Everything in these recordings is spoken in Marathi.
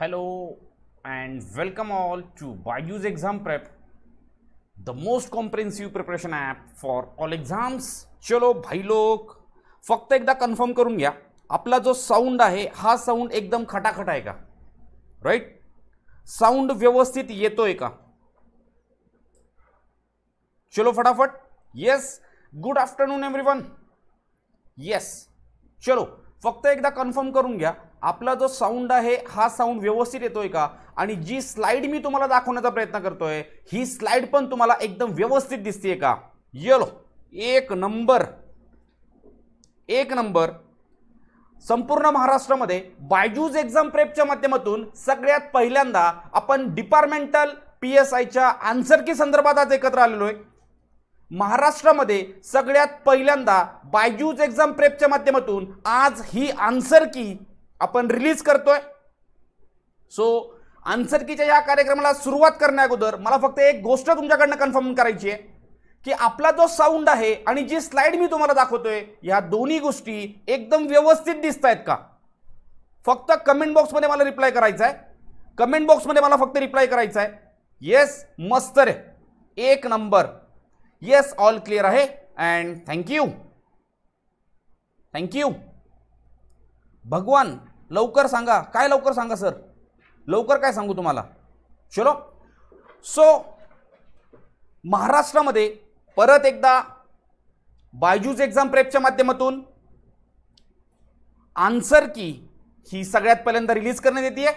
Hello and welcome all to BYJU'S Exam prep the most comprehensive preparation app for all exams. चलो भाई लोक फक्त एकदा कन्फर्म करून घ्या आपला जो साऊंड आहे हा साऊंड एकदम खटाखट आहे का राईट साऊंड व्यवस्थित येतोय का चलो फटाफट yes good afternoon everyone yes चलो फक्त एकदा कन्फर्म करून घ्या आपला जो साऊंड आहे हा साऊंड व्यवस्थित येतोय का आणि जी स्लाईड मी तुम्हाला दाखवण्याचा प्रयत्न करतोय ही स्लाईड पण तुम्हाला एकदम व्यवस्थित दिसते का येलो एक नंबर एक नंबर संपूर्ण महाराष्ट्रामध्ये बायजूज एक्झाम प्रेपच्या माध्यमातून सगळ्यात पहिल्यांदा आपण डिपार्टमेंटल पी एस आयच्या की संदर्भात आज एकत्र आलेलो आहे महाराष्ट्रामध्ये सगळ्यात पहिल्यांदा बायजूज एक्झाम प्रेपच्या माध्यमातून आज ही आन्सर की आपण रिलीज करतोय सो आन्सरकीच्या या कार्यक्रमाला सुरुवात करण्या अगोदर मला फक्त एक गोष्ट तुमच्याकडनं कन्फर्म करायची आहे की आपला जो साऊंड आहे आणि जी स्लाइड मी तुम्हाला दाखवतोय या दोन्ही गोष्टी एकदम व्यवस्थित दिसत आहेत का फक्त कमेंट बॉक्समध्ये मला रिप्लाय करायचा आहे कमेंट बॉक्समध्ये मला फक्त रिप्लाय करायचा आहे येस मस्त रे एक नंबर येस ऑल क्लिअर आहे अँड थँक्यू थँक्यू भगवान लवकर सांगा काय लवकर सांगा सर लवकर काय सांगू तुम्हाला चलो सो महाराष्ट्रामध्ये परत एकदा बायजूज एक्झाम प्रेपच्या माध्यमातून आन्सर की ही सगळ्यात पहिल्यांदा रिलीज करण्यात येते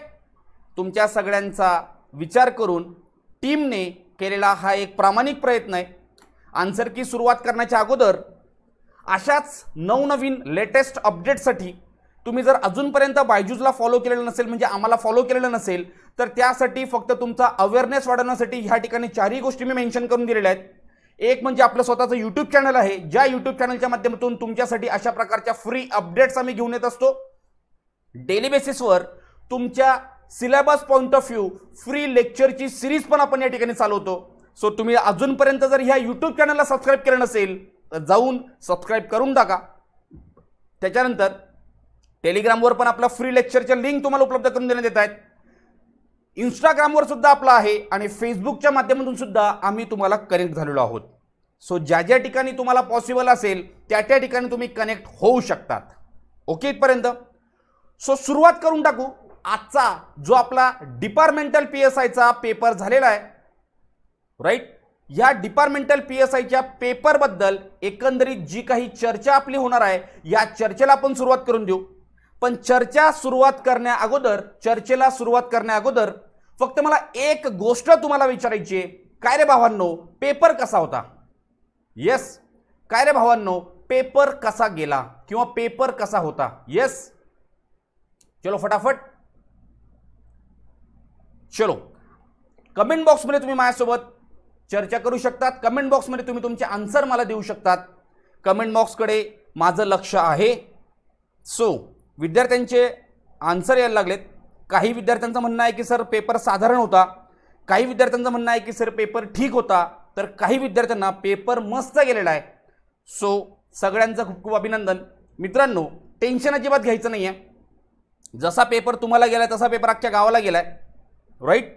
तुमच्या सगळ्यांचा विचार करून टीमने केलेला हा एक प्रामाणिक प्रयत्न आहे आन्सर की सुरुवात करण्याच्या अगोदर अशाच नवनवीन लेटेस्ट अपडेटसाठी तुम्ही जर अजूनपर्यंत बायजूजला फॉलो केलेलं नसेल म्हणजे आम्हाला फॉलो केलेलं नसेल तर त्यासाठी फक्त तुमचा अवेअरनेस वाढवण्यासाठी ह्या ठिकाणी चारही गोष्टी मी मेन्शन करून दिलेल्या आहेत एक म्हणजे आपलं स्वतःचं यूट्यूब चॅनल आहे ज्या यूट्यूब चॅनलच्या माध्यमातून तुमच्यासाठी अशा प्रकारच्या फ्री अपडेट्स आम्ही घेऊन येत असतो डेली बेसिसवर तुमच्या syllabus point of view free लेक्चरची सिरीज पण आपण या ठिकाणी चालवतो सो तुम्ही अजूनपर्यंत जर ह्या यूट्यूब चॅनलला सबस्क्राईब केलं नसेल तर जाऊन सबस्क्राईब करून टाका त्याच्यानंतर टेलिग्रामवर पण आपला फ्री लेक्चरच्या लिंक तुम्हाला उपलब्ध करून देण्यात येत आहेत इंस्टाग्रामवर सुद्धा आपला आहे आणि फेसबुकच्या माध्यमातून सुद्धा आम्ही तुम्हाला कनेक्ट झालेलो आहोत सो ज्या ज्या ठिकाणी तुम्हाला पॉसिबल असेल त्या त्या ठिकाणी तुम्ही कनेक्ट होऊ शकतात ओके इथपर्यंत सो सुरुवात करून टाकू आजचा जो आपला डिपार्टमेंटल पी एस आयचा पेपर झालेला आहे राईट या डिपार्टमेंटल पी एस आयच्या पेपरबद्दल एकंदरीत जी काही चर्चा आपली होणार आहे या चर्चेला आपण सुरुवात करून देऊ पण चर्चा सुरुवात करण्या अगोदर चर्चेला सुरुवात करण्या अगोदर फक्त मला एक गोष्ट तुम्हाला विचारायची आहे काय रे भावांनो पेपर कसा होता येस काय रे भावांनो पेपर कसा गेला किंवा पेपर कसा होता येस चलो फटाफट चलो कमेंट बॉक्समध्ये तुम्ही माझ्यासोबत चर्चा करू शकतात कमेंट बॉक्समध्ये तुम्ही तुमचे आन्सर मला देऊ शकतात कमेंट बॉक्सकडे माझं लक्ष आहे सो विद्यार्थ्यांचे आन्सर यायला लागलेत काही विद्यार्थ्यांचं म्हणणं आहे की सर पेपर साधारण होता काही विद्यार्थ्यांचं म्हणणं आहे की सर पेपर ठीक होता तर काही विद्यार्थ्यांना पेपर मस्त गेलेला आहे सो सगळ्यांचं खूप खूप अभिनंदन मित्रांनो टेन्शन अजिबात घ्यायचं नाही आहे जसा पेपर तुम्हाला गेला तसा पेपर अख्ख्या गावाला गेला आहे राईट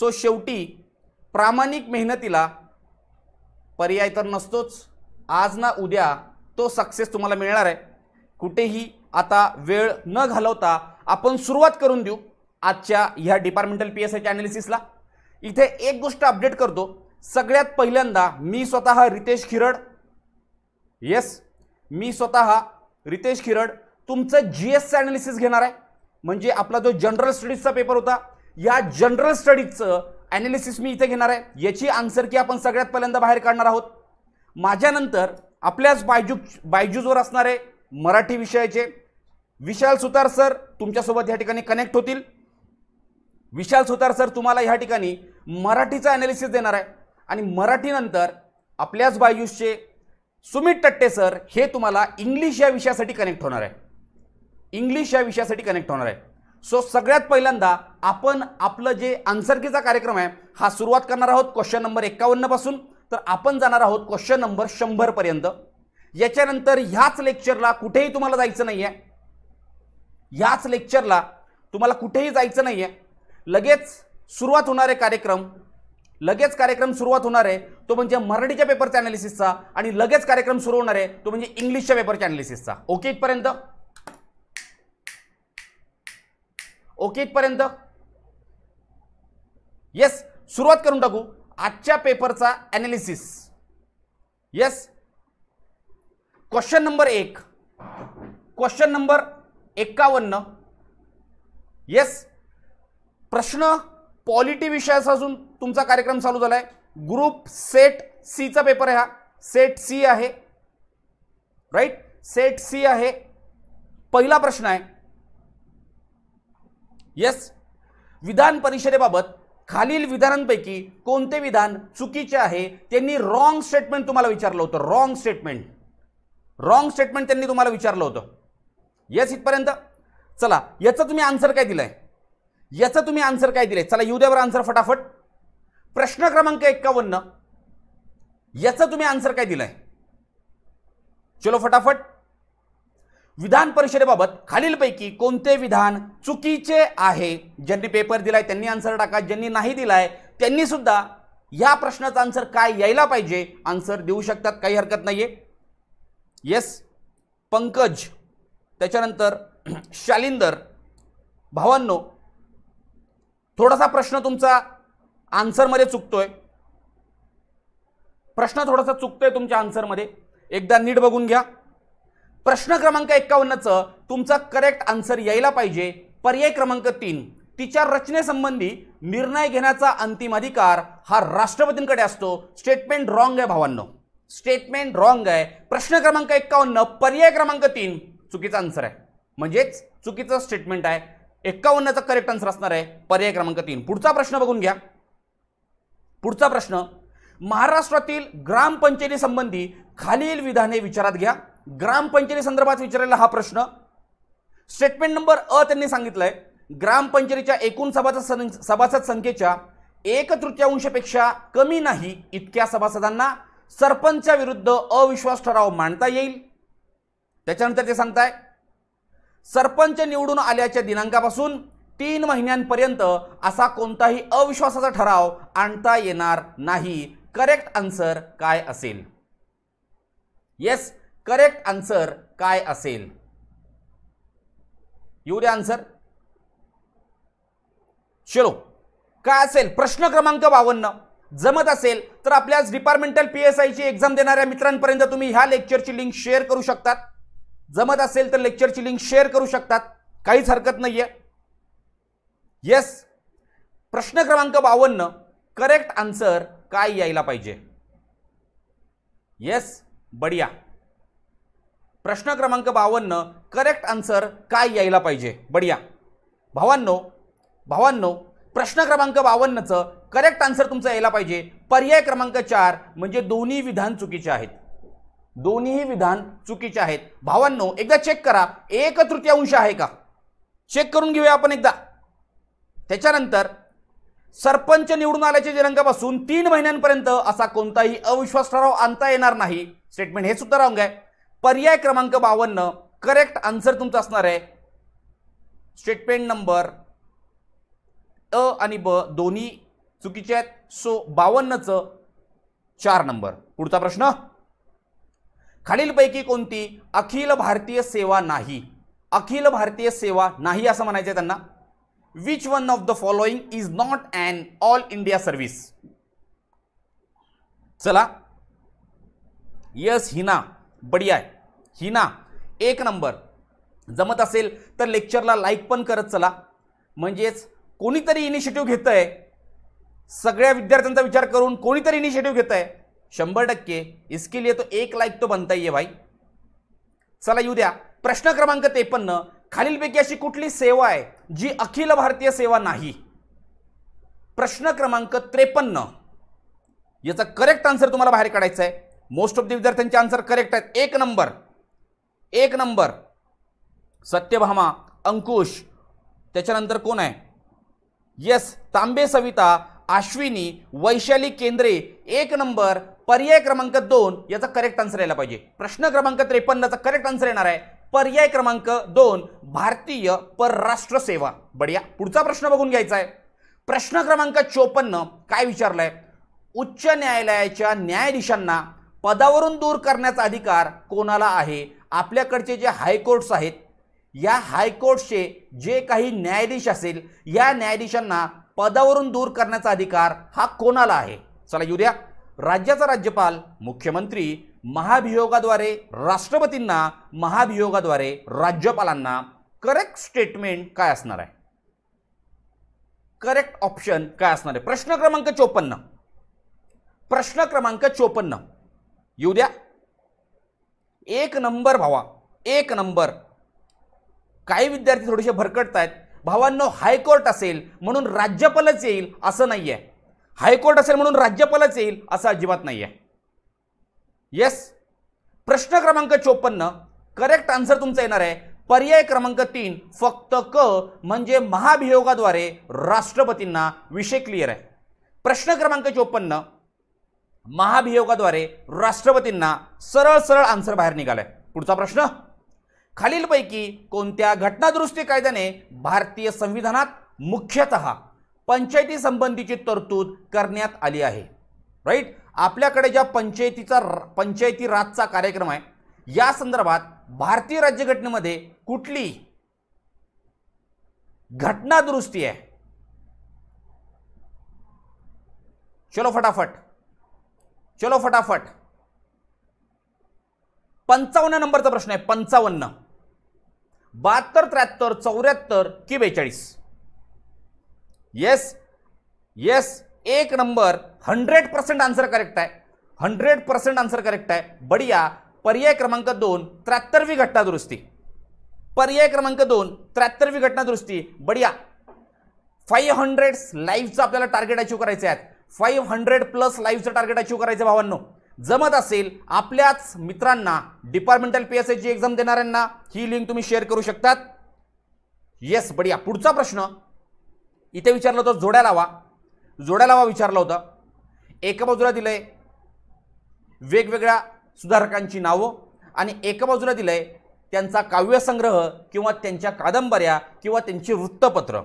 सो शेवटी प्रामाणिक मेहनतीला पर्याय तर नसतोच आज ना उद्या तो सक्सेस तुम्हाला मिळणार आहे कुठेही आता वेळ न घालवता आपण सुरुवात करून देऊ आजच्या ह्या डिपार्टमेंटल पी एस आयच्या ॲनालिसिसला इथे एक गोष्ट अपडेट करतो सगळ्यात पहिल्यांदा मी स्वतः रितेश खिरड येस मी स्वतः रितेश खिरड तुमचं जी एसचं ॲनालिसिस घेणार आहे म्हणजे आपला जो जनरल स्टडीजचा पेपर होता या जनरल स्टडीजचं ॲनालिसिस मी इथे घेणार आहे याची आन्सर की आपण सगळ्यात पहिल्यांदा बाहेर काढणार आहोत माझ्यानंतर आपल्याच बायजू बायजूजवर असणारे मराठी विषयाचे विशाल सुतार सर तुमच्यासोबत या ठिकाणी कनेक्ट होतील विशाल सुतार सर तुम्हाला या ठिकाणी मराठीचा ॲनालिसिस देणार आहे आणि मराठीनंतर आपल्याच बायूसचे सुमित टट्टे सर हे तुम्हाला इंग्लिश या विषयासाठी कनेक्ट होणार आहे इंग्लिश या विषयासाठी कनेक्ट होणार आहे सो सगळ्यात पहिल्यांदा आपण आपलं जे आन्सरकीचा कार्यक्रम आहे हा सुरुवात करणार आहोत क्वेश्चन नंबर एक्कावन्नपासून तर आपण जाणार आहोत क्वेश्चन नंबर शंभरपर्यंत याच्यानंतर ह्याच लेक्चरला कुठेही तुम्हाला जायचं नाही आहे ह्याच लेक्चरला तुम्हाला कुठेही जायचं नाही आहे लगेच सुरुवात होणार आहे कार्यक्रम लगेच कार्यक्रम सुरुवात होणार आहे तो म्हणजे मराठीच्या पेपरच्या ॲनालिसिसचा आणि लगेच कार्यक्रम सुरू होणार आहे तो म्हणजे इंग्लिशच्या पेपरच्या ॲनालिसिसचा ओके इथपर्यंत ओके इथपर्यंत येस सुरुवात करून टाकू आजच्या पेपरचा ॲनालिसिस येस क्वेश्चन नंबर एक क्वेश्चन नंबर एक्कावन्न येस प्रश्न पॉलिटी विषयाचा अजून तुमचा कार्यक्रम चालू झाला आहे ग्रुप सेट सीचा पेपर आहे हा सेट सी आहे राईट सेट सी आहे पहिला प्रश्न आहे येस विधान परिषदेबाबत खालील विधानांपैकी कोणते विधान चुकीचे आहे त्यांनी रॉंग स्टेटमेंट तुम्हाला विचारलं होतं रॉंग स्टेटमेंट रॉंग स्टेटमेंट त्यांनी तुम्हाला विचारलं होतं येस इथपर्यंत चला याचं तुम्ही आन्सर काय दिलाय याचा याचं तुम्ही आन्सर काय दिलाय चला येऊ द्यावर आन्सर फटाफट प्रश्न क्रमांक एक्कावन्न याचं तुम्ही आन्सर काय दिलाय चलो फटाफट विधान परिषदेबाबत खालीलपैकी कोणते विधान चुकीचे आहे ज्यांनी पेपर दिलाय त्यांनी आन्सर टाका ज्यांनी नाही दिलाय त्यांनी सुद्धा या प्रश्नाचा आन्सर काय यायला पाहिजे आन्सर देऊ शकतात काही हरकत नाहीये येस पंकज त्याच्यानंतर शालिंदर भावांनो थोडासा प्रश्न तुमचा आन्सरमध्ये चुकतोय प्रश्न थोडासा चुकतोय तुमच्या आन्सरमध्ये एकदा नीट बघून घ्या प्रश्न क्रमांक एक्कावन्नचं तुमचा करेक्ट आन्सर यायला पाहिजे पर्याय क्रमांक तीन तिच्या रचनेसंबंधी निर्णय घेण्याचा अंतिम अधिकार हा राष्ट्रपतींकडे असतो स्टेटमेंट रॉंग आहे भावांनो स्टेटमेंट रॉंग आहे प्रश्न क्रमांक एक्कावन्न पर्याय क्रमांक तीन चुकीचा आन्सर आहे म्हणजेच चुकीचं स्टेटमेंट आहे एकावन्नचा करेक्ट आन्सर असणार आहे पर्याय क्रमांक तीन पुढचा प्रश्न बघून घ्या पुढचा प्रश्न महाराष्ट्रातील ग्रामपंचायती संबंधी खालील विधाने विचारात घ्या ग्रामपंचायती संदर्भात विचारलेला हा प्रश्न स्टेटमेंट नंबर अ त्यांनी सांगितलंय ग्रामपंचायतीच्या एकूण सभासद सभासद संख्येच्या एक तृतीयांशपेक्षा कमी नाही इतक्या सभासदांना विरुद्ध अविश्वास ठराव मांडता येईल त्याच्यानंतर ते सांगताय सरपंच निवडून आल्याच्या दिनांकापासून तीन महिन्यांपर्यंत असा कोणताही अविश्वासाचा ठराव आणता येणार नाही करेक्ट आन्सर काय असेल येस करेक्ट आन्सर काय असेल येऊ द्या आन्सर चलो काय असेल प्रश्न क्रमांक बावन्न जमत असेल तर आपल्याच डिपार्टमेंटल पी एस आयची एक्झाम देणाऱ्या मित्रांपर्यंत तुम्ही ह्या लेक्चरची लिंक शेअर करू शकतात जमत असेल तर लेक्चरची लिंक शेअर करू शकतात काहीच हरकत नाही आहे येस प्रश्न क्रमांक बावन्न करेक्ट आन्सर काय यायला पाहिजे येस बढिया प्रश्न क्रमांक बावन्न करेक्ट आन्सर काय यायला पाहिजे बढिया भावांनो भावांनो प्रश्न क्रमांक बावन्नचं करेक्ट आन्सर तुमचा यायला पाहिजे पर्याय क्रमांक चार म्हणजे दोन्ही विधान चुकीचे आहेत दोन्हीही विधान चुकीचे आहेत भावांनो एकदा चेक करा एक तृतीयांश आहे का चेक करून घेऊया आपण एकदा त्याच्यानंतर सरपंच निवडून आल्याच्या दिनांकापासून तीन महिन्यांपर्यंत असा कोणताही अविश्वास ठराव आणता येणार नाही स्टेटमेंट हे सुद्धा रॉंग आहे पर्याय क्रमांक बावन्न करेक्ट आन्सर तुमचा असणार आहे स्टेटमेंट नंबर अ आणि ब दोन्ही चुकीचे आहेत सो बावन्नचं चार नंबर पुढचा प्रश्न खालीलपैकी कोणती अखिल भारतीय सेवा नाही अखिल भारतीय सेवा नाही असं म्हणायचं आहे त्यांना which one of the following is not an all India service चला यस हिना बढिया आहे हिना एक नंबर जमत असेल तर लेक्चरला लाईक पण करत चला म्हणजेच कोणीतरी इनिशिएटिव्ह घेत आहे सगळ्या विद्यार्थ्यांचा विचार करून कोणीतरी इनिशिएटिव्ह घेत आहे शंभर टक्के इसके लिए तो एक लाईक तो बनता ये भाई चला येऊ द्या प्रश्न क्रमांक त्रेपन्न खालीलपैकी अशी कुठली सेवा आहे जी अखिल भारतीय सेवा नाही प्रश्न क्रमांक त्रेपन्न याचा करेक्ट आन्सर तुम्हाला बाहेर काढायचा आहे मोस्ट ऑफ द विद्यार्थ्यांचे आन्सर करेक्ट आहेत एक नंबर एक नंबर सत्यभामा अंकुश त्याच्यानंतर कोण आहे यस तांबे सविता आश्विनी वैशाली केंद्रे एक नंबर पर्याय क्रमांक दोन याचा करेक्ट आन्सर यायला पाहिजे प्रश्न क्रमांक त्रेपन्नचा करेक्ट आन्सर येणार आहे पर्याय क्रमांक दोन भारतीय परराष्ट्र सेवा बढिया पुढचा प्रश्न बघून घ्यायचा आहे प्रश्न क्रमांक चोपन्न काय विचारलाय उच्च न्यायालयाच्या न्यायाधीशांना पदावरून दूर करण्याचा अधिकार कोणाला आहे आपल्याकडचे जे हायकोर्ट्स आहेत या हायकोर्टचे जे काही न्यायाधीश असेल या न्यायाधीशांना पदावरून दूर करण्याचा अधिकार हा कोणाला आहे चला येऊ द्या राज्याचा राज्यपाल मुख्यमंत्री महाभियोगाद्वारे राष्ट्रपतींना महाभियोगाद्वारे राज्यपालांना करेक्ट स्टेटमेंट काय असणार आहे करेक्ट ऑप्शन काय असणार आहे प्रश्न क्रमांक चोपन्न प्रश्न क्रमांक चोपन्न येऊ द्या एक नंबर भावा एक नंबर काही विद्यार्थी थोडेसे भरकटत आहेत भावांनो हायकोर्ट असेल म्हणून राज्यपालच येईल असं नाही आहे हायकोर्ट असेल म्हणून राज्यपालच येईल असं अजिबात नाही आहे येस प्रश्न क्रमांक चोपन्न करेक्ट आन्सर तुमचा येणार आहे पर्याय क्रमांक तीन फक्त क म्हणजे महाभियोगाद्वारे राष्ट्रपतींना विषय क्लिअर आहे प्रश्न क्रमांक चोपन्न महाभियोगाद्वारे राष्ट्रपतींना सरळ सरळ आन्सर बाहेर निघालाय पुढचा प्रश्न खालीलपैकी कोणत्या घटनादुरुस्ती कायद्याने भारतीय संविधानात मुख्यतः पंचायती संबंधीची तरतूद करण्यात आली आहे राईट आपल्याकडे ज्या पंचायतीचा पंचायती राजचा कार्यक्रम आहे या संदर्भात भारतीय राज्यघटनेमध्ये कुठली घटनादुरुस्ती आहे चलो फटाफट चलो फटाफट पंचावन्न नंबरचा प्रश्न आहे पंचावन्न बहात्तर त्र्याहत्तर चौऱ्याहत्तर की बेचाळीस येस येस एक नंबर हंड्रेड पर्सेंट आन्सर करेक्ट आहे हंड्रेड पर्सेंट आन्सर करेक्ट आहे बढिया पर्याय क्रमांक दोन त्र्याहत्तरवी घटना दुरुस्ती पर्याय क्रमांक दोन त्र्याहत्तरवी घटना दुरुस्ती बढिया फाईव्ह हंड्रेड लाईव्हचं आपल्याला टार्गेट अचीव करायचं आहे फाईव्ह हंड्रेड प्लस लाईव्हचं टार्गेट अचीव करायचं भावांनो जमत असेल आपल्याच मित्रांना डिपार्टमेंटल पी एस एची एक्झाम देणाऱ्यांना ही लिंक तुम्ही शेअर करू शकतात येस बढिया पुढचा प्रश्न इथे विचारलं होतं जोड्या लावा जोड्या लावा विचारलं होतं एका बाजूला दिलंय वेगवेगळ्या सुधारकांची नावं आणि एका बाजूला दिलंय त्यांचा काव्यसंग्रह किंवा त्यांच्या कादंबऱ्या किंवा त्यांची वृत्तपत्र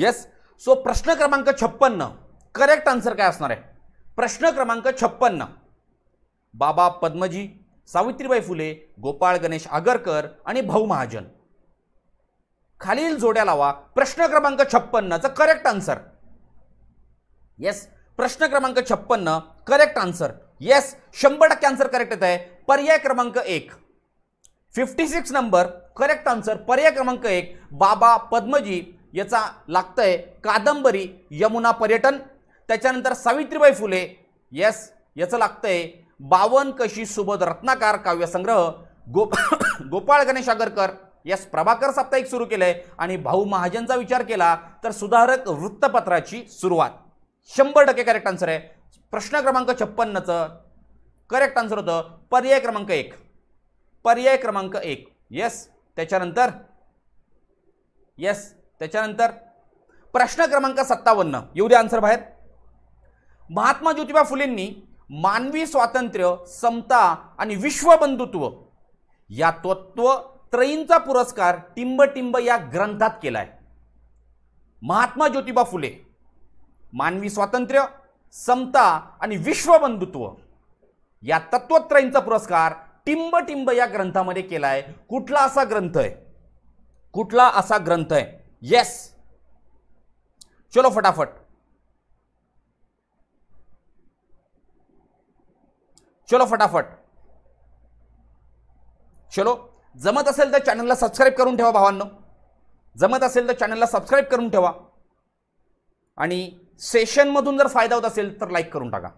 येस सो प्रश्न क्रमांक छप्पन्न करेक्ट आन्सर काय असणार आहे प्रश्न क्रमांक छप्पन्न बाबा पद्मजी सावित्रीबाई फुले गोपाळ गणेश आगरकर आणि भाऊ महाजन खालील जोड्या लावा प्रश्न क्रमांक छप्पन्नचं करेक्ट आन्सर येस प्रश्न क्रमांक छप्पन्न करेक्ट आन्सर येस शंभर टक्के आन्सर करेक्ट येत आहे पर्याय क्रमांक एक fifty six number correct answer पर्याय क्रमांक एक बाबा पद्मजी याचा लागतंय कादंबरी यमुना पर्यटन त्याच्यानंतर सावित्रीबाई फुले येस याचं लागतंय बावन कशी सुबोध रत्नाकार काव्यसंग्रह गो गोपाळ गणेश आगरकर यास प्रभाकर साप्ताहिक सुरू केलंय आणि भाऊ महाजनचा विचार केला तर सुधारक वृत्तपत्राची सुरुवात शंभर टक्के करेक्ट आन्सर आहे प्रश्न क्रमांक छप्पन्नचं करेक्ट आन्सर होतं पर्याय क्रमांक एक पर्याय क्रमांक एक येस त्याच्यानंतर येस त्याच्यानंतर प्रश्न क्रमांक सत्तावन्न एवढे आन्सर बाहेर महात्मा ज्योतिबा फुलेंनी मानवी स्वातंत्र्य समता आणि विश्वबंधुत्व या तत्व त्रयींचा पुरस्कार टिंबटिंब या ग्रंथात केलाय महात्मा ज्योतिबा फुले मानवी स्वातंत्र्य समता आणि विश्वबंधुत्व या तत्वत्रयींचा पुरस्कार टिंबटिंब या ग्रंथामध्ये केलाय कुठला असा ग्रंथ आहे कुठला असा ग्रंथ आहे येस चलो फटाफट चलो फटाफट चलो जमत असेल तर चॅनलला सबस्क्राईब करून ठेवा भावांनो जमत असेल तर चॅनलला सबस्क्राईब करून ठेवा आणि सेशनमधून जर फायदा होत असेल तर लाईक करून टाका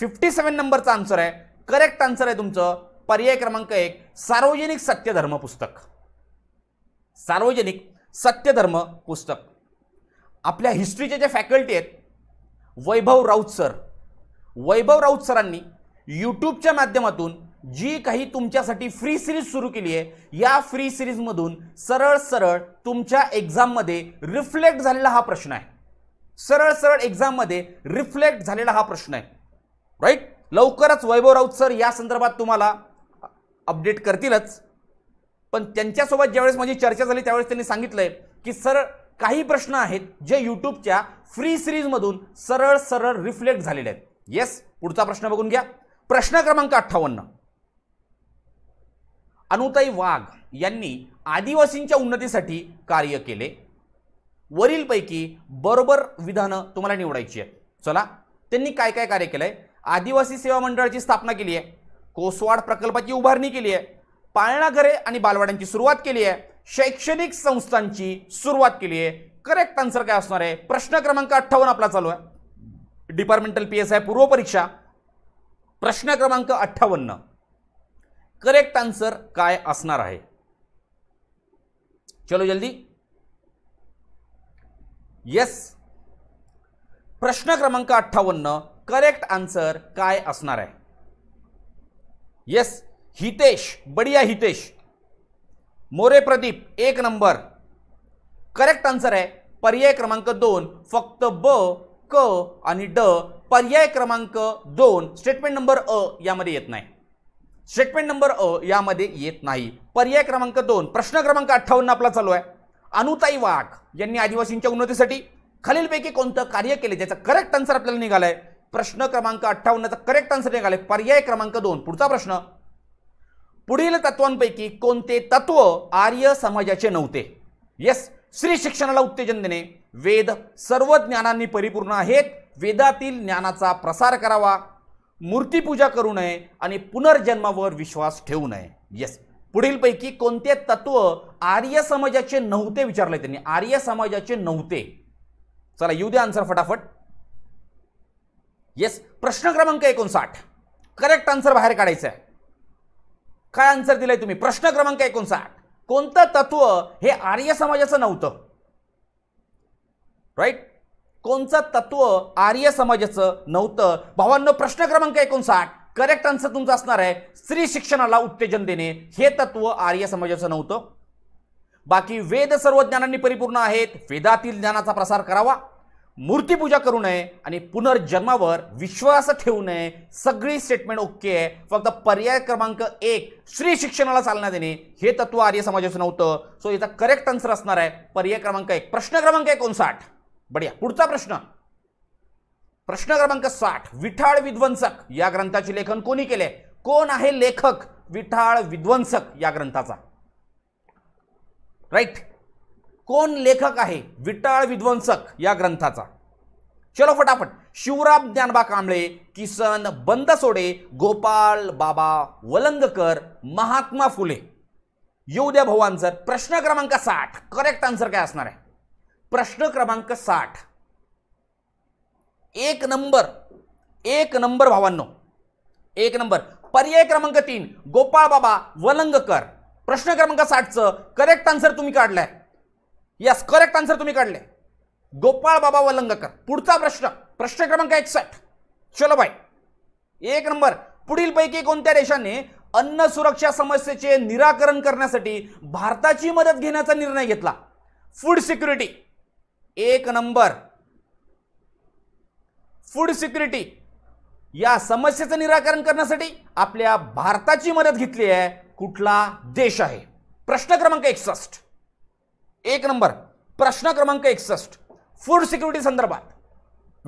फिफ्टी सेवन नंबरचा आन्सर आहे करेक्ट आन्सर आहे तुमचं पर्याय क्रमांक एक सार्वजनिक सत्यधर्म पुस्तक सार्वजनिक सत्यधर्म पुस्तक आपल्या हिस्ट्रीचे जे फॅकल्टी आहेत वैभव राऊत सर वैभव राऊत सरांनी यूट्यूबच्या माध्यमातून जी काही तुमच्यासाठी फ्री सिरीज सुरू केली आहे या फ्री सिरीजमधून सरळ सरळ तुमच्या एक्झाममध्ये रिफ्लेक्ट झालेला हा प्रश्न आहे सरळ सरळ एक्झाममध्ये रिफ्लेक्ट झालेला हा प्रश्न आहे राईट लवकरच वैभव राऊत सर या संदर्भात तुम्हाला अपडेट करतीलच पण त्यांच्यासोबत ज्यावेळेस माझी चर्चा झाली त्यावेळेस त्यांनी सांगितलं आहे की सर काही प्रश्न आहेत जे यूट्यूबच्या फ्री सिरीजमधून सरळ सरळ रिफ्लेक्ट झालेले आहेत येस पुढचा प्रश्न बघून घ्या प्रश्न क्रमांक अठ्ठावन्न अनुताई वाघ यांनी आदिवासींच्या उन्नतीसाठी कार्य केले वरीलपैकी बरोबर विधानं तुम्हाला निवडायची आहेत चला त्यांनी काय काय कार्य केलंय आदिवासी सेवा मंडळाची स्थापना केली आहे कोसवाड प्रकल्पाची उभारणी केली आहे पाळणाघरे आणि बालवाड्यांची सुरुवात केली आहे शैक्षणिक संस्थांची सुरुवात केली आहे करेक्ट आन्सर काय असणार आहे प्रश्न क्रमांक अठ्ठावन्न आपला चालू आहे डिपार्टमेंटल पी एस आय पूर्वपरीक्षा प्रश्न क्रमांक अठ्ठावन्न करेक्ट आन्सर काय असणार आहे चलो जल्दी येस प्रश्न क्रमांक अठ्ठावन्न करेक्ट आन्सर काय असणार आहे येस हितेश बडिया हितेश मोरे प्रदीप एक नंबर करेक्ट आन्सर आहे पर्याय क्रमांक दोन फक्त ब क आणि ड पर्याय क्रमांक दोन स्टेटमेंट नंबर अ यामध्ये येत नाही स्टेटमेंट नंबर अ यामध्ये येत नाही पर्याय क्रमांक दोन प्रश्न क्रमांक अठ्ठावन्न आपला चालू आहे अनुताई वाघ यांनी आदिवासींच्या उन्नतीसाठी खालीलपैकी कोणतं कार्य केले ज्याचा करेक्ट आन्सर आपल्याला निघालाय प्रश्न क्रमांक अठ्ठावन्नचा करेक्ट आन्सर निघालाय पर्याय क्रमांक दोन पुढचा प्रश्न पुढील तत्वांपैकी कोणते तत्व आर्य समाजाचे नव्हते येस स्त्री शिक्षणाला उत्तेजन देणे वेद सर्व ज्ञानांनी परिपूर्ण आहेत वेदातील ज्ञानाचा प्रसार करावा मूर्तीपूजा करू नये आणि पुनर्जन्मावर विश्वास ठेवू नये येस पुढीलपैकी कोणते तत्व आर्य समाजाचे नव्हते विचारले त्यांनी आर्य समाजाचे नव्हते चला येऊ द्या आन्सर फटाफट येस प्रश्न क्रमांक एकोणसाठ करेक्ट आन्सर बाहेर काढायचं आहे काय आन्सर दिलाय तुम्ही प्रश्न क्रमांक एकोणसाठ कोणतं तत्व हे आर्य समाजाचं नव्हतं राईट कोणचं तत्व आर्य समाजाचं नव्हतं भावांनो प्रश्न क्रमांक एकोणसाठ करेक्ट आन्सर तुमचा असणार आहे स्त्री शिक्षणाला उत्तेजन देणे हे तत्व आर्य समाजाचं नव्हतं बाकी वेद सर्व ज्ञानांनी परिपूर्ण आहेत वेदातील ज्ञानाचा प्रसार करावा मूर्तीपूजा करू नये आणि पुनर्जन्मावर विश्वास ठेवू नये सगळी स्टेटमेंट ओके आहे फक्त पर्याय क्रमांक एक स्त्री शिक्षणाला चालना देणे हे तत्व आर्य समाजाचं नव्हतं सो याचा करेक्ट आन्सर असणार आहे पर्याय क्रमांक एक प्रश्न क्रमांक एकोणसाठ बढिया पुढचा प्रश्न प्रश्न क्रमांक साठ विठाळ विध्वंसक या ग्रंथाचे लेखन कोणी केले कोण आहे लेखक विठाळ विध्वंसक या ग्रंथाचा राईट कोण लेखक आहे विठाळ विध्वंसक या ग्रंथाचा चलो फटाफट शिवराम ज्ञानबा कांबळे किसन बंदसोडे गोपाल बाबा वलंगकर महात्मा फुले येऊ द्या भाऊ आन्सर प्रश्न क्रमांक साठ करेक्ट आन्सर काय असणार आहे प्रश्न क्रमांक साठ एक नंबर एक नंबर भावांनो एक नंबर पर्याय क्रमांक तीन गोपाळ बाबा वलंगकर प्रश्न क्रमांक साठचं करेक्ट आन्सर तुम्ही काढलाय यस करेक्ट आन्सर तुम्ही काढले गोपाळ बाबा वलंगकर पुढचा प्रश्न प्रश्न क्रमांक एकसठ चलो बाई एक नंबर पुढीलपैकी कोणत्या देशाने अन्न सुरक्षा समस्येचे निराकरण करण्यासाठी भारताची मदत घेण्याचा निर्णय घेतला फूड सिक्युरिटी एक नंबर फूड सिक्युरिटी या समस्येचं निराकरण करण्यासाठी आपल्या भारताची मदत घेतली आहे कुठला देश आहे प्रश्न क्रमांक एकसष्ट एक नंबर प्रश्न क्रमांक एकसष्ट फूड सिक्युरिटी संदर्भात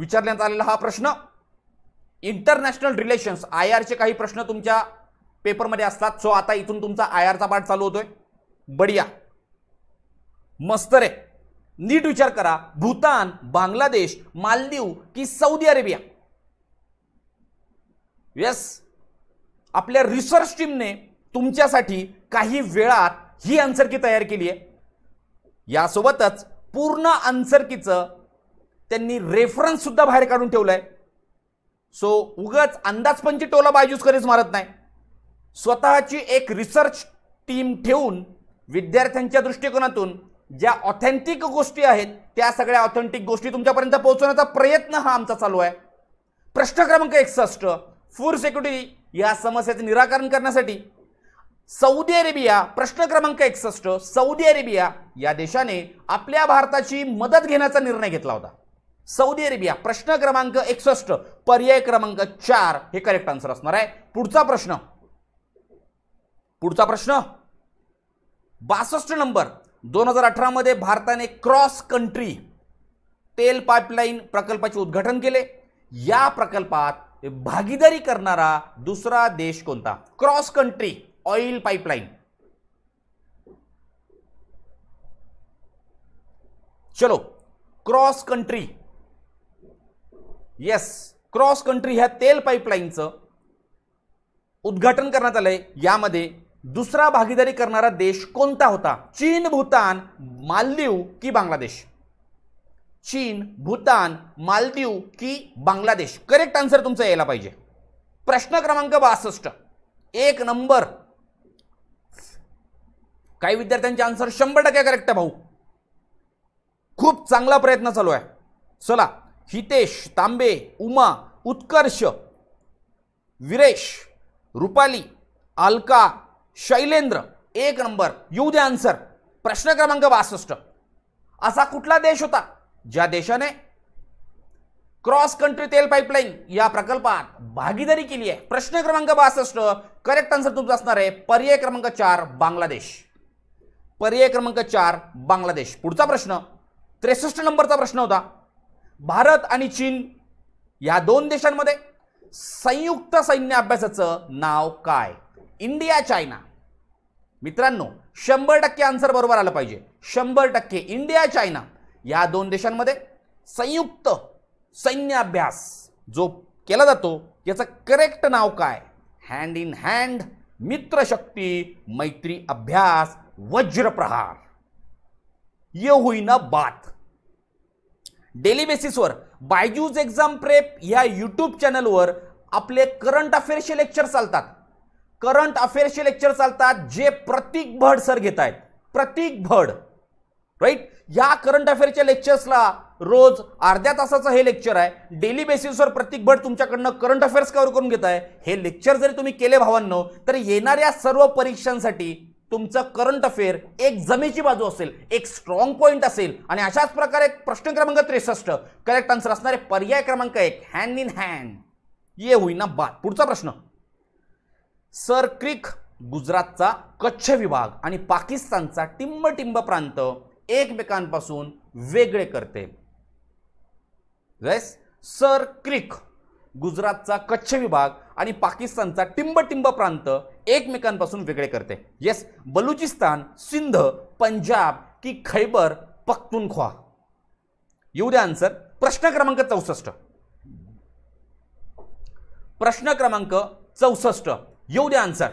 विचारण्यात आलेला हा प्रश्न इंटरनॅशनल रिलेशन्स आय आरचे काही प्रश्न तुमच्या पेपरमध्ये असतात सो आता इथून तुमचा आय आरचा पाठ चालू होतोय बढिया मस्त रे नीट विचार करा भूतान बांगलादेश मालदीव की सौदी अरेबिया यस आपल्या रिसर्च टीमने तुमच्यासाठी काही वेळात ही की तयार केली आहे यासोबतच पूर्ण आन्सरकीचं त्यांनी रेफरन्ससुद्धा बाहेर काढून ठेवलं आहे सो उगाच अंदाजपंची टोला बायजूस कधीच मारत नाही स्वतःची एक रिसर्च टीम ठेवून विद्यार्थ्यांच्या दृष्टिकोनातून ज्या ऑथेंटिक गोष्टी आहेत त्या सगळ्या ऑथेंटिक गोष्टी तुमच्यापर्यंत पोहोचवण्याचा प्रयत्न हा आमचा चालू आहे प्रश्न क्रमांक एकसष्ट फूड सिक्युरिटी या समस्येचे निराकरण करण्यासाठी सौदी अरेबिया प्रश्न क्रमांक एकसष्ट सौदी अरेबिया या देशाने आपल्या भारताची मदत घेण्याचा निर्णय घेतला होता सौदी अरेबिया प्रश्न क्रमांक एकसष्ट पर्याय क्रमांक चार हे करेक्ट आन्सर असणार आहे पुढचा प्रश्न पुढचा प्रश्न बासष्ट नंबर दोन हजार अठरामध्ये भारताने क्रॉस कंट्री तेल पाईपलाईन प्रकल्पाचे उद्घाटन केले या प्रकल्पात भागीदारी करणारा दुसरा देश कोणता क्रॉस कंट्री ऑइल पाईपलाईन चलो cross country yes cross country ह्या तेल पाईपलाईनचं उद्घाटन करण्यात आलंय यामध्ये दुसरा भागीदारी करणारा देश कोणता होता चीन भूतान मालदीव की बांगलादेश चीन भूतान मालदीव की बांगलादेश करेक्ट आन्सर तुमचा यायला पाहिजे प्रश्न क्रमांक बासष्ट एक नंबर काही विद्यार्थ्यांचे आन्सर शंभर टक्के करेक्ट आहे भाऊ खूप चांगला प्रयत्न चालू आहे चला हितेश तांबे उमा उत्कर्ष विरेश रुपाली अलका शैलेंद्र एक नंबर यू द आन्सर प्रश्न क्रमांक बासष्ट असा कुठला देश होता ज्या देशाने क्रॉस कंट्री तेल पाईपलाईन या प्रकल्पात भागीदारी केली आहे प्रश्न क्रमांक बासष्ट करेक्ट आन्सर तुमचा असणार आहे पर्याय क्रमांक चार बांगलादेश पर्याय क्रमांक चार बांगलादेश पुढचा प्रश्न त्रेसष्ट नंबरचा प्रश्न होता भारत आणि चीन या दोन देशांमध्ये संयुक्त सैन्य अभ्यासाचं नाव काय इंडिया चायना मित्रांनो शंभर टक्के आन्सर बरोबर आलं पाहिजे शंभर टक्के इंडिया चायना या दोन देशांमध्ये संयुक्त सैन्य अभ्यास जो केला जातो याचं करेक्ट नाव काय हँड इन हँड मित्रशक्ती मैत्री अभ्यास वज्रप्रहार ये ना बात डेली बेसिसवर बायजूज एक्झाम प्रेप या यूट्यूब चॅनलवर आपले करंट अफेअर्सचे लेक्चर चालतात करंट अफेअर्सचे लेक्चर चालतात जे प्रतीक भड सर घेत आहेत प्रतीक भड राईट या करंट अफेअरच्या लेक्चर्सला रोज अर्ध्या तासाचं हे लेक्चर आहे डेली बेसिसवर प्रतीक भट तुमच्याकडनं करंट अफेअर्स कव्हर करून घेत आहे हे लेक्चर जरी तुम्ही केले भावांनो तर येणाऱ्या सर्व परीक्षांसाठी तुमचं करंट अफेअर एक जमेची बाजू असेल एक स्ट्रॉंग पॉईंट असेल आणि अशाच प्रकारे प्रश्न क्रमांक त्रेसष्ट करेक्ट आन्सर असणारे पर्याय क्रमांक एक हँड इन हँड ये होईना बात पुढचा प्रश्न सर क्रीक गुजरातचा कच्छ विभाग आणि पाकिस्तानचा टिंबटिंब प्रांत एकमेकांपासून वेगळे करते येस सर क्रिक गुजरातचा कच्छ विभाग आणि पाकिस्तानचा टिंबटिंब प्रांत एकमेकांपासून वेगळे करते येस बलुचिस्तान सिंध पंजाब की खैबर पख्तुनख्वा येऊ द्या आन्सर प्रश्न क्रमांक चौसष्ट प्रश्न क्रमांक चौसष्ट येऊ द्या आन्सर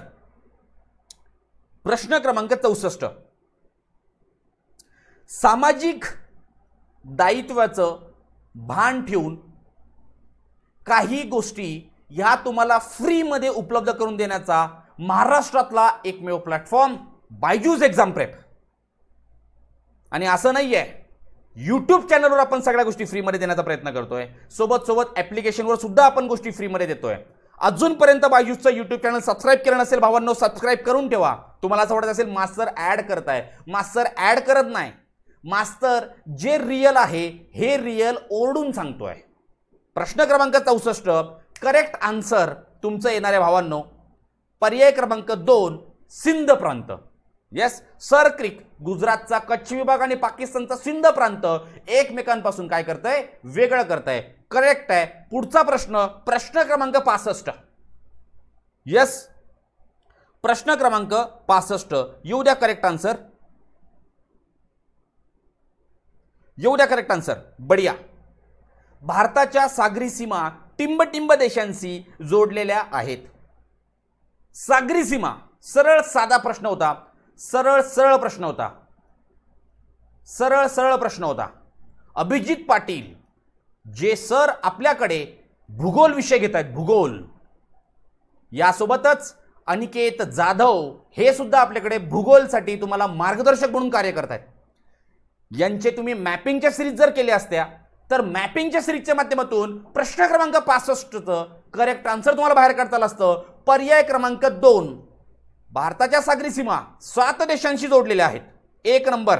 प्रश्न क्रमांक चौसष्ट सामाजिक दायित्वाचं भान ठेवून काही गोष्टी ह्या तुम्हाला फ्रीमध्ये उपलब्ध करून देण्याचा महाराष्ट्रातला एकमेव प्लॅटफॉर्म बायजूज एक्झाम प्रेप आणि असं नाही आहे यूट्यूब चॅनलवर आपण सगळ्या गोष्टी फ्रीमध्ये देण्याचा प्रयत्न करतोय सोबत सोबत ॲप्लिकेशनवर सुद्धा आपण गोष्टी फ्रीमध्ये देतोय अजूनपर्यंत बायजूसचं यूट्यूब चॅनल सबस्क्राईब केलं नसेल भावांनो सबस्क्राईब करून ठेवा तुम्हाला असं वाटत असेल मास्तर ॲड करत आहे मास्तर ॲड करत नाही मास्तर जे रियल आहे हे रियल ओरडून सांगतो आहे प्रश्न क्रमांक चौसष्ट करेक्ट आन्सर तुमचं येणाऱ्या भावांनो पर्याय क्रमांक दोन सिंध प्रांत येस सर क्रिक गुजरातचा कच्छ विभाग आणि पाकिस्तानचा सिंध प्रांत एकमेकांपासून काय करत आहे वेगळं करत आहे करेक्ट आहे पुढचा प्रश्न प्रश्न क्रमांक पासष्ट यस प्रश्न क्रमांक पासष्ट येऊ द्या करेक्ट आन्सर येऊ द्या करेक्ट आन्सर बढिया भारताच्या सागरी सीमा टिंबटिंब देशांशी जोडलेल्या आहेत सागरी सीमा सरळ साधा प्रश्न होता सरळ सरळ प्रश्न होता सरळ सरळ प्रश्न होता अभिजित पाटील जे सर आपल्याकडे भूगोल विषय घेत आहेत भूगोल यासोबतच अनिकेत जाधव हे सुद्धा आपल्याकडे भूगोलसाठी तुम्हाला मार्गदर्शक म्हणून कार्य करत आहेत यांचे तुम्ही मॅपिंगच्या सिरीज जर केले असत्या तर मॅपिंगच्या सिरीजच्या माध्यमातून प्रश्न क्रमांक पासष्टचं करेक्ट आन्सर तुम्हाला बाहेर काढता असतं पर्याय क्रमांक दोन भारताच्या सागरी सीमा सात देशांशी जोडलेल्या आहेत एक नंबर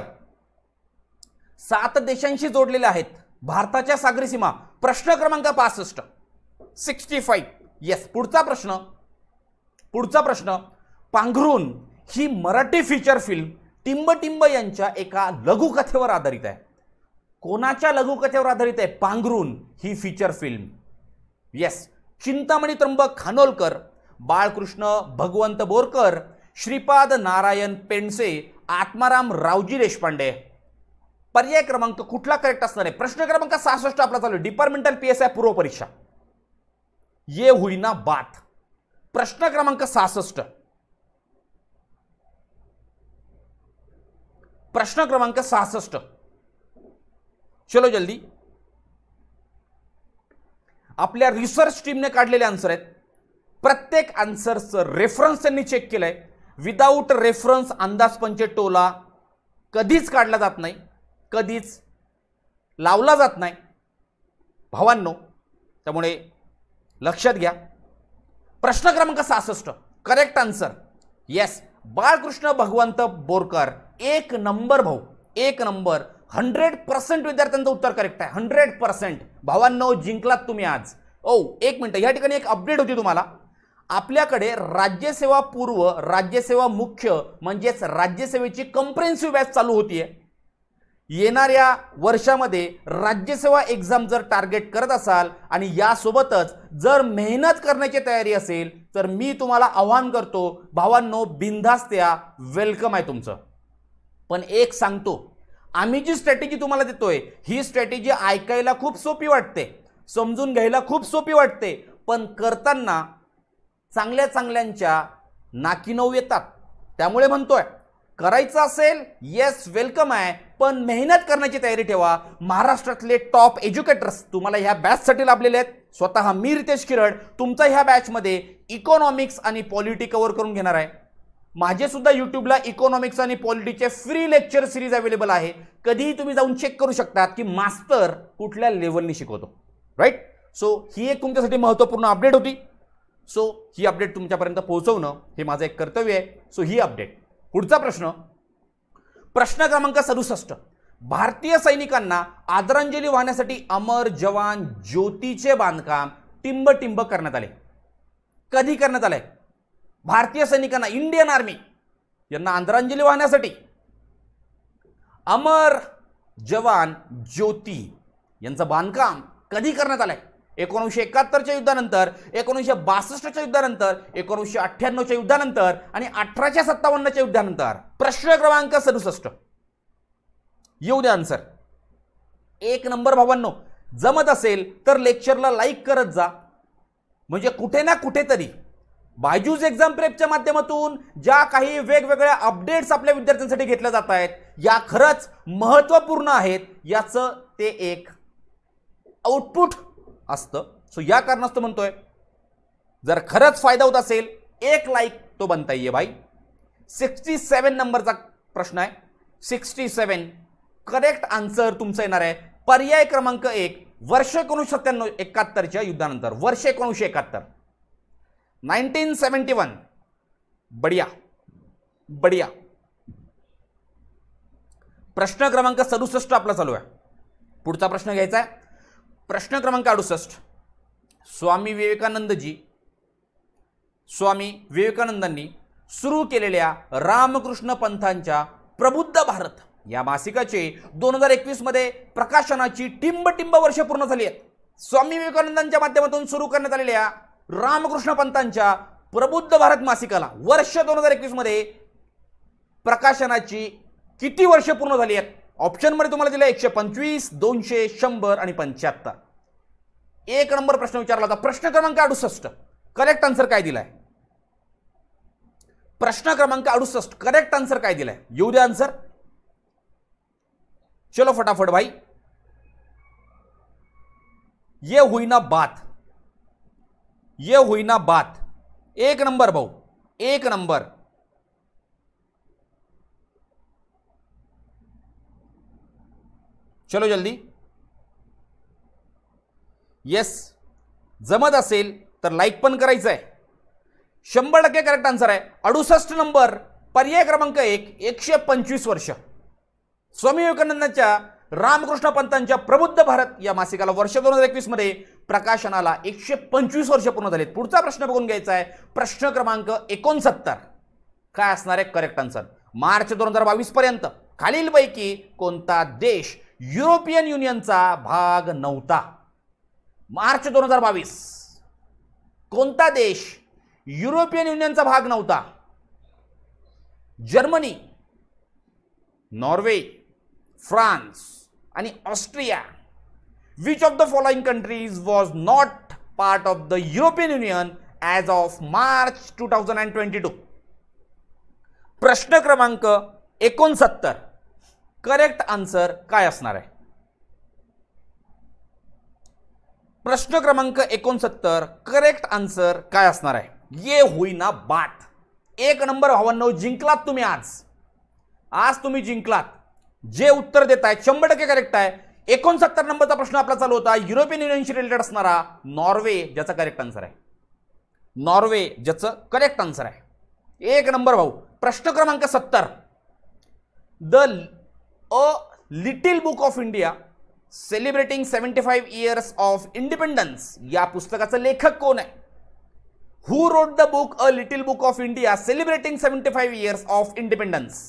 सात देशांशी जोडलेल्या आहेत भारताच्या सागरी सीमा प्रश्न क्रमांक पासष्ट सिक्स्टी फाईव्ह येस पुढचा प्रश्न पुढचा प्रश्न पांघरून ही मराठी फीचर फिल्म टिंबटिंब यांच्या एका लघुकथेवर आधारित आहे कोणाच्या लघुकथेवर आधारित आहे पांघरून ही feature film yes Chintamani Tryambak Khanolkar Balkrishna Bhagwant Borkar Shripad Narayan Pendse Atmaram Raoji Deshpande पर्याय क्रमांक कुठला करेक्ट असणार आहे प्रश्न क्रमांक सहासष्ट आपला चालू डिपार्टमेंटल पी एस आय पूर्व परीक्षा ये होईना बात प्रश्न क्रमांक सहासष्ट प्रश्न क्रमांक सहासष्ट चलो जल्दी आपल्या रिसर्च टीमने काढलेले आन्सर आहेत प्रत्येक आन्सरचं रेफरन्स त्यांनी चेक केलंय विदाऊट रेफरन्स अंदाज टोला कधीच काढला जात नाही कधीच लावला जात नाही भावांनो त्यामुळे लक्षात घ्या प्रश्न क्रमांक सहासष्ट correct answer yes Balkrishna Bhagwant Borkar एक नंबर भाऊ एक नंबर हंड्रेड पर्सेंट विद्यार्थ्यांचं उत्तर करेक्ट आहे हंड्रेड पर्सेंट भावांनो जिंकलात तुम्ही आज ओ एक मिनटं या ठिकाणी एक अपडेट होती तुम्हाला आपल्याकडे राज्यसेवा पूर्व राज्यसेवा मुख्य म्हणजेच राज्यसेवेची कम्प्रेन्सिव्ह बॅच चालू होती आहे येणाऱ्या वर्षामध्ये राज्यसेवा एक्झाम जर टार्गेट करत असाल आणि यासोबतच जर मेहनत करण्याची तयारी असेल तर मी तुम्हाला आव्हान करतो भावांनो बिनधास्त या वेलकम आहे तुमचं पण एक सांगतो आम्ही जी स्ट्रॅटेजी तुम्हाला देतोय ही स्ट्रॅटेजी ऐकायला खूप सोपी वाटते समजून घ्यायला खूप सोपी वाटते पण करताना चांगल्या चांगल्यांच्या नाकीनऊ येतात त्यामुळे म्हणतोय करायचं असेल येस वेलकम आहे पण मेहनत करण्याची तयारी ठेवा महाराष्ट्रातले टॉप एज्युकेटर्स तुम्हाला ह्या बॅचसाठी लाभलेले आहेत स्वतः मी रितेश किरण तुमचा ह्या बॅचमध्ये इकॉनॉमिक्स आणि पॉलिटी कव्हर करून घेणार आहे माझे सुद्धा यूट्यूबला इकॉनॉमिक्स आणि पॉलिटीचे फ्री लेक्चर सिरीज अवेलेबल आहे कधीही तुम्ही जाऊन चेक करू शकतात की मास्तर कुठल्या लेवलनी शिकवतो राईट सो ही एक तुमच्यासाठी महत्त्वपूर्ण अपडेट होती सो ही अपडेट तुमच्यापर्यंत पोहोचवणं हे माझं एक कर्तव्य आहे सो ही अपडेट पुढचा प्रश्न प्रश्न क्रमांक सदुसष्ट भारतीय सैनिकांना आदरांजली वाहण्यासाठी अमर जवान ज्योतीचे बांधकाम टिंब टिंब करण्यात आले कधी करण्यात आलंय भारतीय सैनिकांना इंडियन आर्मी यांना आदरांजली वाहण्यासाठी अमर जवान ज्योती यांचं बांधकाम कधी करण्यात आलंय एकोणीसशे एकाहत्तरच्या युद्धानंतर एकोणीसशे बासष्टच्या युद्धानंतर एकोणीसशे अठ्ठ्याण्णवच्या युद्धानंतर आणि अठराशे सत्तावन्नच्या युद्धानंतर प्रश्न क्रमांक सदुसष्ट येऊ द्या आन्सर एक नंबर भावांनो जमत असेल तर लेक्चरला लाईक करत जा म्हणजे कुठे ना कुठेतरी बायजूज एक्झाम प्रेपच्या माध्यमातून ज्या काही वेगवेगळ्या अपडेट्स आपल्या विद्यार्थ्यांसाठी घेतल्या जात आहेत या खरंच महत्त्वपूर्ण आहेत याचं ते एक आउटपुट असतं सो या कारणास्तव म्हणतोय जर खरंच फायदा होत असेल एक लाईक तो बनता ये भाई सिक्स्टी सेवन नंबरचा प्रश्न आहे सिक्स्टी सेवन करेक्ट आन्सर तुमचं येणार आहे पर्याय क्रमांक एक वर्ष एकोणीसशे सत्त्याण्णव एकाहत्तरच्या युद्धानंतर वर्ष एकोणीसशे एकाहत्तर नाईन्टीन सेवन्टी वन बढिया बढिया प्रश्न क्रमांक सदुसष्ट आपला चालू आहे पुढचा प्रश्न घ्यायचा आहे प्रश्न क्रमांक अडुसष्ट स्वामी विवेकानंदजी स्वामी विवेकानंदांनी सुरू केलेल्या रामकृष्ण पंथांच्या प्रबुद्ध भारत या मासिकाचे दोन हजार एकवीसमध्ये प्रकाशनाची टिंबटिंब वर्ष पूर्ण झाली आहेत स्वामी विवेकानंदांच्या माध्यमातून सुरू करण्यात आलेल्या रामकृष्ण पंथांच्या प्रबुद्ध भारत मासिकाला वर्ष दोन हजार एकवीसमध्ये प्रकाशनाची किती वर्ष पूर्ण झाली आहेत ऑप्शनमध्ये तुम्हाला दिलं एकशे पंचवीस दोनशे शंभर आणि पंच्याहत्तर एक नंबर प्रश्न विचारला होता प्रश्न क्रमांक अडुसष्ट करेक्ट आन्सर काय दिलाय प्रश्न क्रमांक अडुसष्ट करेक्ट आन्सर काय दिलाय येऊ द्या आन्सर चलो फटाफट भाई ये हुई ना बात ये हुई ना बात एक नंबर भाऊ एक नंबर चलो जल्दी येस जमत असेल तर लाईक पण करायचं आहे शंभर टक्के करेक्ट आन्सर आहे अडुसष्ट नंबर पर्याय क्रमांक एक एकशे पंचवीस वर्ष स्वामी विवेकानंदांच्या रामकृष्ण पंतांच्या प्रबुद्ध भारत या मासिकाला वर्ष दोन हजार एकवीसमध्ये प्रकाशनाला एकशे पंचवीस वर्ष पूर्ण झालेत पुढचा प्रश्न बघून घ्यायचा आहे प्रश्न क्रमांक एकोणसत्तर काय असणार आहे करेक्ट आन्सर मार्च दोन हजार बावीसपर्यंत खालीलपैकी कोणता देश युरोपियन युनियनचा भाग नव्हता मार्च दोन हजार बावीस कोणता देश युरोपियन युनियनचा भाग नव्हता जर्मनी नॉर्वे फ्रान्स आणि Austria which of the following countries was not part of the European Union as of March two thousand and twenty two प्रश्न क्रमांक एकोणसत्तर करेक्ट आन्सर काय असणार आहे प्रश्न क्रमांक एकोणसत्तर करेक्ट आन्सर काय असणार आहे ये होईना बात एक नंबर भावांनो जिंकलात तुम्ही आज आज तुम्ही जिंकलात जे उत्तर देत आहे शंभर टक्के करेक्ट आहे एकोणसत्तर नंबरचा प्रश्न आपला चालू होता युरोपियन युनियनशी रिलेटेड असणारा नॉर्वे ज्याचा करेक्ट आन्सर आहे नॉर्वे ज्याचं करेक्ट आन्सर आहे एक नंबर भाऊ प्रश्न क्रमांक सत्तर the a little book of India celebrating seventy five years of independence या पुस्तकाचं लेखक कोण आहे who wrote the book a little book of India celebrating seventy five years of independence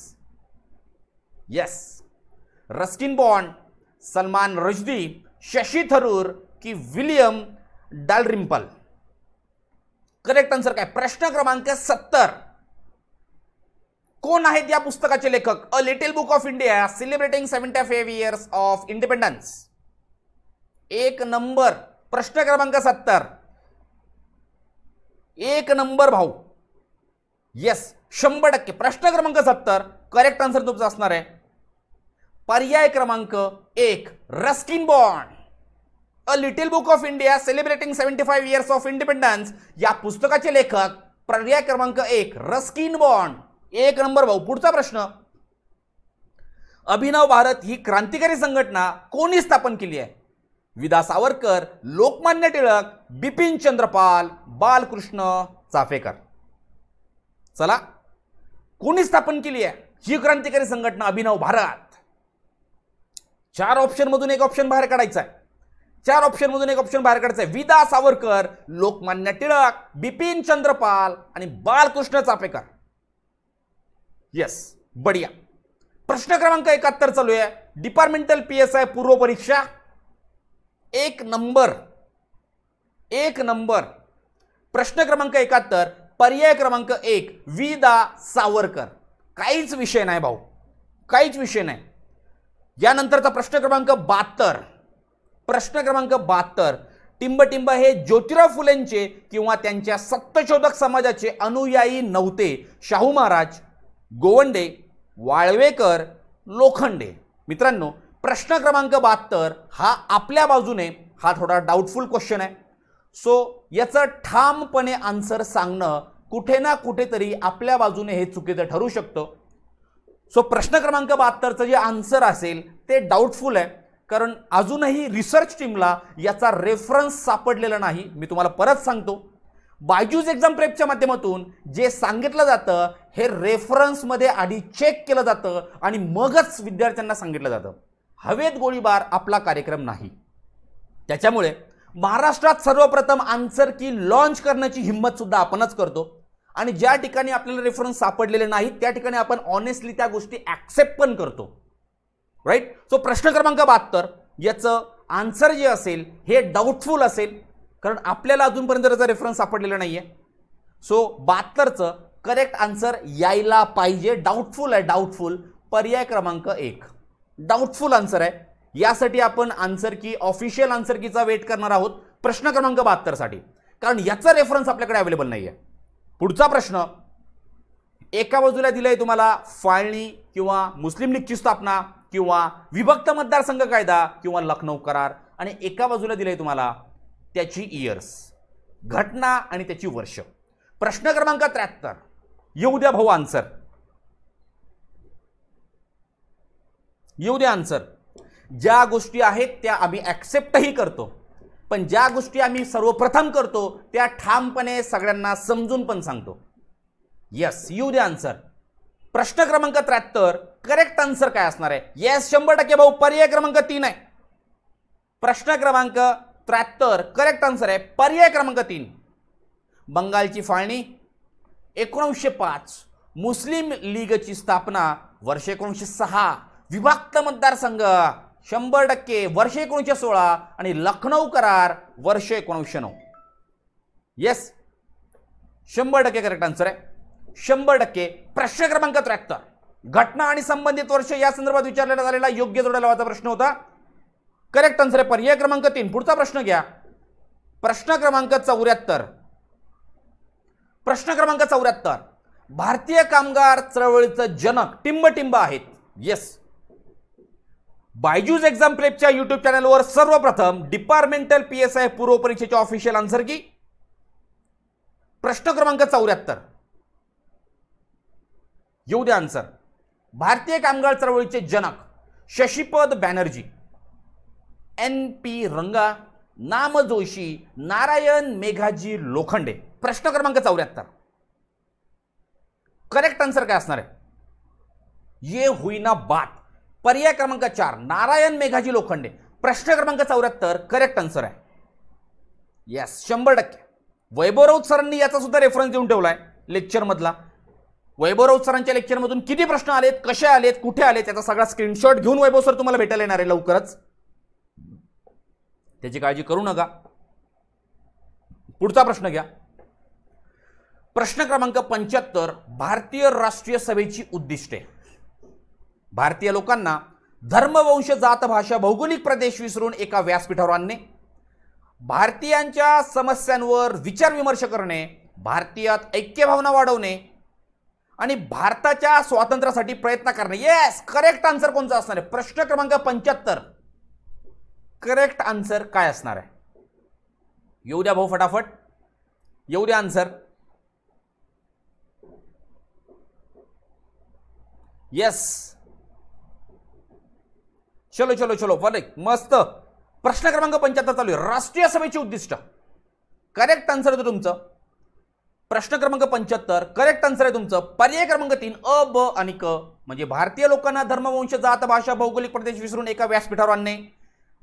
yes Ruskin Bond Salman Rushdie Shashi Tharoor की विलियम डालरिम्पल करेक्ट आन्सर काय प्रश्न क्रमांक सत्तर कोण आहेत या पुस्तकाचे लेखक a little book of India celebrating seventy five years of independence एक नंबर प्रश्न क्रमांक सत्तर एक नंबर भाऊ येस शंभर टक्के प्रश्न क्रमांक सत्तर करेक्ट आन्सर तुमचा असणार आहे पर्याय क्रमांक एक Ruskin Bond a little book of India celebrating seventy five years of independence या पुस्तकाचे लेखक पर्याय क्रमांक एक रस्किन बॉन्ड एक नंबर भाऊ पुढचा प्रश्न अभिनव भारत ही क्रांतिकारी संघटना कोणी स्थापन केली आहे विदा सावरकर लोकमान्य टिळक बिपिन चंद्रपाल बालकृष्ण चाफेकर चला कोणी स्थापन केली आहे ही क्रांतिकारी संघटना अभिनव भारत चार ऑप्शनमधून एक ऑप्शन बाहेर काढायचा आहे चार ऑप्शनमधून एक ऑप्शन बाहेर काढायचा आहे विदा सावरकर लोकमान्य टिळक बिपिन चंद्रपाल आणि बालकृष्ण चाफेकर येस बढिया प्रश्न क्रमांक एकाहत्तर चालू आहे डिपार्टमेंटल पी एस आय पूर्व परीक्षा एक नंबर एक नंबर प्रश्न क्रमांक एकाहत्तर पर्याय क्रमांक एक वी दा सावरकर काहीच विषय नाही भाऊ काहीच विषय नाही यानंतरचा प्रश्न क्रमांक बहात्तर प्रश्न क्रमांक बहात्तर टिंबटिंब हे ज्योतिराव फुलेंचे किंवा त्यांच्या सत्यशोधक समाजाचे अनुयायी नव्हते शाहू महाराज गोवंडे वाळवेकर लोखंडे मित्रांनो प्रश्न क्रमांक बहात्तर हा आपल्या बाजूने हा थोडा डाऊटफुल क्वेश्चन आहे सो याचं ठामपणे आन्सर सांगणं कुठे ना कुठेतरी आपल्या बाजूने हे चुकीचं ठरू शकतं सो प्रश्न क्रमांक बहात्तरचं जे आन्सर असेल ते डाऊटफुल आहे कारण अजूनही रिसर्च टीमला याचा रेफरन्स सापडलेला नाही मी तुम्हाला परत सांगतो बायजूज एक्झाम प्रेपच्या माध्यमातून जे सांगितलं जातं हे रेफरन्समध्ये आधी चेक केलं जातं आणि मगच विद्यार्थ्यांना सांगितलं जातं हवेत गोळीबार आपला कार्यक्रम नाही त्याच्यामुळे महाराष्ट्रात सर्वप्रथम आन्सर की लॉन्च करण्याची हिंमत सुद्धा आपणच करतो आणि ज्या ठिकाणी आपल्याला रेफरन्स सापडलेले नाहीत त्या ठिकाणी आपण ऑनेस्टली त्या गोष्टी ॲक्सेप्ट पण करतो राईट सो प्रश्न क्रमांक बहात्तर याचं आन्सर जे असेल हे डाऊटफुल असेल कारण आपल्याला अजूनपर्यंत त्याचा रेफरन्स सापडलेला नाही आहे सो बहात्तरचं करेक्ट आन्सर यायला पाहिजे डाऊटफुल आहे डाऊटफुल पर्याय क्रमांक एक डाऊटफुल आन्सर आहे यासाठी आपण आन्सर की ऑफिशियल आन्सर कीचा वेट करणार आहोत प्रश्न क्रमांक बहात्तरसाठी कारण याचा रेफरन्स आपल्याकडे अवेलेबल नाही आहे पुढचा प्रश्न एका बाजूला दिलाय तुम्हाला फाळणी किंवा मुस्लिम लीगची स्थापना किंवा विभक्त मतदारसंघ कायदा किंवा लखनौ करार आणि एका बाजूला दिलाय तुम्हाला त्याची इयर्स घटना आणि त्याची वर्ष प्रश्न क्रमांक त्र्याहत्तर येऊ द्या भाऊ आन्सर येऊ द्या आन्सर ज्या गोष्टी आहेत त्या आम्ही ॲक्सेप्टही करतो पण ज्या गोष्टी आम्ही सर्वप्रथम करतो त्या ठामपणे सगळ्यांना समजून पण सांगतो येस येऊ द्या आन्सर प्रश्न क्रमांक त्र्याहत्तर करेक्ट आन्सर काय असणार आहे येस शंभर टक्के भाऊ पर्याय क्रमांक तीन आहे प्रश्न क्रमांक त्र्याहत्तर करेक्ट आन्सर आहे पर्याय क्रमांक तीन बंगालची फाळणी एकोणीसशे पाच मुस्लिम लीगची स्थापना वर्ष एकोणीसशे सहा विभक्त मतदारसंघ शंभर टक्के वर्ष एकोणीसशे सोळा आणि लखनौ करार वर्ष एकोणीसशे नऊ येस शंभर टक्के करेक्ट आन्सर आहे शंभर टक्के प्रश्न क्रमांक त्र्याहत्तर घटना आणि संबंधित वर्ष या संदर्भात विचारलेला झालेला योग्य जोडा लावाचा प्रश्न होता करेक्ट आन्सर आहे पर्याय क्रमांक तीन पुढचा प्रश्न घ्या प्रश्न क्रमांक चौऱ्याहत्तर प्रश्न क्रमांक चौऱ्याहत्तर भारतीय कामगार चळवळीचं जनक टिंबटिंब आहेत येस बायजूज एक्झाम प्लेपच्या युट्यूब चॅनलवर सर्वप्रथम डिपार्टमेंटल पी एस आय पूर्व परीक्षेच्या ऑफिशियल आन्सर की प्रश्न क्रमांक चौऱ्याहत्तर येऊ द्या आन्सर भारतीय कामगार चळवळीचे जनक Shashipad Banerjee N P Ranga N M Joshi Narayan मेघाजी Lokhande प्रश्न क्रमांक चौऱ्याहत्तर करेक्ट आन्सर काय असणार आहे ये होईना बात पर्याय क्रमांक चार नारायण मेघाजी लोखंडे प्रश्न क्रमांक चौऱ्याहत्तर करेक्ट आन्सर आहे येस शंभर टक्के वैभव सरांनी याचा सुद्धा रेफरन्स देऊन ठेवला आहे लेक्चरमधला वैभव सरांच्या लेक्चरमधून किती प्रश्न आलेत कसे आलेत कुठे आलेत त्याचा सगळा स्क्रीनशॉट घेऊन वैभव सर तुम्हाला भेटायला येणार आहे लवकरच त्याची काळजी करू नका पुढचा प्रश्न घ्या प्रश्न क्रमांक पंच्याहत्तर भारतीय राष्ट्रीय सभेची उद्दिष्टे भारतीय लोकांना धर्मवंश जात भाषा भौगोलिक प्रदेश विसरून एका व्यासपीठावर आणणे भारतीयांच्या समस्यांवर विचार विमर्श करणे भारतीयात भावना वाढवणे आणि भारताच्या स्वातंत्र्यासाठी प्रयत्न करणे येस करेक्ट आन्सर कोणचा असणार आहे प्रश्न क्रमांक पंच्याहत्तर करेक्ट आन्सर काय असणार आहे येऊ द्या भाऊ फटाफट येऊ द्या आन्सर येस चलो चलो चलो फरक मस्त प्रश्न क्रमांक पंच्याहत्तर चालू आहे राष्ट्रीय सभेचे उद्दिष्ट करेक्ट आन्सर होतं तुमचं प्रश्न क्रमांक पंच्याहत्तर करेक्ट आन्सर आहे तुमचं पर्याय क्रमांक तीन अ ब आणि क म्हणजे भारतीय लोकांना धर्मवंश जात भाषा भौगोलिक प्रदेश विसरून एका व्यासपीठावर आणणे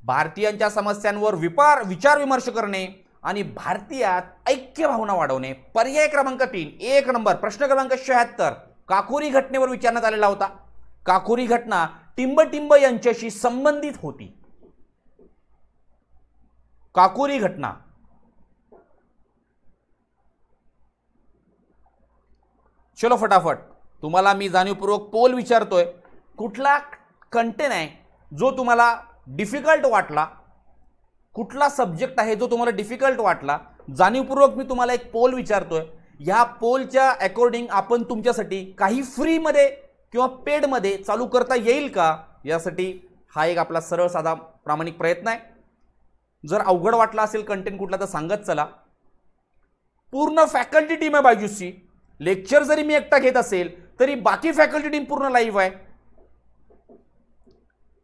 भारतीयांच्या समस्यांवर विपार विचार विमर्श करणे आणि भारतीयात ऐक्य भावना वाढवणे पर्याय क्रमांक तीन एक नंबर प्रश्न क्रमांक शहात्तर काकुरी घटनेवर विचारण्यात आलेला होता काकुरी घटना टिंबटिंब यांच्याशी संबंधित होती काकुरी घटना चलो फटाफट तुम्हाला मी जाणीवपूर्वक पोल विचारतोय कुठला कंटेन आहे जो तुम्हाला डिफिकल्ट वाटला कुठला सब्जेक्ट आहे जो तुम्हाला डिफिकल्ट वाटला जाणीवपूर्वक मी तुम्हाला एक पोल विचारतोय ह्या पोलच्या अकॉर्डिंग आपण तुमच्यासाठी काही फ्रीमध्ये किंवा पेडमध्ये चालू करता येईल का यासाठी हा एक आपला सरळ साधा प्रामाणिक प्रयत्न आहे जर अवघड वाटला असेल कंटेंट कुठला तर सांगत चला पूर्ण फॅकल्टी टीम आहे बाजूची लेक्चर जरी मी एकटा घेत असेल तरी बाकी फॅकल्टी टीम पूर्ण लाईव्ह आहे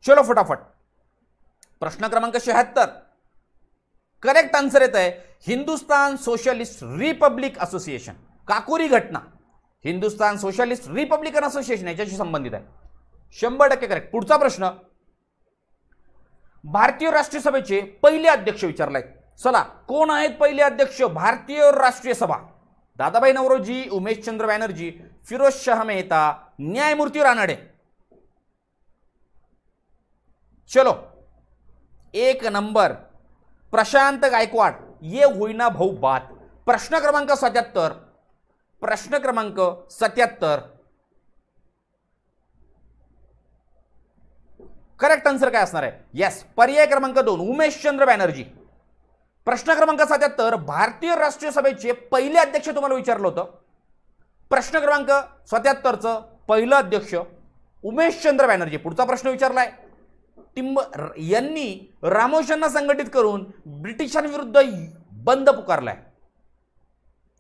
चलो फटाफट प्रश्न क्रमांक शहात्तर करेक्ट आन्सर येत आहे Hindustan socialist republic association Kakori घटना हिंदुस्तान सोशलिस्ट रिपब्लिकन असोसिएशन याच्याशी संबंधित आहे शंभर टक्के करेक्ट पुढचा प्रश्न भारतीय राष्ट्रीय सभेचे पहिले अध्यक्ष विचारलाय चला कोण आहेत पहिले अध्यक्ष भारतीय राष्ट्रीय सभा दादाबाई नवरोजी उमेशचंद्र बॅनर्जी फिरोज शाह मेहता न्यायमूर्ती रानडे चलो एक नंबर प्रशांत गायकवाड ये होईना भाऊ बात प्रश्न क्रमांक सत्याहत्तर प्रश्न क्रमांक सत्याहत्तर करेक्ट आन्सर काय असणार आहे येस पर्याय क्रमांक दोन उमेशचंद्र बॅनर्जी प्रश्न क्रमांक सत्याहत्तर भारतीय राष्ट्रीय सभेचे पहिले अध्यक्ष तुम्हाला विचारलं होतं प्रश्न क्रमांक सत्याहत्तरचं पहिलं अध्यक्ष उमेशचंद्र बॅनर्जी पुढचा प्रश्न विचारलाय टिंब यांनी रामोशांना संघटित करून ब्रिटिशांविरुद्ध बंद पुकारलाय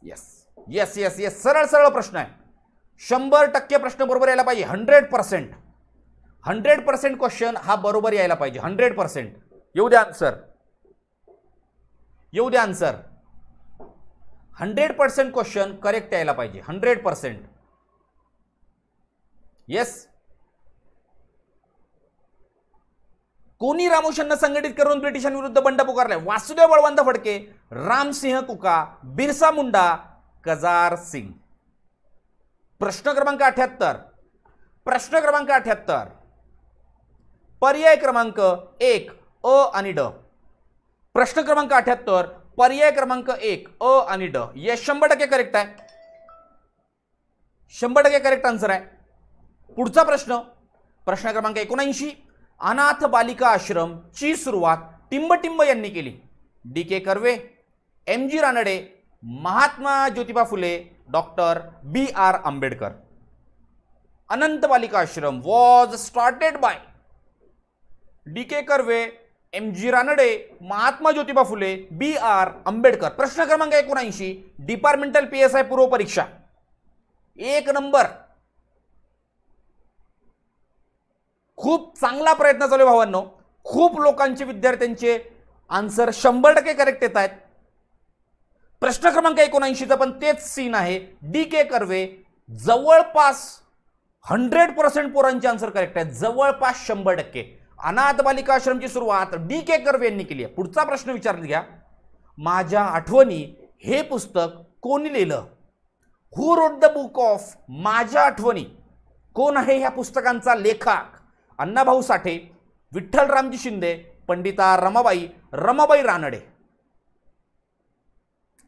येस येस येस येस सरळ सरळ प्रश्न आहे शंभर टक्के प्रश्न बरोबर यायला पाहिजे hundred percent hundred percent question हा बरोबर यायला पाहिजे हंड्रेड पर्सेंट येऊ द्या आन्सर येऊ द्या answer hundred percent question correct यायला पाहिजे हंड्रेड पर्सेंट येस कोणी रामोशांना संघटित करून ब्रिटिशांविरुद्ध बंड पुकारले वासुदेव बळवंत फडके रामसिंह कुका बिरसा मुंडा कजार सिंग प्रश्न क्रमांक अठ्याहत्तर प्रश्न क्रमांक अठ्याहत्तर पर्याय क्रमांक एक अ आणि ड प्रश्न क्रमांक अठ्याहत्तर पर्याय क्रमांक एक अ आणि ड हे शंभर टक्के करेक्ट आहे शंभर टक्के करेक्ट आन्सर आहे पुढचा प्रश्न प्रश्न क्रमांक एकोणऐंशी अनाथ बालिका आश्रमची सुरुवात टिंबटिंब यांनी केली D K Karve M G Ranade Mahatma Jyotiba Phule doctor B R Ambedkar Anant Balika Ashram was started by D K Karve M G Ranade Mahatma Jyotiba Phule B R Ambedkar प्रश्न क्रमांक एकोणऐंशी डिपार्टमेंटल पी एस आय पूर्व परीक्षा एक नंबर खूप चांगला प्रयत्न चालू आहे भावांनो खूप लोकांचे विद्यार्थ्यांचे आन्सर शंभर टक्के करेक्ट येत आहेत प्रश्न क्रमांक एकोणऐंशीचा पण तेच सीन आहे डी के कर्वे जवळपास हंड्रेड पर्सेंट पोरांचे आन्सर करेक्ट आहेत जवळपास शंभर टक्के अनाथ बालिका आश्रमची सुरुवात डी के कर्वे यांनी केली आहे पुढचा प्रश्न विचारून घ्या माझ्या आठवणी हे पुस्तक कोणी लिहिलं who wrote the book of माझ्या आठवणी कोण आहे ह्या पुस्तकांचा लेखक अण्णाभाऊ साठे विठ्ठल रामजी शिंदे पंडिता रमाबाई रमाबाई रानडे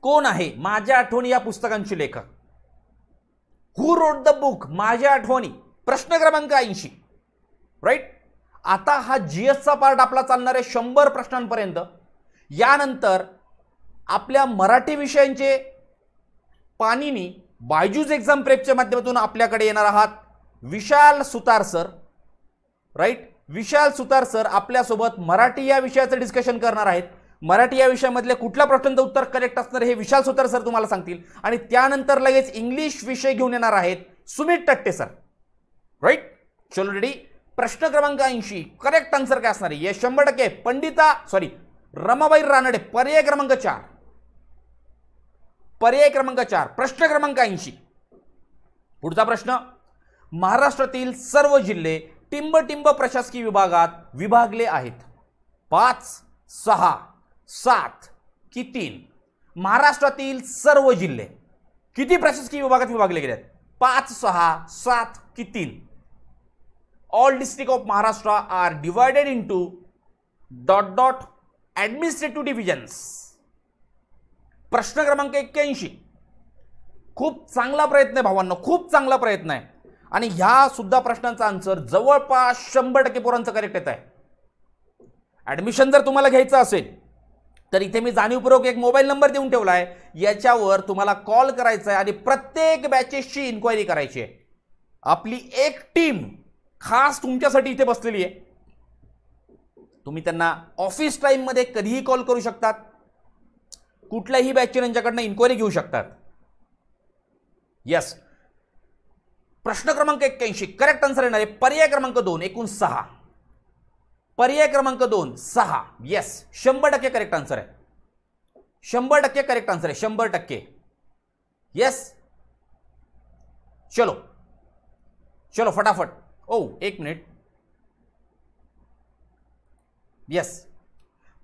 कोण आहे माझ्या आठवणी या पुस्तकांचे लेखक हू रोड द बुक माझ्या आठवणी प्रश्न क्रमांक ऐंशी राईट आता हा जी एसचा पार्ट आपला चालणार आहे शंभर प्रश्नांपर्यंत यानंतर आपल्या मराठी विषयांचे पाणीनी बायजूज एक्झाम प्रेपच्या माध्यमातून आपल्याकडे येणार आहात Vishal Sutar sir right Vishal Sutar sir आपल्यासोबत मराठी या विषयाचं डिस्कशन करणार आहेत मराठी या विषयामधले कुठल्या प्रश्नांचं उत्तर करेक्ट असणार हे विशाल सुतार सर तुम्हाला सांगतील आणि त्यानंतर लगेच इंग्लिश विषय घेऊन येणार आहेत सुमित टट्टे सर राईट चलो रेडी प्रश्न क्रमांक ऐंशी करेक्ट आन्सर काय असणार आहे शंभर टक्के पंडिता सॉरी रमाबाई रानडे पर्याय क्रमांक चार पर्याय क्रमांक चार प्रश्न क्रमांक ऐंशी पुढचा प्रश्न महाराष्ट्रातील सर्व जिल्हे टिंब टिंब प्रशासकीय विभागात विभागले आहेत पाच सहा सात की तीन महाराष्ट्रातील सर्व जिल्हे किती प्रशासकीय विभागात विभागले गेले आहेत पाच सहा सात की तीन all district of Maharashtra are divided into dot dot administrative divisions प्रश्न क्रमांक एक्क्याऐंशी खूप चांगला प्रयत्न आहे भावांना खूप चांगला प्रयत्न आहे आणि ह्या सुद्धा प्रश्नांचा आन्सर जवळपास शंभर टक्के पोरांचं करेक्ट येत आहे ॲडमिशन जर तुम्हाला घ्यायचं असेल तर इथे मी जाणीवपूर्वक एक मोबाईल नंबर देऊन ठेवला आहे याच्यावर तुम्हाला कॉल करायचा आहे आणि प्रत्येक बॅचेसची इन्क्वायरी करायची आहे आपली एक टीम खास तुमच्यासाठी इथे बसलेली आहे तुम्ही त्यांना ऑफिस टाईममध्ये कधीही कॉल करू शकतात कुठल्याही बॅचची त्यांच्याकडनं इन्क्वायरी घेऊ शकतात यस प्रश्न क्रमांक एक्क्याऐंशी करेक्ट आन्सर येणार आहे पर्याय क्रमांक दोन एकूण सहा पर्याय क्रमांक दोन सहा येस शंभर टक्के करेक्ट आन्सर आहे शंभर टक्के करेक्ट आन्सर आहे शंभर टक्के येस चलो चलो फटाफट ओ oh, एक मिनिट येस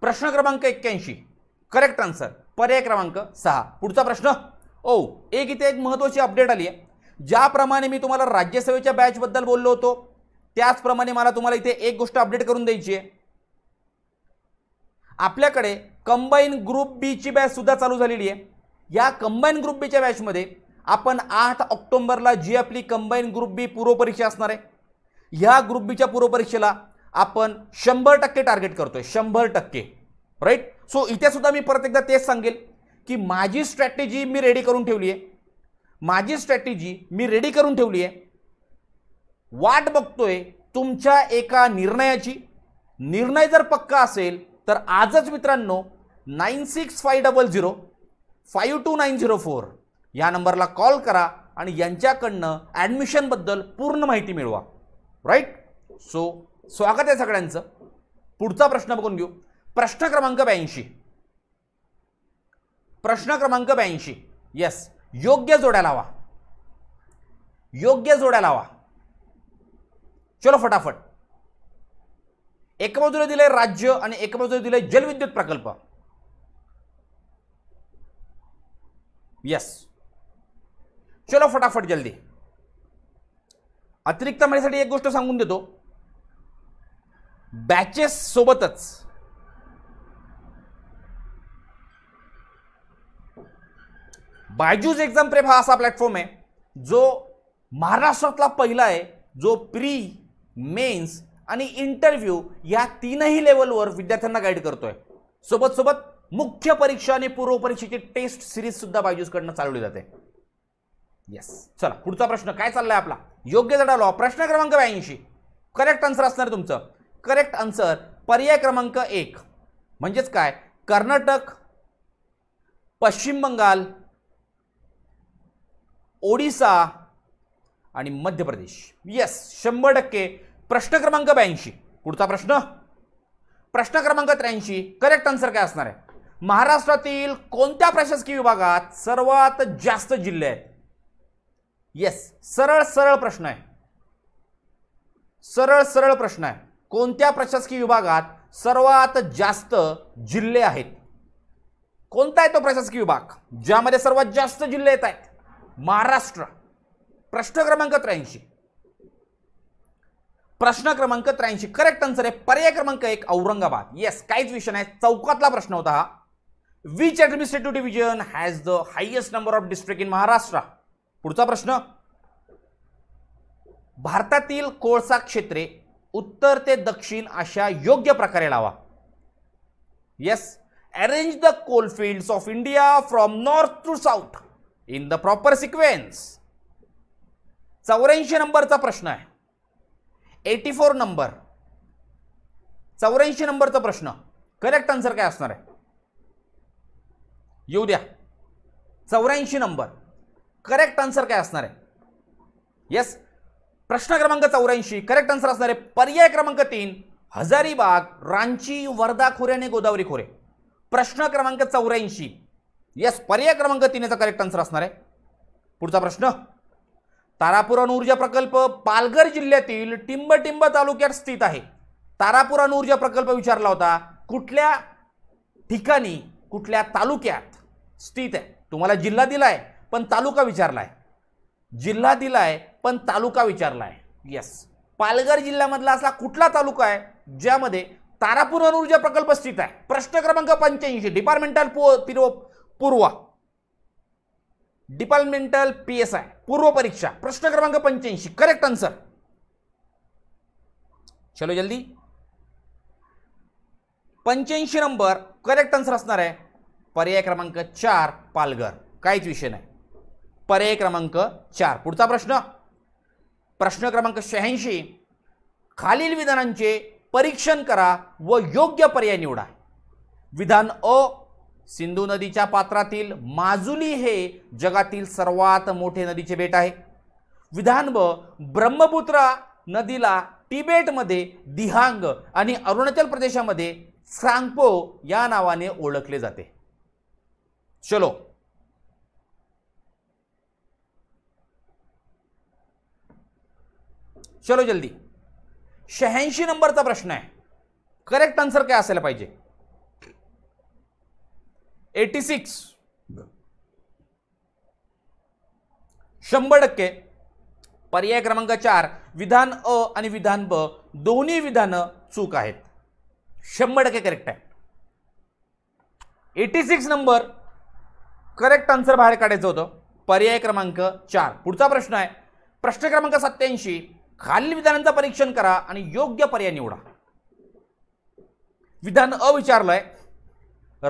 प्रश्न क्रमांक एक्क्याऐंशी करेक्ट आन्सर पर्याय क्रमांक सहा पुढचा प्रश्न ओ oh, एक इथे एक महत्वाची अपडेट आली आहे ज्याप्रमाणे मी तुम्हाला राज्यसेवेच्या बॅचबद्दल बोललो होतो त्याचप्रमाणे मला तुम्हाला इथे एक गोष्ट अपडेट करून द्यायची आहे आपल्याकडे कंबाईन ग्रुप बीची बॅच सुद्धा चालू झालेली आहे या कंबाईन ग्रुप बीच्या बॅचमध्ये आपण आठ ऑक्टोंबरला जी आपली कंबाईन ग्रुप बी पूर्वपरीक्षा असणार आहे ह्या ग्रुप बीच्या पूर्वपरीक्षेला आपण शंभर टक्के टार्गेट करतोय शंभर टक्के राईट सो इथे सुद्धा मी परत एकदा तेच सांगेल की माझी स्ट्रॅटेजी मी रेडी करून ठेवली आहे माझी स्ट्रॅटेजी मी रेडी करून ठेवली आहे वाट बघतोय तुमच्या एका निर्णयाची निर्णय जर पक्का असेल तर आजच मित्रांनो nine six five double zero five two nine zero four या नंबरला कॉल करा आणि यांच्याकडनं ॲडमिशनबद्दल पूर्ण माहिती मिळवा राईट सो स्वागत आहे सगळ्यांचं पुढचा प्रश्न बघून घेऊ प्रश्न क्रमांक ब्याऐंशी प्रश्न क्रमांक ब्याऐंशी येस योग्य जोड्या लावा योग्य जोड्या लावा चलो फटाफट एक बाजूला दिले राज्य आणि एकमजुरी दिले जलविद्युत प्रकल्प यस चलो फटाफट जल्दी अतिरिक्त माहितीसाठी एक गोष्ट सांगून देतो बॅचेस सोबतच बायजूज एक्झाम प्रेप हा असा प्लॅटफॉर्म आहे जो महाराष्ट्रातला पहिला आहे जो प्री मेन्स आणि इंटरव्ह्यू या तीनही लेवलवर विद्यार्थ्यांना गाईड करतोय सोबत सोबत मुख्य परीक्षा आणि पूर्व परीक्षेची टेस्ट सिरीज सुद्धा बायजूजकडनं चालवली जाते येस चला पुढचा प्रश्न काय चाललाय आपला योग्य जडालो प्रश्न क्रमांक ब्याऐंशी करेक्ट आन्सर असणार तुमचं करेक्ट आन्सर पर्याय क्रमांक एक म्हणजेच काय कर्नाटक पश्चिम बंगाल ओडिसा आणि मध्य प्रदेश येस शंभर टक्के प्रश्न क्रमांक ब्याऐंशी पुढचा प्रश्न प्रश्न क्रमांक त्र्याऐंशी करेक्ट आन्सर काय असणार आहे महाराष्ट्रातील कोणत्या प्रशासकीय विभागात सर्वात जास्त जिल्हे आहेत येस सरळ सरळ प्रश्न आहे सरळ सरळ प्रश्न आहे कोणत्या प्रशासकीय विभागात सर्वात जास्त जिल्हे आहेत कोणता आहे तो प्रशासकीय विभाग ज्यामध्ये सर्वात जास्त जिल्हे येत आहेत महाराष्ट्र प्रश्न क्रमांक त्र्याऐंशी प्रश्न क्रमांक त्र्याऐंशी करेक्ट आन्सर आहे पर्याय क्रमांक एक औरंगाबाद येस काहीच विषय नाही चौकातला प्रश्न होता हा which administrative division has the highest number of district in Maharashtra पुढचा प्रश्न भारतातील कोळसा क्षेत्रे उत्तर ते दक्षिण अशा योग्य प्रकारे लावा yes arrange the coalfields of India from north to south in the proper sequence चौऱ्याऐंशी नंबरचा प्रश्न आहे एटी फोर नंबर चौऱ्याऐंशी नंबरचा प्रश्न करेक्ट आन्सर काय असणार आहे येऊ द्या चौऱ्याऐंशी नंबर करेक्ट आन्सर काय असणार आहे येस प्रश्न क्रमांक चौऱ्याऐंशी करेक्ट आन्सर असणार आहे पर्याय क्रमांक तीन हजारीबाग रांची वर्धा खोरे आणि गोदावरी खोरे प्रश्न क्रमांक चौऱ्याऐंशी यस पर्याय क्रमांक तीन याचा करेक्ट आन्सर असणार आहे पुढचा प्रश्न तारापूर ऊर्जा प्रकल्प पालघर जिल्ह्यातील टिंबटिंब तालुक्यात स्थित आहे तारापूर अणुऊर्जा प्रकल्प विचारला होता कुठल्या ठिकाणी कुठल्या तालुक्यात स्थित आहे तुम्हाला जिल्हा दिला आहे पण तालुका विचारला आहे जिल्हा दिला आहे पण तालुका विचारला आहे येस पालघर जिल्ह्यामधला असा कुठला तालुका आहे ज्यामध्ये तारापूर अणुऊर्जा प्रकल्प स्थित आहे प्रश्न क्रमांक पंच्याऐंशी डिपार्टमेंटल पो पिरो पूर्व डिपार्टमेंटल पी एस आय पूर्व परीक्षा प्रश्न क्रमांक पंच्याऐंशी करेक्ट आन्सर चलो जल्दी पंच्याऐंशी नंबर करेक्ट आन्सर असणार आहे पर्याय क्रमांक चार पालघर काहीच विषय नाही पर्याय क्रमांक चार पुढचा प्रश्न प्रश्न क्रमांक शहाऐंशी खालील विधानांचे परीक्षण करा व योग्य पर्याय निवडा विधान अ सिंधू नदीच्या पात्रातील माजुली हे जगातील सर्वात मोठे नदीचे बेट आहे विधान ब्रह्मपुत्रा नदीला तिबेटमध्ये दिहांग आणि अरुणाचल प्रदेशामध्ये स्रांगपो या नावाने ओळखले जाते चलो चलो जल्दी शहाऐंशी नंबरचा प्रश्न आहे करेक्ट आन्सर काय असायला पाहिजे एटी सिक्स शंभर टक्के पर्याय क्रमांक चार विधान अ आणि विधान ब दोन्ही विधानं चूक आहेत शंभर टक्के करेक्ट आहे eighty six number correct answer बाहेर काढायचं होतं पर्याय क्रमांक चार पुढचा प्रश्न आहे प्रश्न क्रमांक सत्याऐंशी खालील विधानांचं परीक्षण करा आणि योग्य पर्याय निवडा विधान अ विचारलंय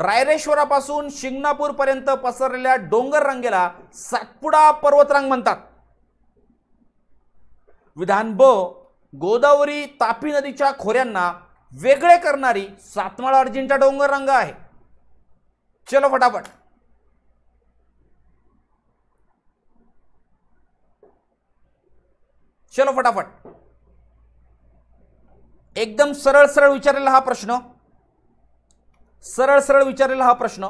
रायरेश्वरापासून शिंगणापूरपर्यंत पसरलेल्या डोंगर रांगेला सातपुडा पर्वतरांग म्हणतात विधान ब गोदावरी तापी नदीच्या खोऱ्यांना वेगळे करणारी सातमाळा अर्जिंटा डोंगर रंग आहे चलो फटाफट चलो फटाफट एकदम सरळ सरळ विचारलेला हा प्रश्न सरळ सरळ विचारलेला हा प्रश्न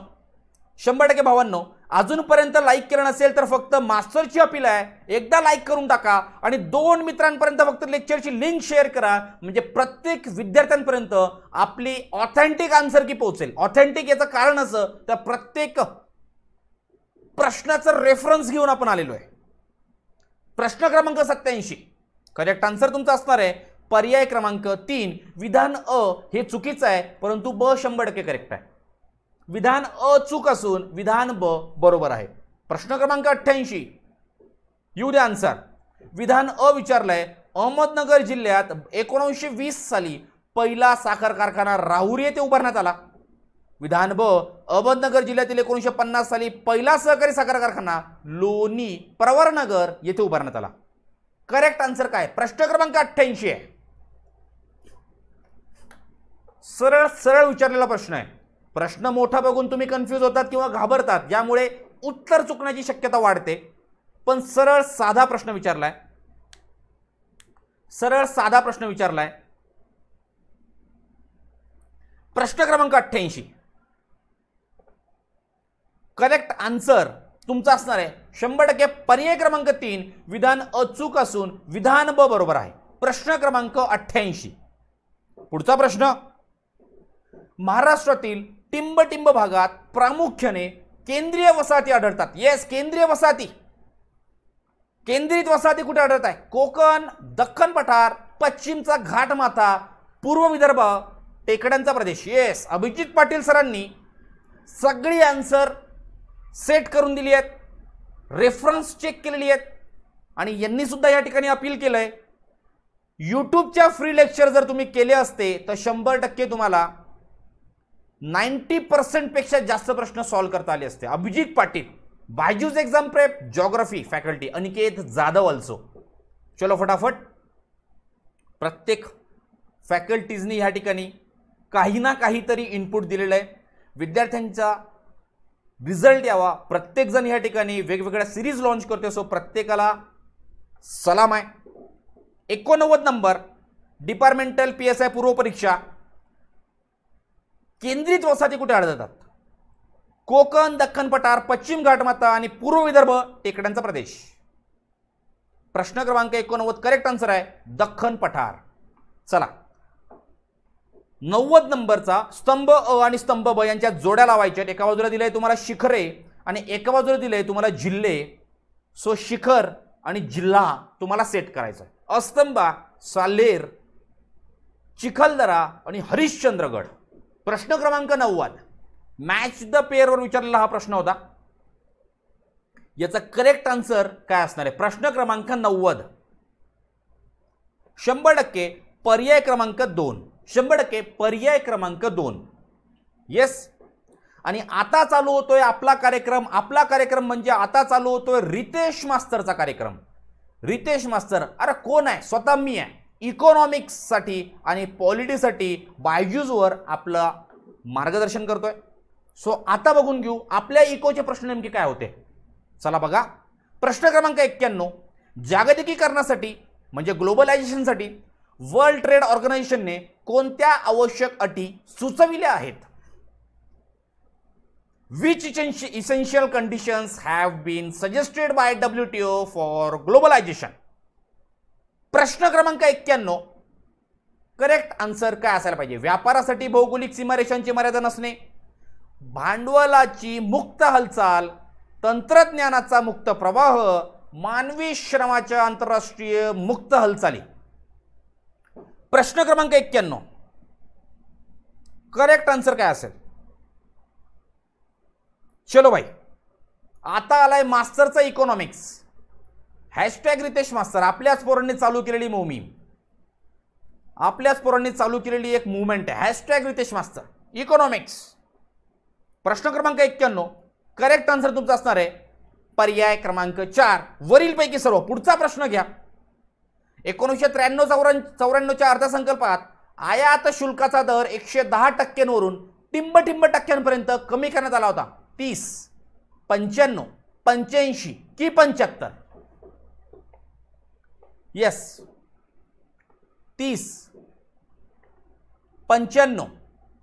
शंभर टक्के भावांनो अजूनपर्यंत लाईक केलं नसेल तर फक्त मास्टरची अपील आहे एकदा लाईक करून टाका आणि दोन मित्रांपर्यंत फक्त लेक्चरची लिंक शेअर करा म्हणजे प्रत्येक विद्यार्थ्यांपर्यंत आपली ऑथेंटिक आन्सर की पोहोचेल ऑथेंटिक याचं कारण असं तर प्रत्येक प्रश्नाचं रेफरन्स घेऊन आपण आलेलो आहे प्रश्न क्रमांक सत्याऐंशी करेक्ट आन्सर तुमचा असणार आहे पर्याय क्रमांक तीन विधान अ हे चुकीचं आहे परंतु ब शंभर टक्के करेक्ट आहे विधान अ चूक असून विधान ब बरोबर आहे प्रश्न क्रमांक अठ्ठ्याऐंशी येऊ द्या आन्सर विधान अ विचारलंय अहमदनगर जिल्ह्यात एकोणीसशे वीस साली पहिला साखर कारखाना राहुरी येथे उभारण्यात आला विधान ब अहमदनगर जिल्ह्यातील एकोणीसशे पन्नास साली पहिला सहकारी साखर कारखाना लोणी प्रवरनगर येथे उभारण्यात आला करेक्ट आन्सर काय प्रश्न क्रमांक अठ्ठ्याऐंशी आहे सरळ सरळ विचारलेला प्रश्न आहे प्रश्न मोठा बघून तुम्ही कन्फ्यूज होतात किंवा घाबरतात ज्यामुळे उत्तर चुकण्याची शक्यता वाढते पण सरळ साधा प्रश्न विचारलाय सरळ साधा प्रश्न विचारलाय प्रश्न क्रमांक अठ्ठ्याऐंशी करेक्ट आन्सर तुमचा असणार आहे शंभर टक्के पर्याय क्रमांक तीन विधान अचूक असून विधान ब बरोबर आहे प्रश्न क्रमांक अठ्ठ्याऐंशी पुढचा प्रश्न महाराष्ट्रातील टिंबटिंब भागात प्रामुख्याने केंद्रीय वसाहती आढळतात येस केंद्रीय वसाहती केंद्रित वसाहती कुठे आढळत आहे कोकण दख्खन पठार पश्चिमचा घाटमाथा पूर्व विदर्भ टेकड्यांचा प्रदेश येस अभिजित पाटील सरांनी सगळी आन्सर सेट करून दिली आहेत रेफरन्स चेक केलेली आहेत आणि यांनीसुद्धा या ठिकाणी अपील केलं आहे यूट्यूबच्या फ्री लेक्चर जर तुम्ही केले असते तर शंभर टक्के तुम्हाला नाईन्टी पर्सेंटपेक्षा जास्त प्रश्न सॉल्व्ह करता आले असते Abhijit Patil BYJU'S exam prep geography faculty Aniket Jadhav also चलो फटाफट प्रत्येक फॅकल्टीजनी ह्या ठिकाणी काही ना काहीतरी इनपुट दिलेलं आहे विद्यार्थ्यांचा रिझल्ट यावा प्रत्येकजण ह्या ठिकाणी वेगवेगळ्या सिरीज लॉन्च करतो सो प्रत्येकाला सलाम आहे एकोणनव्वद number departmental P S I पूर्वपरीक्षा केंद्रित वसाहती कुठे आढळतात कोकण दख्खन पठार पश्चिम घाटमाता आणि पूर्व विदर्भ टेकड्यांचा प्रदेश प्रश्न क्रमांक एकोणनव्वद करेक्ट आन्सर आहे दख्खन पठार चला नव्वद नंबरचा स्तंभ अ आणि स्तंभ ब यांच्या जोड्या लावायच्या एका बाजूला दिलंय तुम्हाला शिखरे आणि एका बाजूला दिलंय तुम्हाला जिल्हे सो शिखर आणि जिल्हा तुम्हाला सेट करायचा अस्तंबा सालेर चिखलदरा आणि हरिश्चंद्रगड प्रश्न क्रमांक नव्वद मॅच द पेअरवर विचारलेला हा प्रश्न होता याचा करेक्ट आन्सर काय असणार आहे प्रश्न क्रमांक नव्वद शंभर टक्के पर्याय क्रमांक दोन शंभर टक्के पर्याय क्रमांक दोन येस आणि आता चालू होतोय आपला कार्यक्रम आपला कार्यक्रम म्हणजे आता चालू होतोय रितेश मास्तरचा कार्यक्रम रितेश मास्तर अरे कोण आहे स्वतः मी आहे इकॉनॉमिक्ससाठी आणि पॉलिटीसाठी बायज्यूजवर आपलं मार्गदर्शन करतो आहे सो आता बघून घेऊ आपल्या इकोचे प्रश्न नेमके काय होते चला बघा प्रश्न क्रमांक एक्क्याण्णव जागतिकीकरणासाठी म्हणजे ग्लोबलायझेशनसाठी वर्ल्ड ट्रेड ऑर्गनायझेशनने कोणत्या आवश्यक अटी सुचविल्या आहेत which essential conditions have been suggested by W T O for globalization प्रश्न क्रमांक एक्क्याण्णव करेक्ट आन्सर काय असायला पाहिजे व्यापारासाठी भौगोलिक सीमारेषांची मर्यादा नसणे भांडवलाची मुक्त हालचाल तंत्रज्ञानाचा मुक्त प्रवाह मानवी श्रमाच्या आंतरराष्ट्रीय मुक्त हालचाली प्रश्न क्रमांक एक्क्याण्णव करेक्ट आन्सर काय असेल चलो भाई आता आलाय मास्टरचा इकॉनॉमिक्स हॅशटॅग रितेश मास्तर आपल्याच पोरांनी चालू केलेली मोमी आपल्याच पोरांनी चालू केलेली एक मुवमेंट आहे हॅशटॅग रितेश मास्तर इकॉनॉमिक्स प्रश्न क्रमांक एक्क्याण्णव करेक्ट आन्सर तुमचा असणार आहे पर्याय क्रमांक चार वरीलपैकी सर्व पुढचा प्रश्न घ्या एकोणीसशे त्र्याण्णव चौऱ्या चौऱ्याण्णवच्या अर्थसंकल्पात आयात शुल्काचा दर एकशे दहा टक्क्यांवरून टिंब टिंब टक्क्यांपर्यंत कमी करण्यात आला होता तीस पंच्याण्णव पंच्याऐंशी की पंच्याहत्तर यस तीस पंच्याण्णव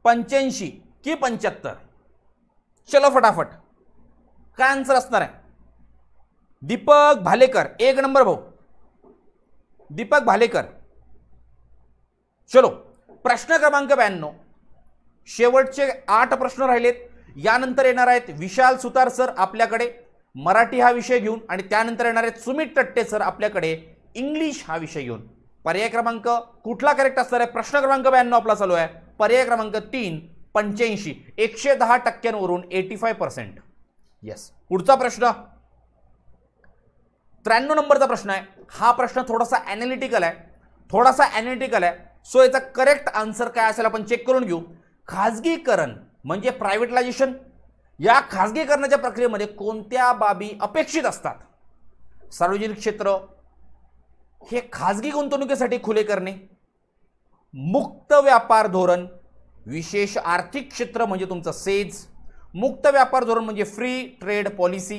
पंच्याऐंशी की पंच्याहत्तर चलो फटाफट काय आन्सर असणार आहे दीपक भालेकर एक नंबर भाऊ दीपक भालेकर चलो प्रश्न क्रमांक ब्याण्णव शेवटचे आठ प्रश्न राहिलेत यानंतर येणार आहेत विशाल सुतार सर आपल्याकडे मराठी हा विषय घेऊन आणि त्यानंतर येणार आहेत सुमित टट्टे सर आपल्याकडे इंग्लिश हा विषय घेऊन पर्याय क्रमांक कुठला करेक्ट असणार आहे प्रश्न क्रमांक ब्याण्णव आपला चालू आहे पर्याय क्रमांक तीन पंच्याऐंशी एकशे दहा टक्क्यांवरून एटी फाय पर्सेंट येस पुढचा प्रश्न त्र्याण्णव नंबरचा प्रश्न आहे हा प्रश्न थोडासा अॅनालिटिकल आहे थोडासा अॅनालिटिकल आहे सो याचा करेक्ट आन्सर काय असेल आपण चेक करून घेऊ खाजगीकरण म्हणजे प्रायव्हेटलायझेशन या खाजगीकरणाच्या प्रक्रियेमध्ये कोणत्या बाबी अपेक्षित असतात सार्वजनिक क्षेत्र हे खाजगी गुंतवणुकीसाठी खुले करणे मुक्त व्यापार धोरण विशेष आर्थिक क्षेत्र म्हणजे तुमचं सेज मुक्त व्यापार धोरण म्हणजे फ्री ट्रेड पॉलिसी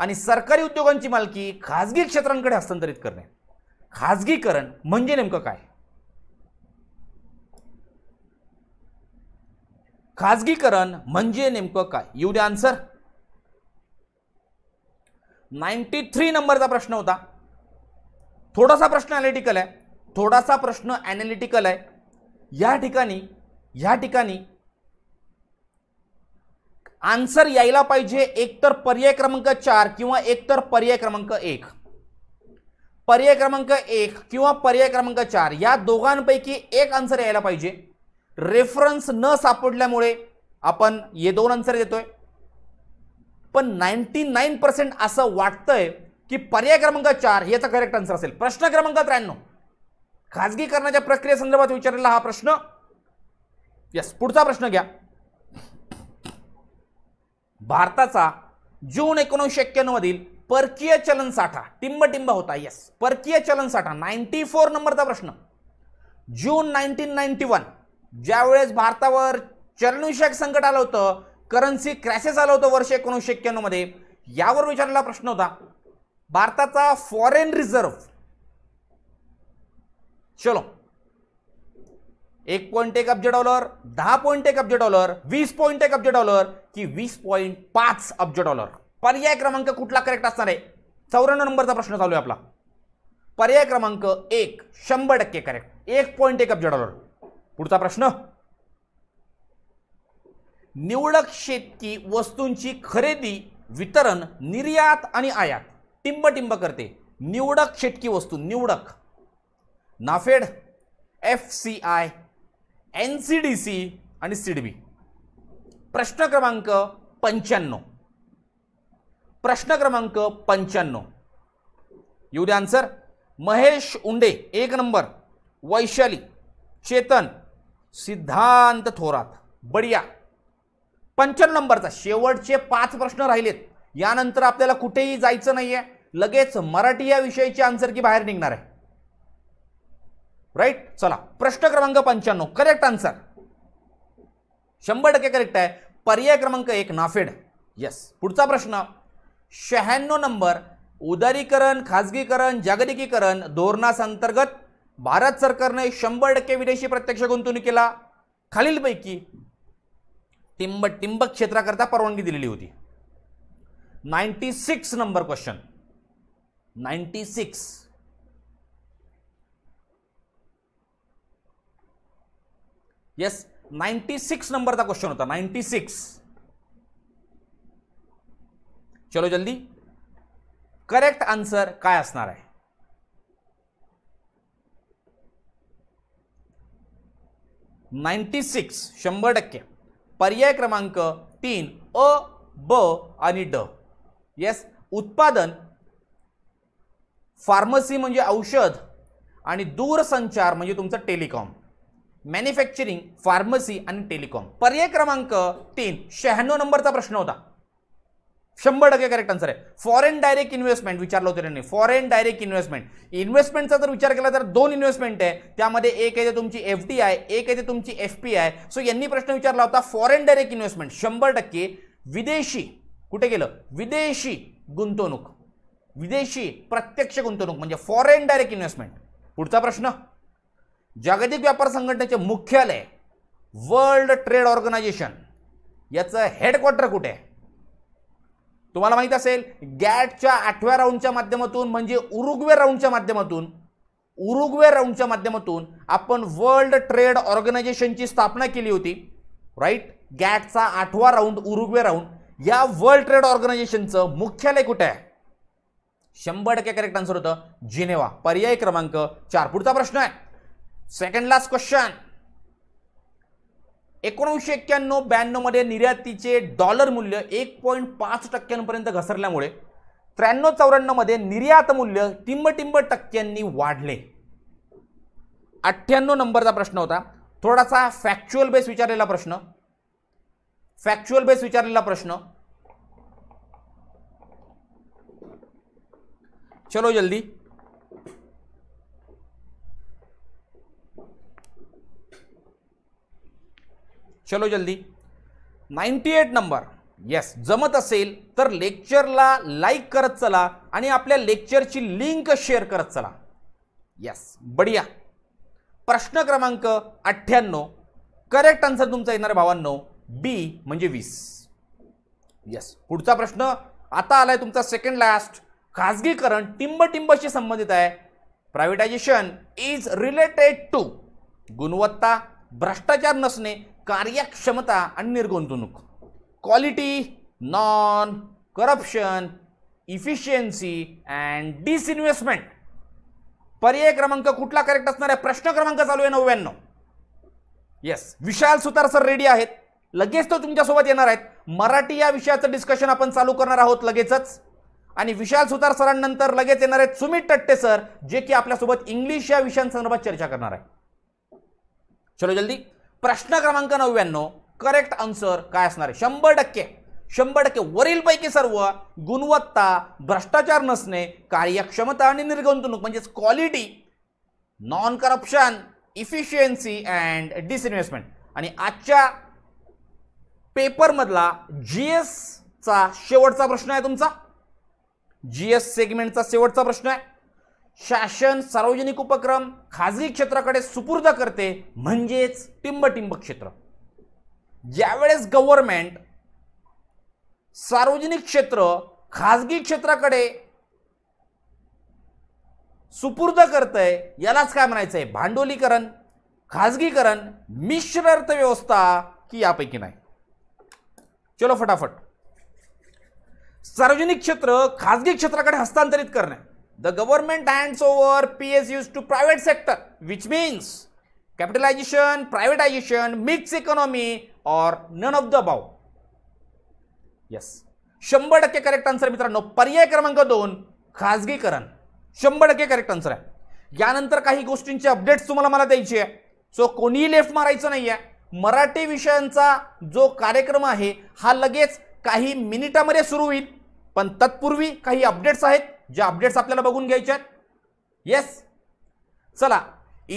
आणि सरकारी उद्योगांची मालकी खाजगी क्षेत्रांकडे हस्तांतरित करणे खाजगीकरण म्हणजे नेमकं काय खाजगीकरण म्हणजे नेमकं काय येऊ द्या आन्सर नाईन्टी थ्री नंबरचा प्रश्न होता थोडासा प्रश्न ॲनालिटिकल आहे थोडासा प्रश्न ॲनालिटिकल आहे या ठिकाणी या ठिकाणी आन्सर यायला पाहिजे एकतर पर्याय क्रमांक चार किंवा एकतर पर्याय क्रमांक एक पर्याय क्रमांक एक किंवा पर्याय क्रमांक चार या दोघांपैकी एक आन्सर यायला पाहिजे रेफरन्स न सापडल्यामुळे आपण हे दोन आन्सर देतोय पण नाईन्टी नाईन पर्सेंट असं वाटतंय की पर्याय क्रमांक चार याचा करेक्ट आन्सर असेल प्रश्न क्रमांक त्र्याण्णव खाजगीकरणाच्या प्रक्रियेसंदर्भात विचारलेला हा प्रश्न यस पुढचा प्रश्न घ्या भारताचा जून एकोणीसशे एक्क्याण्णव मधील परकीय चलन साठा टिंबटिंब होता येस परकीय चलन साठा नाईन्टी फोर नंबरचा प्रश्न जून नाईन्टीन नाईन्टी वन ज्यावेळेस भारतावर चलनविषयक संकट आलं होतं करन्सी क्रॅसेस आलं होतं वर्ष एकोणीसशे मध्ये यावर विचारलेला प्रश्न होता भारताचा फॉरेन रिझर्व चलो एक पॉईंट एक अब्ज डॉलर दहा पॉईंट एक अब्ज डॉलर वीस पॉईंट एक अब्ज डॉलर की वीस पॉईंट पाच अब्ज डॉलर पर्याय क्रमांक कुठला करेक्ट असणार आहे चौऱ्याण्णव नंबरचा प्रश्न चालू आहे आपला पर्याय क्रमांक एक शंभर टक्के करेक्ट एक पॉईंट एक अब्ज डॉलर पुढचा प्रश्न निवडक शेतकी वस्तूंची खरेदी वितरण निर्यात आणि आयात टिंबटिंब करते निवडक शेटकी वस्तू निवडक NAFED F C I N C D C आणि सिडबी प्रश्न क्रमांक पंच्याण्णव प्रश्न क्रमांक पंच्याण्णव येऊ दे आन्सर महेश उंडे एक नंबर वैशाली चेतन सिद्धांत थोरात बढिया पंच्याण्णव नंबरचा शेवटचे पाच प्रश्न राहिलेत यानंतर आपल्याला कुठेही जायचं नाही आहे लगेच मराठी या विषयाची आन्सर की बाहेर निघणार आहे राईट चला प्रश्न क्रमांक पंच्याण्णव करेक्ट आन्सर शंभर टक्के करेक्ट आहे पर्याय क्रमांक एक नाफेड येस पुढचा प्रश्न शहाण्णव नंबर उदारीकरण खाजगीकरण जागतिकीकरण धोरणास अंतर्गत भारत सरकारने शंभर टक्के विदेशी प्रत्यक्ष गुंतवणुकीला खालीलपैकी टिंब टिंबक क्षेत्राकरता परवानगी दिलेली होती ninety six number question ninety six yes ninety six नंबरचा क्वेश्चन होता नाईन्टी सिक्स चलो जल्दी करेक्ट आन्सर काय असणार आहे नाईन्टी सिक्स शंभर टक्के पर्याय क्रमांक तीन अ ब आणि ड येस उत्पादन फार्मसी म्हणजे औषध आणि दूरसंचार म्हणजे तुमचं टेलिकॉम मॅन्युफॅक्चरिंग फार्मसी आणि टेलिकॉम पर्याय क्रमांक तीन शहाण्णव नंबरचा प्रश्न होता शंभर टक्के करेक्ट आन्सर आहे फॉरेन डायरेक्ट इन्व्हेस्टमेंट विचारलं होतं त्यांनी फॉरेन डायरेक्ट इन्व्हेस्टमेंट इन्व्हेस्टमेंटचा जर विचार केला तर दोन इन्व्हेस्टमेंट आहे त्यामध्ये एक आहे ते तुमची एफ डी आय एक आहे ते तुमची एफ पी आय सो यांनी प्रश्न विचारला होता फॉरेन डायरेक्ट इन्व्हेस्टमेंट शंभर टक्के विदेशी कुठे गेलं विदेशी गुंतवणूक विदेशी प्रत्यक्ष गुंतवणूक म्हणजे फॉरेन डायरेक्ट इन्व्हेस्टमेंट पुढचा प्रश्न जागतिक व्यापार संघटनेचे मुख्यालय वर्ल्ड ट्रेड ऑर्गनायझेशन याचं हेडक्वार्टर कुठे आहे तुम्हाला माहीत असेल गॅटच्या आठव्या राऊंडच्या माध्यमातून म्हणजे उरुग्वे राऊंडच्या माध्यमातून उरुग्वे राऊंडच्या माध्यमातून आपण वर्ल्ड ट्रेड ऑर्गनायझेशनची स्थापना केली होती राईट गॅटचा आठवा राऊंड उरुग्वे राऊंड या वर्ल्ड ट्रेड ऑर्गनायझेशनचं मुख्यालय कुठे आहे शंभर टक्के करेक्ट आन्सर होतं जिनेवा पर्याय क्रमांक चार पुढचा प्रश्न आहे सेकंड लास्ट क्वेश्चन एकोणीसशे एक्क्याण्णव ब्याण्णवमध्ये निर्यातीचे डॉलर मूल्य एक पॉईंट पाच टक्क्यांपर्यंत घसरल्यामुळे त्र्याण्णव चौऱ्याण्णवमध्ये निर्यात मूल्य टिंबटिंब टक्क्यांनी वाढले अठ्ठ्याण्णव नंबरचा प्रश्न होता थोडासा फॅक्च्युअल बेस विचारलेला प्रश्न फॅक्च्युअल बेस विचारलेला प्रश्न चलो जल्दी चलो जल्दी 98 एट नंबर येस जमत असेल तर लेक्चरला लाईक करत चला आणि आपल्या लेक्चरची लिंक शेअर करत चला येस बढिया प्रश्न क्रमांक अठ्ठ्याण्णव करेक्ट आन्सर तुमचा येणार भावांनो बी म्हणजे वीस येस पुढचा प्रश्न आता आलाय तुमचा सेकंड लास्ट खाजगीकरण टिंबटिंबशी संबंधित आहे प्रायव्हेटायझेशन इज रिलेटेड टू गुणवत्ता भ्रष्टाचार नसणे कार्यक्षमता आणि निर्गुंतवणूक quality non corruption efficiency and disinvestment पर्याय क्रमांक कुठला करेक्ट असणार आहे प्रश्न क्रमांक चालू आहे नव्याण्णव yes Vishal Sutar sir ready आहेत लगेच तो तुमच्यासोबत येणार आहेत मराठी या विषयाचं डिस्कशन आपण चालू करणार आहोत लगेचच आणि विशाल सुतार सरांनंतर लगेच येणार आहेत सुमित टट्टे सर जे की आपल्यासोबत इंग्लिश या विषयांसंदर्भात चर्चा करणार आहे चलो जल्दी प्रश्न क्रमांक नव्याण्णव करेक्ट आन्सर काय असणार आहे शंभर टक्के शंभर टक्के वरीलपैकी सर्व गुणवत्ता भ्रष्टाचार नसणे कार्यक्षमता आणि निर्गुंतवणूक म्हणजेच quality non corruption efficiency and disinvestment आणि आजच्या पेपरमधला जी एसचा शेवटचा प्रश्न आहे तुमचा जीएस सेगमेंटचा शेवटचा प्रश्न आहे शासन सार्वजनिक उपक्रम खाजगी क्षेत्राकडे सुपूर्द करते म्हणजेच टिंबटिंब क्षेत्र ज्यावेळेस गव्हर्नमेंट सार्वजनिक क्षेत्र खाजगी क्षेत्राकडे सुपूर्द करतंय यालाच काय म्हणायचंय भांडवलीकरण खाजगीकरण मिश्र अर्थव्यवस्था की यापैकी नाही चलो फटाफट सार्वजनिक क्षेत्र खाजगी क्षेत्राकडे हस्तांतरित करणे the government hands over P S Us to private sector which means capitalization privatization mix economy or none of the above yes शंभर टक्के करेक्ट आन्सर मित्रांनो पर्याय क्रमांक दोन खाजगीकरण शंभर टक्के करेक्ट आन्सर आहे यानंतर काही गोष्टींचे अपडेट्स तुम्हाला मला द्यायचे आहे सो कोणीही लेफ्ट मारायचं नाही आहे मराठी विषयांचा जो कार्यक्रम आहे हा लगेच काही मिनिटामध्ये सुरू होईल पण तत्पूर्वी काही अपडेट्स आहेत ज्या अपडेट्स आपल्याला बघून घ्यायच्या आहेत येस चला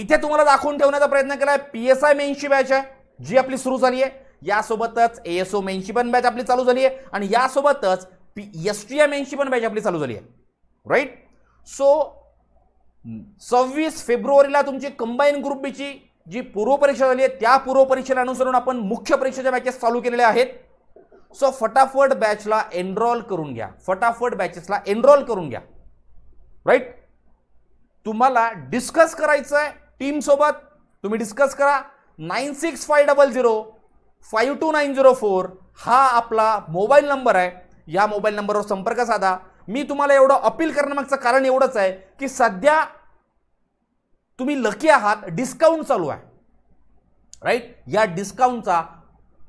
इथे तुम्हाला दाखवून ठेवण्याचा प्रयत्न केला आहे पी एस आय मेनशी बॅच आहे जी आपली सुरू झाली आहे यासोबतच ए एस ओ मेनशी पण बॅच आपली चालू झाली आहे आणि यासोबतच पी एस टी आय मेनशी पण बॅच आपली चालू झाली आहे राईट सो सव्वीस फेब्रुवारीला तुमची कंबाईन ग्रुप बीची जी पूर्वपरीक्षा झाली आहे त्या पूर्वपरीक्षेला अनुसरून आपण मुख्य परीक्षेच्या बॅचेस चालू केलेल्या आहेत सो फटाफट बॅचला एनरोल करून घ्या फटाफट बॅचेसला एनरोल करून घ्या राईट तुम्हाला डिस्कस करायचं आहे टीमसोबत तुम्ही डिस्कस करा nine six five double zero five two nine zero four हा आपला मोबाईल नंबर आहे या मोबाईल नंबरवर संपर्क साधा मी तुम्हाला एवढं अपील करण्यामागचं कारण एवढंच आहे की सध्या तुम्ही लकी आहात डिस्काउंट चालू आहे राईट या डिस्काउंटचा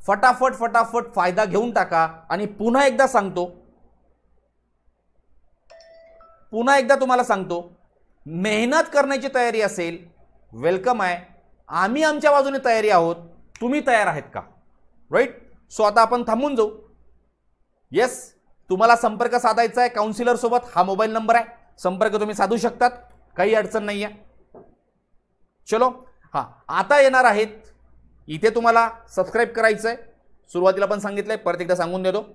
फटाफट फटाफट फायदा घेऊन टाका आणि पुन्हा एकदा सांगतो पुन्हा एकदा तुम्हाला सांगतो मेहनत करण्याची तयारी असेल वेलकम आहे आम्ही आमच्या बाजूने तयारी आहोत तुम्ही तयार आहेत का राईट सो आता आपण थांबून जाऊ येस तुम्हाला संपर्क साधायचा आहे काउन्सिलरसोबत हा मोबाईल नंबर आहे संपर्क तुम्ही साधू शकतात काही अडचण नाही आहे चलो हां आता येणार आहेत इथे तुम्हाला सबस्क्राईब करायचं आहे सुरुवातीला पण सांगितलं आहे परत एकदा सांगून देतो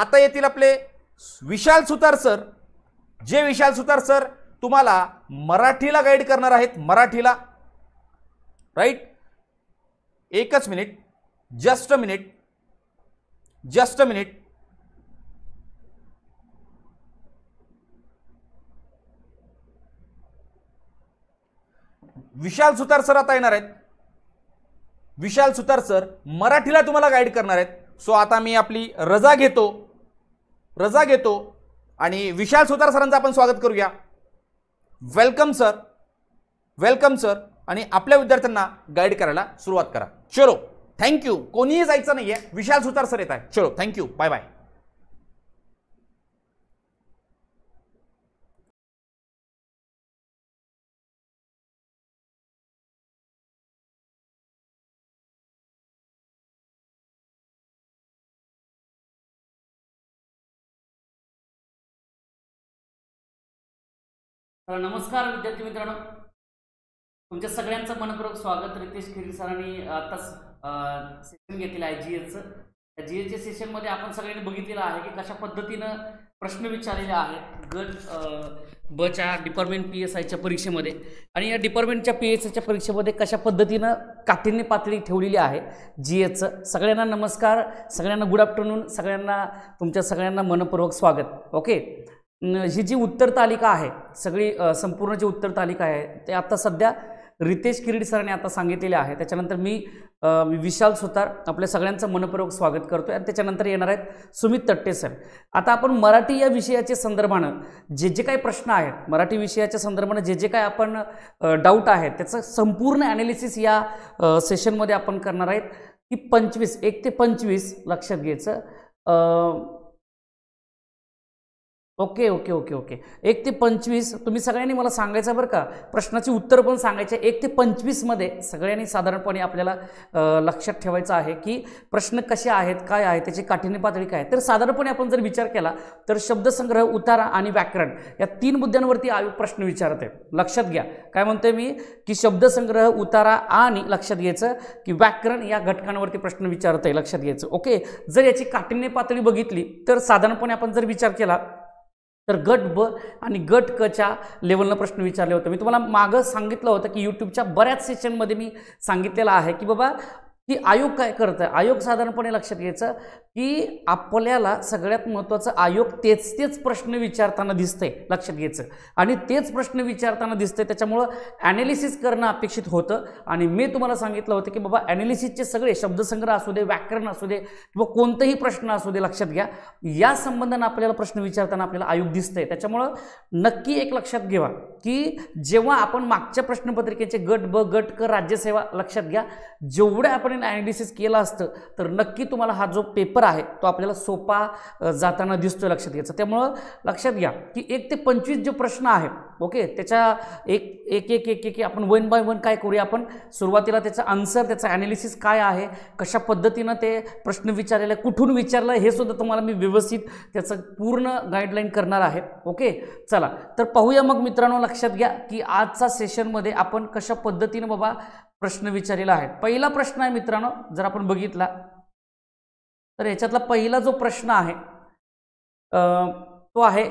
आता येतील आपले विशाल सुतार सर जे विशाल सुतार सर तुम्हाला मराठीला गाईड करणार आहेत मराठीला राईट एकच minute just a minute just a minute Vishal Sutar sir आता येणार आहेत विशाल सुतार सर मराठीला तुम्हाला गाईड करणार आहेत सो आता मी आपली रजा घेतो रजा घेतो आणि विशाल सुतार सरांचं आपण स्वागत करूया वेलकम सर वेलकम सर आणि आपल्या विद्यार्थ्यांना गाईड करायला सुरुवात करा चलो थँक्यू कोणीही जायचं नाही आहे विशाल सुतार सर येत आहे चलो थँक्यू बाय बाय तर नमस्कार विद्यार्थी मित्रांनो तुमच्या सगळ्यांचं मनपूर्वक स्वागत रितेश खिरी सरांनी आत्ताच सेशन घेतलेलं आहे जी एचं त्या जी सेशन सेशनमध्ये आपण सगळ्यांनी बघितलेलं आहे की कशा पद्धतीनं प्रश्न विचारलेले आहेत गट बच्या डिपार्टमेंट पी एस आयच्या परीक्षेमध्ये आणि या डिपार्टमेंटच्या पी एस आयच्या परीक्षेमध्ये कशा पद्धतीनं काठिण्य पातळी ठेवलेली आहे जी एचं सगळ्यांना नमस्कार सगळ्यांना गुड आफ्टरनून सगळ्यांना तुमच्या सगळ्यांना मनपूर्वक स्वागत ओके ही जी उत्तर तालिका आहे सगळी संपूर्ण जी उत्तर तालिका आहे ते आता सध्या रितेश किरीड सरांनी आता सांगितलेले आहे त्याच्यानंतर मी विशाल सुतार आपल्या सगळ्यांचं मनपूर्वक स्वागत करतो आणि त्याच्यानंतर येणार आहेत सुमित तट्टे सर आता आपण मराठी या विषयाच्या संदर्भानं जे जे काही प्रश्न आहेत मराठी विषयाच्या संदर्भानं जे जे काही आपण डाऊट आहेत त्याचं संपूर्ण ॲनालिसिस या सेशनमध्ये आपण करणार आहेत की पंचवीस एक ते पंचवीस लक्षात घ्यायचं ओके ओके ओके ओके एक ते पंचवीस तुम्ही सगळ्यांनी मला सांगायचं बरं का प्रश्नाची उत्तर पण सांगायचे एक ते पंचवीसमध्ये सगळ्यांनी साधारणपणे आपल्याला लक्षात ठेवायचं आहे की प्रश्न कसे आहेत काय आहे त्याची काठिण्य पातळी काय तर साधारणपणे आपण जर विचार केला तर शब्दसंग्रह उतारा आणि व्याकरण या तीन मुद्द्यांवरती आयोग प्रश्न विचारत आहे लक्षात घ्या काय म्हणतोय मी की शब्दसंग्रह उतारा आणि लक्षात घ्यायचं की व्याकरण या घटकांवरती प्रश्न विचारत आहे लक्षात घ्यायचं ओके जर याची काठिण्य पातळी बघितली तर साधारणपणे आपण जर विचार केला तर गट ब आणि गट कच्या लेवलनं प्रश्न विचारले होते मी तुम्हाला मागं सांगितलं होतं की यूट्यूबच्या बऱ्याच सेशनमध्ये मी सांगितलेलं आहे की बाबा की आयोग काय करत आहे आयोग साधारणपणे लक्षात घ्यायचं की आपल्याला सगळ्यात महत्त्वाचं आयोग तेच तेच प्रश्न विचारताना दिसतंय लक्षात घ्यायचं आणि तेच प्रश्न विचारताना दिसतंय त्याच्यामुळं ॲनालिसिस करणं अपेक्षित होतं आणि मी तुम्हाला सांगितलं होतं की बाबा ॲनालिसिसचे सगळे शब्दसंग्रह असू दे व्याकरण असू दे किंवा कोणतंही प्रश्न असू दे लक्षात घ्या या संबंधानं आपल्याला प्रश्न विचारताना आपल्याला आयोग दिसतंय त्याच्यामुळं नक्की एक लक्षात घ्यावा की जेव्हा आपण मागच्या प्रश्नपत्रिकेचे गट ब गट कर राज्यसेवा लक्षात घ्या जेवढ्या आपण पद्धतीने ॲनालिसिस केलं असतं तर नक्की तुम्हाला हा जो पेपर आहे तो आपल्याला सोपा जाताना दिसतो लक्षात घ्यायचा त्यामुळं लक्षात घ्या की एक ते पंचवीस जे प्रश्न आहे ओके त्याच्या एक एक एक एक आपण वन बाय वन काय करूया आपण सुरुवातीला त्याचा आन्सर त्याचं ॲनालिसिस काय आहे कशा पद्धतीनं ते प्रश्न विचारलेले कुठून विचारलं हे सुद्धा तुम्हाला मी व्यवस्थित त्याचं पूर्ण गाईडलाईन करणार आहे ओके चला तर पाहूया मग मित्रांनो लक्षात घ्या की आजचा सेशनमध्ये आपण कशा पद्धतीनं बाबा प्रश्न विचारलेला आहे पहिला प्रश्न आहे मित्रांनो जर आपण बघितला तर याच्यातला पहिला जो प्रश्न आहे तो आहे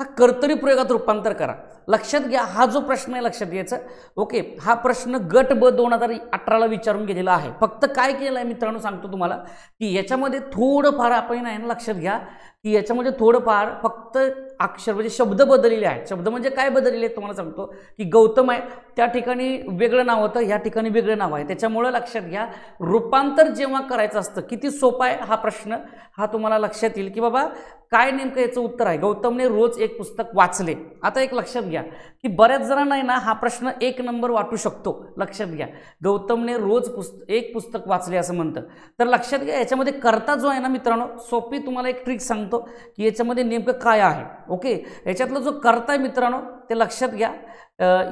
हा कर्तरी प्रयोगात रूपांतर करा लक्षात घ्या हा जो प्रश्न आहे लक्षात घ्यायचा ओके हा प्रश्न गट ब दोन हजार अठराला विचारून गेलेला आहे फक्त काय केलं आहे मित्रांनो सांगतो तुम्हाला की याच्यामध्ये थोडंफार आपण आहे ना लक्षात घ्या की याच्यामध्ये थोडंफार फक्त अक्षर म्हणजे शब्द बदललेले आहेत शब्द म्हणजे काय बदललेले आहेत तुम्हाला सांगतो की गौतम आहे त्या ठिकाणी वेगळं नाव होतं ह्या ठिकाणी वेगळं नाव आहे त्याच्यामुळं लक्षात घ्या रूपांतर जेव्हा करायचं असतं किती सोपा आहे हा प्रश्न हा तुम्हाला लक्षात येईल की बाबा काय नेमकं याचं उत्तर आहे गौतमने रोज एक पुस्तक वाचले आता एक लक्षात घ्या की बऱ्याच जणांना ना हा प्रश्न एक नंबर वाटू शकतो लक्षात घ्या गौतमने रोज पुस्त एक पुस्तक वाचले असं म्हणतं तर लक्षात घ्या याच्यामध्ये करता जो आहे ना मित्रांनो सोपी तुम्हाला एक ट्रिक सांगतो की याच्यामध्ये नेमकं काय आहे ओके याच्यातला जो करता आहे मित्रांनो ते लक्षात घ्या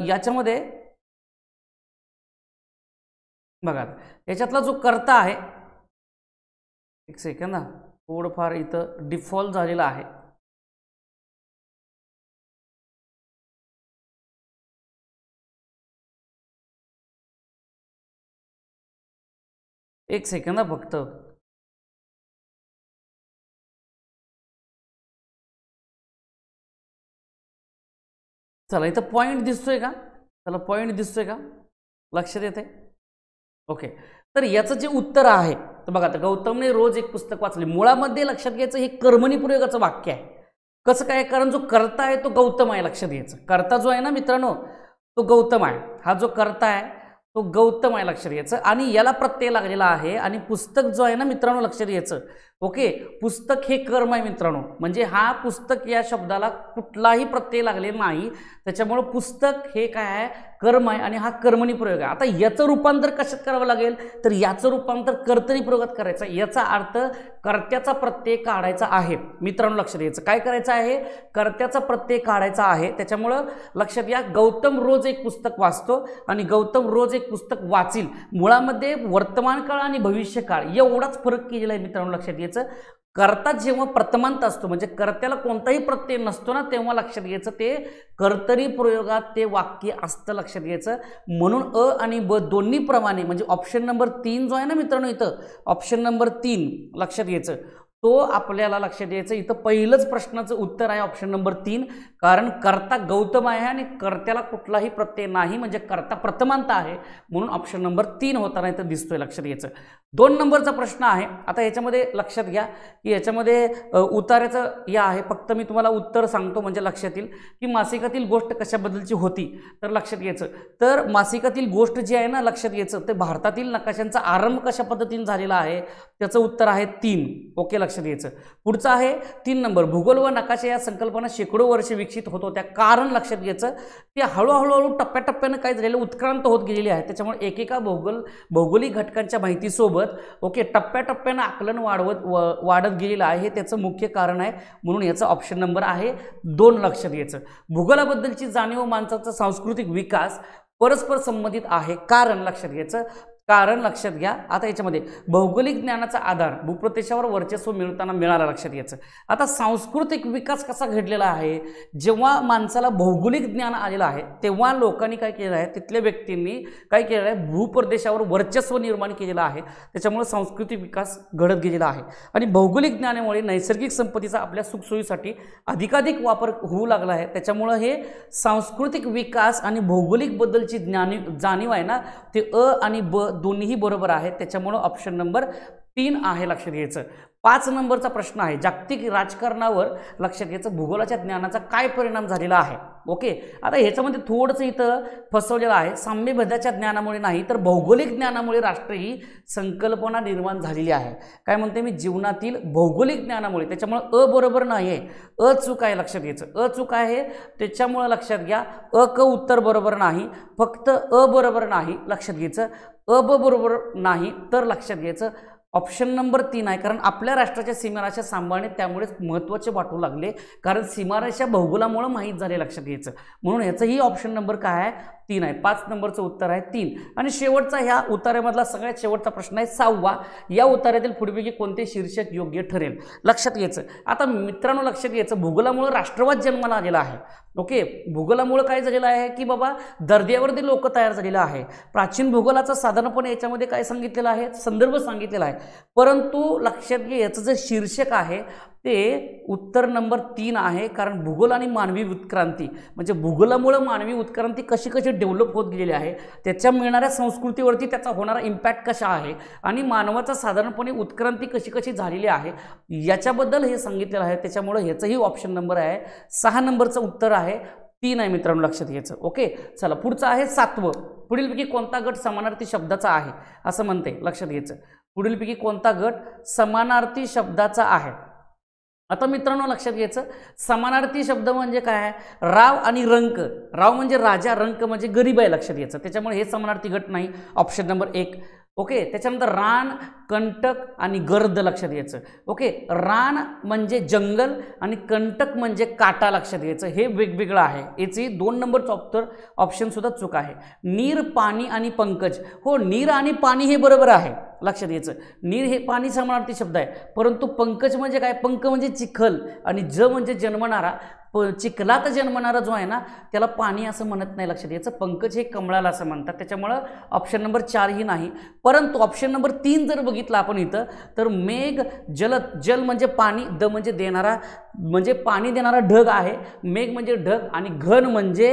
याच्यामध्ये बघा याच्यातला जो करता आहे एक सेकंद ना थोडंफार इथं डिफॉल्ट झालेला आहे एक सेकंद फक्त चला इथं पॉईंट दिसतोय का चला पॉईंट दिसतोय का लक्षात येते ओके तर याचं जे उत्तर आहे तर बघा आता गौतमने रोज एक पुस्तक वाचले मुळामध्ये लक्षात घ्यायचं हे कर्मणी प्रयोगाचं वाक्य आहे कसं काय कारण जो कर्ता आहे तो गौतम आहे लक्षात घ्यायचं करता जो आहे ना मित्रांनो तो गौतम आहे हा जो करता आहे तो गौतम आहे लक्षात घ्यायचं आणि याला प्रत्यय लागलेला आहे आणि पुस्तक जो आहे ना मित्रांनो लक्षात घ्यायचं ओके पुस्तक हे कर्म आहे मित्रांनो म्हणजे हा पुस्तक या शब्दाला कुठलाही प्रत्यय लागले नाही त्याच्यामुळं पुस्तक हे काय आहे कर्म आहे आणि हा कर्मणी प्रयोग आहे आता याचं रूपांतर कशात करावं लागेल तर याचं रूपांतर कर्तरी प्रयोगात करायचं याचा अर्थ कर्त्याचा प्रत्यय काढायचा आहे मित्रांनो लक्षात द्यायचं काय करायचं आहे कर्त्याचा प्रत्यय काढायचा आहे त्याच्यामुळं लक्षात घ्या गौतम रोज एक पुस्तक वाचतो आणि गौतम रोज एक पुस्तक वाचील मुळामध्ये वर्तमान काळ आणि भविष्यकाळ एवढाच फरक केलेला आहे मित्रांनो लक्षात घ्या घ्यायचं करता जेव्हा प्रथमांत असतो म्हणजे कर्त्याला कोणताही प्रत्यय नसतो ना तेव्हा लक्षात घ्यायचं ते कर्तरी प्रयोगात ते वाक्य असतं लक्षात घ्यायचं म्हणून अ आणि ब दोन्ही प्रमाणे म्हणजे ऑप्शन नंबर तीन जो आहे ना मित्रांनो इथं ऑप्शन नंबर तीन लक्षात घ्यायचं तो आपल्याला लक्षात द्यायचं इथं पहिलंच प्रश्नाचं उत्तर आहे ऑप्शन नंबर तीन कारण कर्ता गौतम आहे आणि कर्त्याला कुठलाही प्रत्यय नाही म्हणजे कर्ता प्रथमांत आहे म्हणून ऑप्शन नंबर तीन होताना इथं दिसतोय लक्षात घ्यायचं दोन नंबरचा प्रश्न आहे आता याच्यामध्ये लक्षात घ्या की याच्यामध्ये उतारेचं या आहे फक्त मी तुम्हाला उत्तर सांगतो म्हणजे लक्षात येईल की मासिकातील गोष्ट कशाबद्दलची होती तर लक्षात घ्यायचं तर मासिकातील गोष्ट जी आहे ना लक्षात घ्यायचं ते भारतातील नकाशांचा आरंभ कशा पद्धतीने झालेला आहे त्याचं उत्तर आहे तीन ओके लक्षात घ्यायचं पुढचा आहे तीन नंबर भूगोल व नकाशा या संकल्पना शेकडो वर्ष विकसित होत होत्या कारण लक्षात घ्यायचं ते हळूहळूहळू टप्प्याटप्प्यानं काय झालेलं उत्क्रांत होत गेलेली आहे त्याच्यामुळे एकेका भौगोल भौगोलिक घटकांच्या माहितीसोबत ओके टप्प्याटप्प्यानं आकलन वाढवत व वाढत गेलेलं आहे हे त्याचं मुख्य कारण आहे म्हणून याचा ऑप्शन नंबर आहे दोन लक्षात घ्यायचं भूगोलाबद्दलची जाणीव माणसाचा सांस्कृतिक विकास परस्पर संबंधित आहे कारण लक्षात घ्यायचं कारण लक्षात घ्या आता याच्यामध्ये भौगोलिक ज्ञानाचा आधार भूप्रदेशावर वर्चस्व मिळवताना मिळाला लक्षात घ्यायचं आता सांस्कृतिक विकास कसा घडलेला आहे जेव्हा माणसाला भौगोलिक ज्ञान आलेलं आहे तेव्हा लोकांनी काय केलं आहे तिथल्या व्यक्तींनी काय केलेलं आहे भूप्रदेशावर वर्चस्व निर्माण केलेलं आहे त्याच्यामुळे सांस्कृतिक विकास घडत गेलेला आहे आणि भौगोलिक ज्ञानामुळे नैसर्गिक संपत्तीचा आपल्या सुखसोयीसाठी अधिकाधिक वापर होऊ लागला आहे त्याच्यामुळं हे सांस्कृतिक विकास आणि भौगोलिक बद्दलची ज्ञानी जाणीव आहे ना ते अ आणि ब दोन्हीही बरोबर आहेत त्याच्यामुळं ऑप्शन नंबर तीन आहे लक्षात घ्यायचं पाच नंबरचा प्रश्न आहे जागतिक राजकारणावर लक्षात घ्यायचं भूगोलाच्या ज्ञानाचा काय परिणाम झालेला आहे ओके आता ह्याच्यामध्ये थोडंसं इथं फसवलेलं आहे साम्यभेदाच्या ज्ञानामुळे नाही तर भौगोलिक ज्ञानामुळे राष्ट्र ही संकल्पना निर्माण झालेली आहे काय म्हणते मी जीवनातील भौगोलिक ज्ञानामुळे त्याच्यामुळं अ बरोबर नाही आहे अ चूक आहे लक्षात घ्यायचं अ चूक आहे त्याच्यामुळं लक्षात घ्या अ क उत्तर बरोबर नाही फक्त अ बरोबर नाही लक्षात घ्यायचं अ ब बरोबर नाही तर लक्षात घ्यायचं ऑप्शन नंबर तीन आहे कारण आपल्या राष्ट्राच्या सीमारेषा सांभाळणे त्यामुळेच महत्त्वाचे वाटू लागले कारण सीमारेषा भौगोलामुळे माहीत झाले लक्षात घ्यायचं म्हणून ह्याचंही ऑप्शन नंबर काय आहे तीन आहे पाच नंबरचं उत्तर आहे तीन आणि शेवटचा ह्या उतार्यामधला सगळ्यात शेवटचा प्रश्न आहे सहावा या उतार्यातील पुढेपैकी कोणते शीर्षक योग्य ठरेल लक्षात घ्यायचं आता मित्रांनो लक्षात घ्यायचं भूगोलामुळे राष्ट्रवाद जन्माला आलेला आहे ओके भूगोलामुळं काय झालेलं आहे की बाबा दर्द्यावरती लोक तयार झालेलं आहे प्राचीन भूगोलाचा साधारणपणे याच्यामध्ये काय सांगितलेलं आहे संदर्भ सांगितलेला आहे परंतु लक्षात घे याचं जे शीर्षक आहे ते उत्तर नंबर तीन आहे कारण भूगोल आणि मानवी उत्क्रांती म्हणजे भूगोलामुळं मानवी उत्क्रांती कशी कशी डेव्हलप होत गेलेली आहे त्याच्या मिळणाऱ्या संस्कृतीवरती त्याचा होणारा इम्पॅक्ट कसा आहे आणि मानवाचा साधारणपणे उत्क्रांती कशी कशी झालेली आहे याच्याबद्दल हे सांगितलेलं आहे त्याच्यामुळं ह्याचंही ऑप्शन नंबर आहे सहा नंबरचं उत्तर आहे तीन आहे मित्रांनो लक्षात घ्यायचं ओके चला पुढचं आहे सातवं पुढीलपैकी कोणता गट समानार्थी शब्दाचा आहे असं म्हणते लक्षात घ्यायचं पुढीलपैकी कोणता गट समानार्थी शब्दाचा आहे आता मित्रांनो लक्षात घ्यायचं समानार्थी शब्द म्हणजे काय आहे राव आणि रंक राव म्हणजे राजा रंक म्हणजे गरीब आहे लक्षात घ्यायचं त्याच्यामुळे हे समानार्थी गट नाही ऑप्शन नंबर एक ओके त्याच्यानंतर रान कंटक आणि गर्द लक्षात घ्यायचं ओके रान म्हणजे जंगल आणि कंटक म्हणजे काटा लक्षात घ्यायचं हे वेगवेगळं आहे याची दोन नंबर ऑप्टर ऑप्शनसुद्धा चूक आहे नीर पाणी आणि पंकज हो नीर आणि पाणी हे बरोबर आहे लक्षात घ्यायचं नीर हे पाणी समानार्थी शब्द आहे परंतु पंकज म्हणजे काय पंक म्हणजे चिखल आणि ज म्हणजे जन्मणारा प चिखलात जन्मणारा जो आहे ना त्याला पाणी असं म्हणत नाही लक्षात घ्यायचं पंकज हे कमळाला असं म्हणतात त्याच्यामुळं ऑप्शन नंबर चारही ही नाही परंतु ऑप्शन नंबर तीन जर बघ बघितलं आपण इथं तर मेघ जल जल म्हणजे पाणी द म्हणजे देणारा म्हणजे पाणी देणारा ढग आहे मेघ म्हणजे ढग आणि घन म्हणजे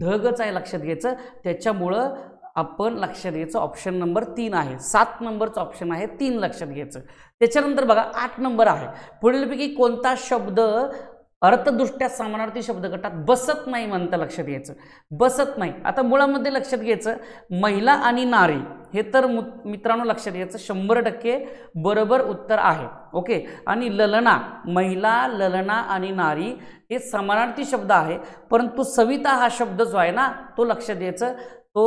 ढगच आहे लक्षात घ्यायचं त्याच्यामुळं आपण लक्षात घ्यायचं ऑप्शन नंबर तीन आहे सात नंबरचं ऑप्शन आहे तीन लक्षात घ्यायचं त्याच्यानंतर बघा आठ नंबर आहे पुढीलपैकी कोणता शब्द अर्थदृष्ट्या समानार्थी शब्दगटात बसत नाही म्हणता लक्षात घ्यायचं बसत नाही आता मुळामध्ये लक्षात घ्यायचं महिला आणि नारी हे तर मु मित्रांनो लक्षात याचं शंभर टक्के बरोबर उत्तर आहे ओके आणि ललना महिला ललना आणि नारी हे समानार्थी शब्द आहे परंतु सविता हा शब्द जो आहे ना तो लक्ष द्यायचं तो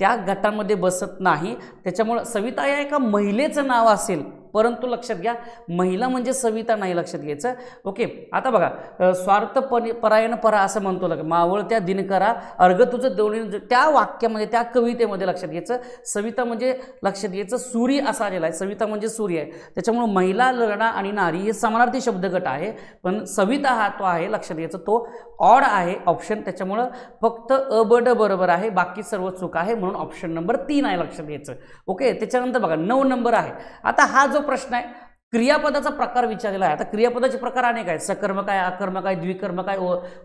त्या गटामध्ये बसत नाही त्याच्यामुळं सविता या एका महिलेचं नाव असेल परंतु लक्षात घ्या महिला म्हणजे सविता नाही लक्षात घ्यायचं ओके आता बघा स्वार्थ परायण परा असं म्हणतो लग मावळत्या दिनकरा अर्घ तुझं देवळी त्या वाक्यामध्ये त्या कवितेमध्ये लक्षात घ्यायचं सविता म्हणजे लक्षात घ्यायचं सूर्य असा आलेला आहे सविता म्हणजे सूर्य आहे त्याच्यामुळं महिला लढा आणि नारी हे समानार्थी शब्दगट आहे पण सविता हा तो आहे लक्षात घ्यायचं तो ऑड आहे ऑप्शन त्याच्यामुळं फक्त अबड बरोबर आहे बाकी सर्व चूक आहे म्हणून ऑप्शन नंबर तीन आहे लक्षात घ्यायचं ओके त्याच्यानंतर बघा नऊ नंबर आहे आता हा जो जो प्रश्न आहे क्रियापदाचा प्रकार विचारलेला आहे आता क्रियापदाचे प्रकार अनेक आहेत सकर्मक काय अकर्मक आहे द्विकर्मक काय